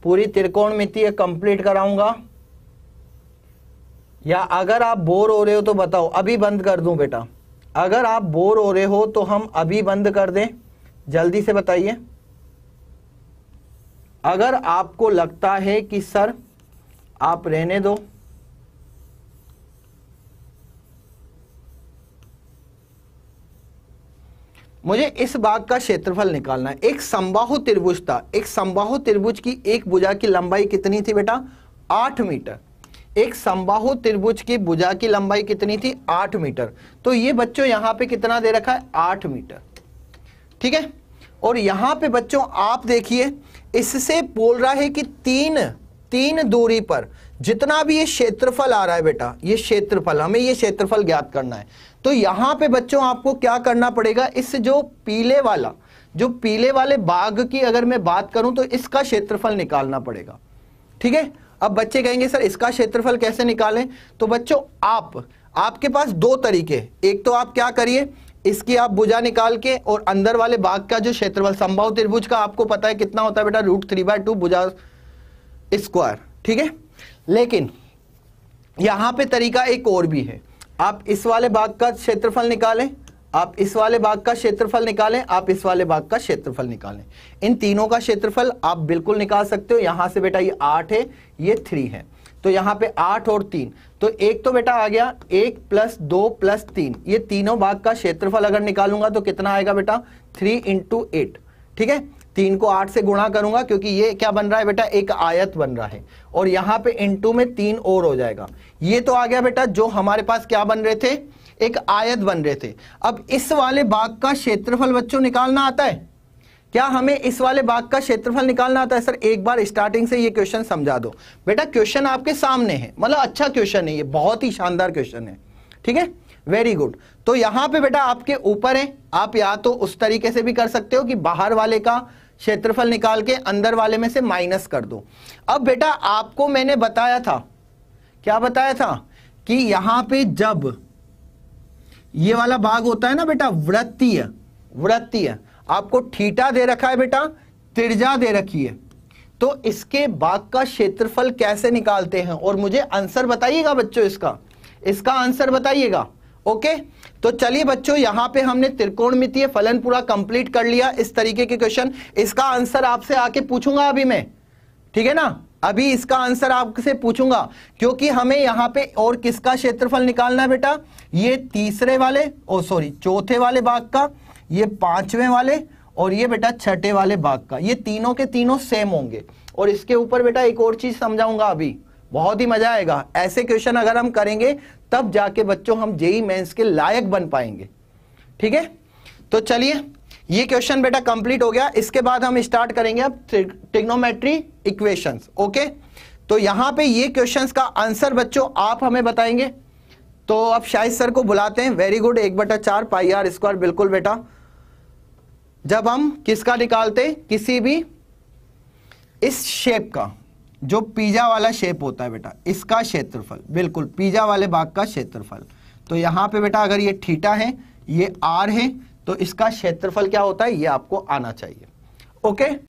पूरी त्रिकोण मिति कंप्लीट कराऊंगा या अगर आप बोर हो रहे हो तो बताओ अभी बंद कर दूं बेटा अगर आप बोर हो रहे हो तो हम अभी बंद कर दें जल्दी से बताइए अगर आपको लगता है कि सर आप रहने दो मुझे इस बाग का क्षेत्रफल निकालना है एक संबाहु त्रिभुज था एक संबाहु त्रिभुज की एक भुजा की लंबाई कितनी थी बेटा आठ मीटर एक संबाहु त्रिभुज की भुजा की लंबाई कितनी थी आठ मीटर तो ये बच्चों यहां पे कितना दे रखा है आठ मीटर ठीक है और यहां पे बच्चों आप देखिए इससे बोल रहा है कि तीन तीन दूरी पर जितना भी ये क्षेत्रफल आ रहा है बेटा ये क्षेत्रफल हमें ये क्षेत्रफल ज्ञात करना है तो यहां पे बच्चों आपको क्या करना पड़ेगा इस जो पीले वाला जो पीले वाले बाघ की अगर मैं बात करूं तो इसका क्षेत्रफल निकालना पड़ेगा ठीक है अब बच्चे कहेंगे सर इसका क्षेत्रफल कैसे निकालें तो बच्चों आप आपके पास दो तरीके एक तो आप क्या करिए इसकी आप भुजा निकाल के और अंदर वाले बाघ का जो क्षेत्रफल संभव त्रिभुज का आपको पता है कितना होता है बेटा रूट थ्री बाय टू भुजा स्क्वायर ठीक है लेकिन यहां पे तरीका एक और भी है आप इस वाले भाग का क्षेत्रफल निकालें आप इस वाले भाग का क्षेत्रफल निकालें आप इस वाले भाग का क्षेत्रफल निकालें इन तीनों का क्षेत्रफल आप बिल्कुल निकाल सकते हो यहां से बेटा ये आठ है ये थ्री है तो यहां पे आठ और तीन तो एक तो बेटा आ गया एक प्लस दो प्लस तीन ये तीनों भाग का क्षेत्रफल अगर निकालूंगा तो कितना आएगा बेटा थ्री इंटू एट ठीक है तीन को आठ से गुणा करूंगा क्योंकि ये क्या बन रहा है बेटा एक आयत बन रहा है और यहाँ पे इंटू में तीन और हो जाएगा ये तो आ गया बेटा जो हमारे पास क्या बन रहे थे एक आयत बन रहे थे अब इस वाले बाग का क्षेत्रफल बच्चों निकालना आता है क्या हमें इस वाले बाग का क्षेत्रफल निकालना आता है सर एक बार स्टार्टिंग से ये क्वेश्चन समझा दो बेटा क्वेश्चन आपके सामने है मतलब अच्छा क्वेश्चन है ये बहुत ही शानदार क्वेश्चन है ठीक है वेरी गुड तो यहाँ पे बेटा आपके ऊपर है आप या तो उस तरीके से भी कर सकते हो कि बाहर वाले का क्षेत्रफल निकाल के अंदर वाले में से माइनस कर दो अब बेटा आपको मैंने बताया था क्या बताया था कि यहां पे जब ये वाला भाग होता है ना बेटा वृत्तीय वृत्तीय आपको ठीटा दे रखा है बेटा तिरजा दे रखी है तो इसके भाग का क्षेत्रफल कैसे निकालते हैं और मुझे आंसर बताइएगा बच्चों इसका इसका आंसर बताइएगा ओके तो चलिए बच्चों यहां पे हमने त्रिकोणमितीय फलन पूरा कंप्लीट कर लिया इस तरीके के क्वेश्चन इसका आंसर आपसे आके पूछूंगा अभी मैं ठीक है ना अभी इसका आंसर आपसे पूछूंगा क्योंकि हमें यहाँ पे और किसका क्षेत्रफल निकालना है बेटा ये तीसरे वाले ओ सॉरी चौथे वाले बाग का ये पांचवें वाले और ये बेटा छठे वाले बाघ का ये तीनों के तीनों सेम होंगे और इसके ऊपर बेटा एक और चीज समझाऊंगा अभी बहुत ही मजा आएगा ऐसे क्वेश्चन अगर हम करेंगे तब जाके बच्चों हम जेई मेंस के लायक बन पाएंगे ठीक है तो चलिए ये क्वेश्चन बेटा कंप्लीट हो गया इसके बाद हम स्टार्ट करेंगे अब ट्रिग्नोमेट्री इक्वेशंस ओके तो यहां पे ये क्वेश्चंस का आंसर बच्चों आप हमें बताएंगे तो अब शाहिद सर को बुलाते हैं वेरी गुड एक बटा चार पाई आर स्क्वायर बिल्कुल बेटा जब हम किसका निकालते किसी भी इस शेप का जो पिज्जा वाला शेप होता है बेटा इसका क्षेत्रफल बिल्कुल पिज्जा वाले भाग का क्षेत्रफल तो यहां पे बेटा अगर ये ठीटा है ये आर है तो इसका क्षेत्रफल क्या होता है ये आपको आना चाहिए ओके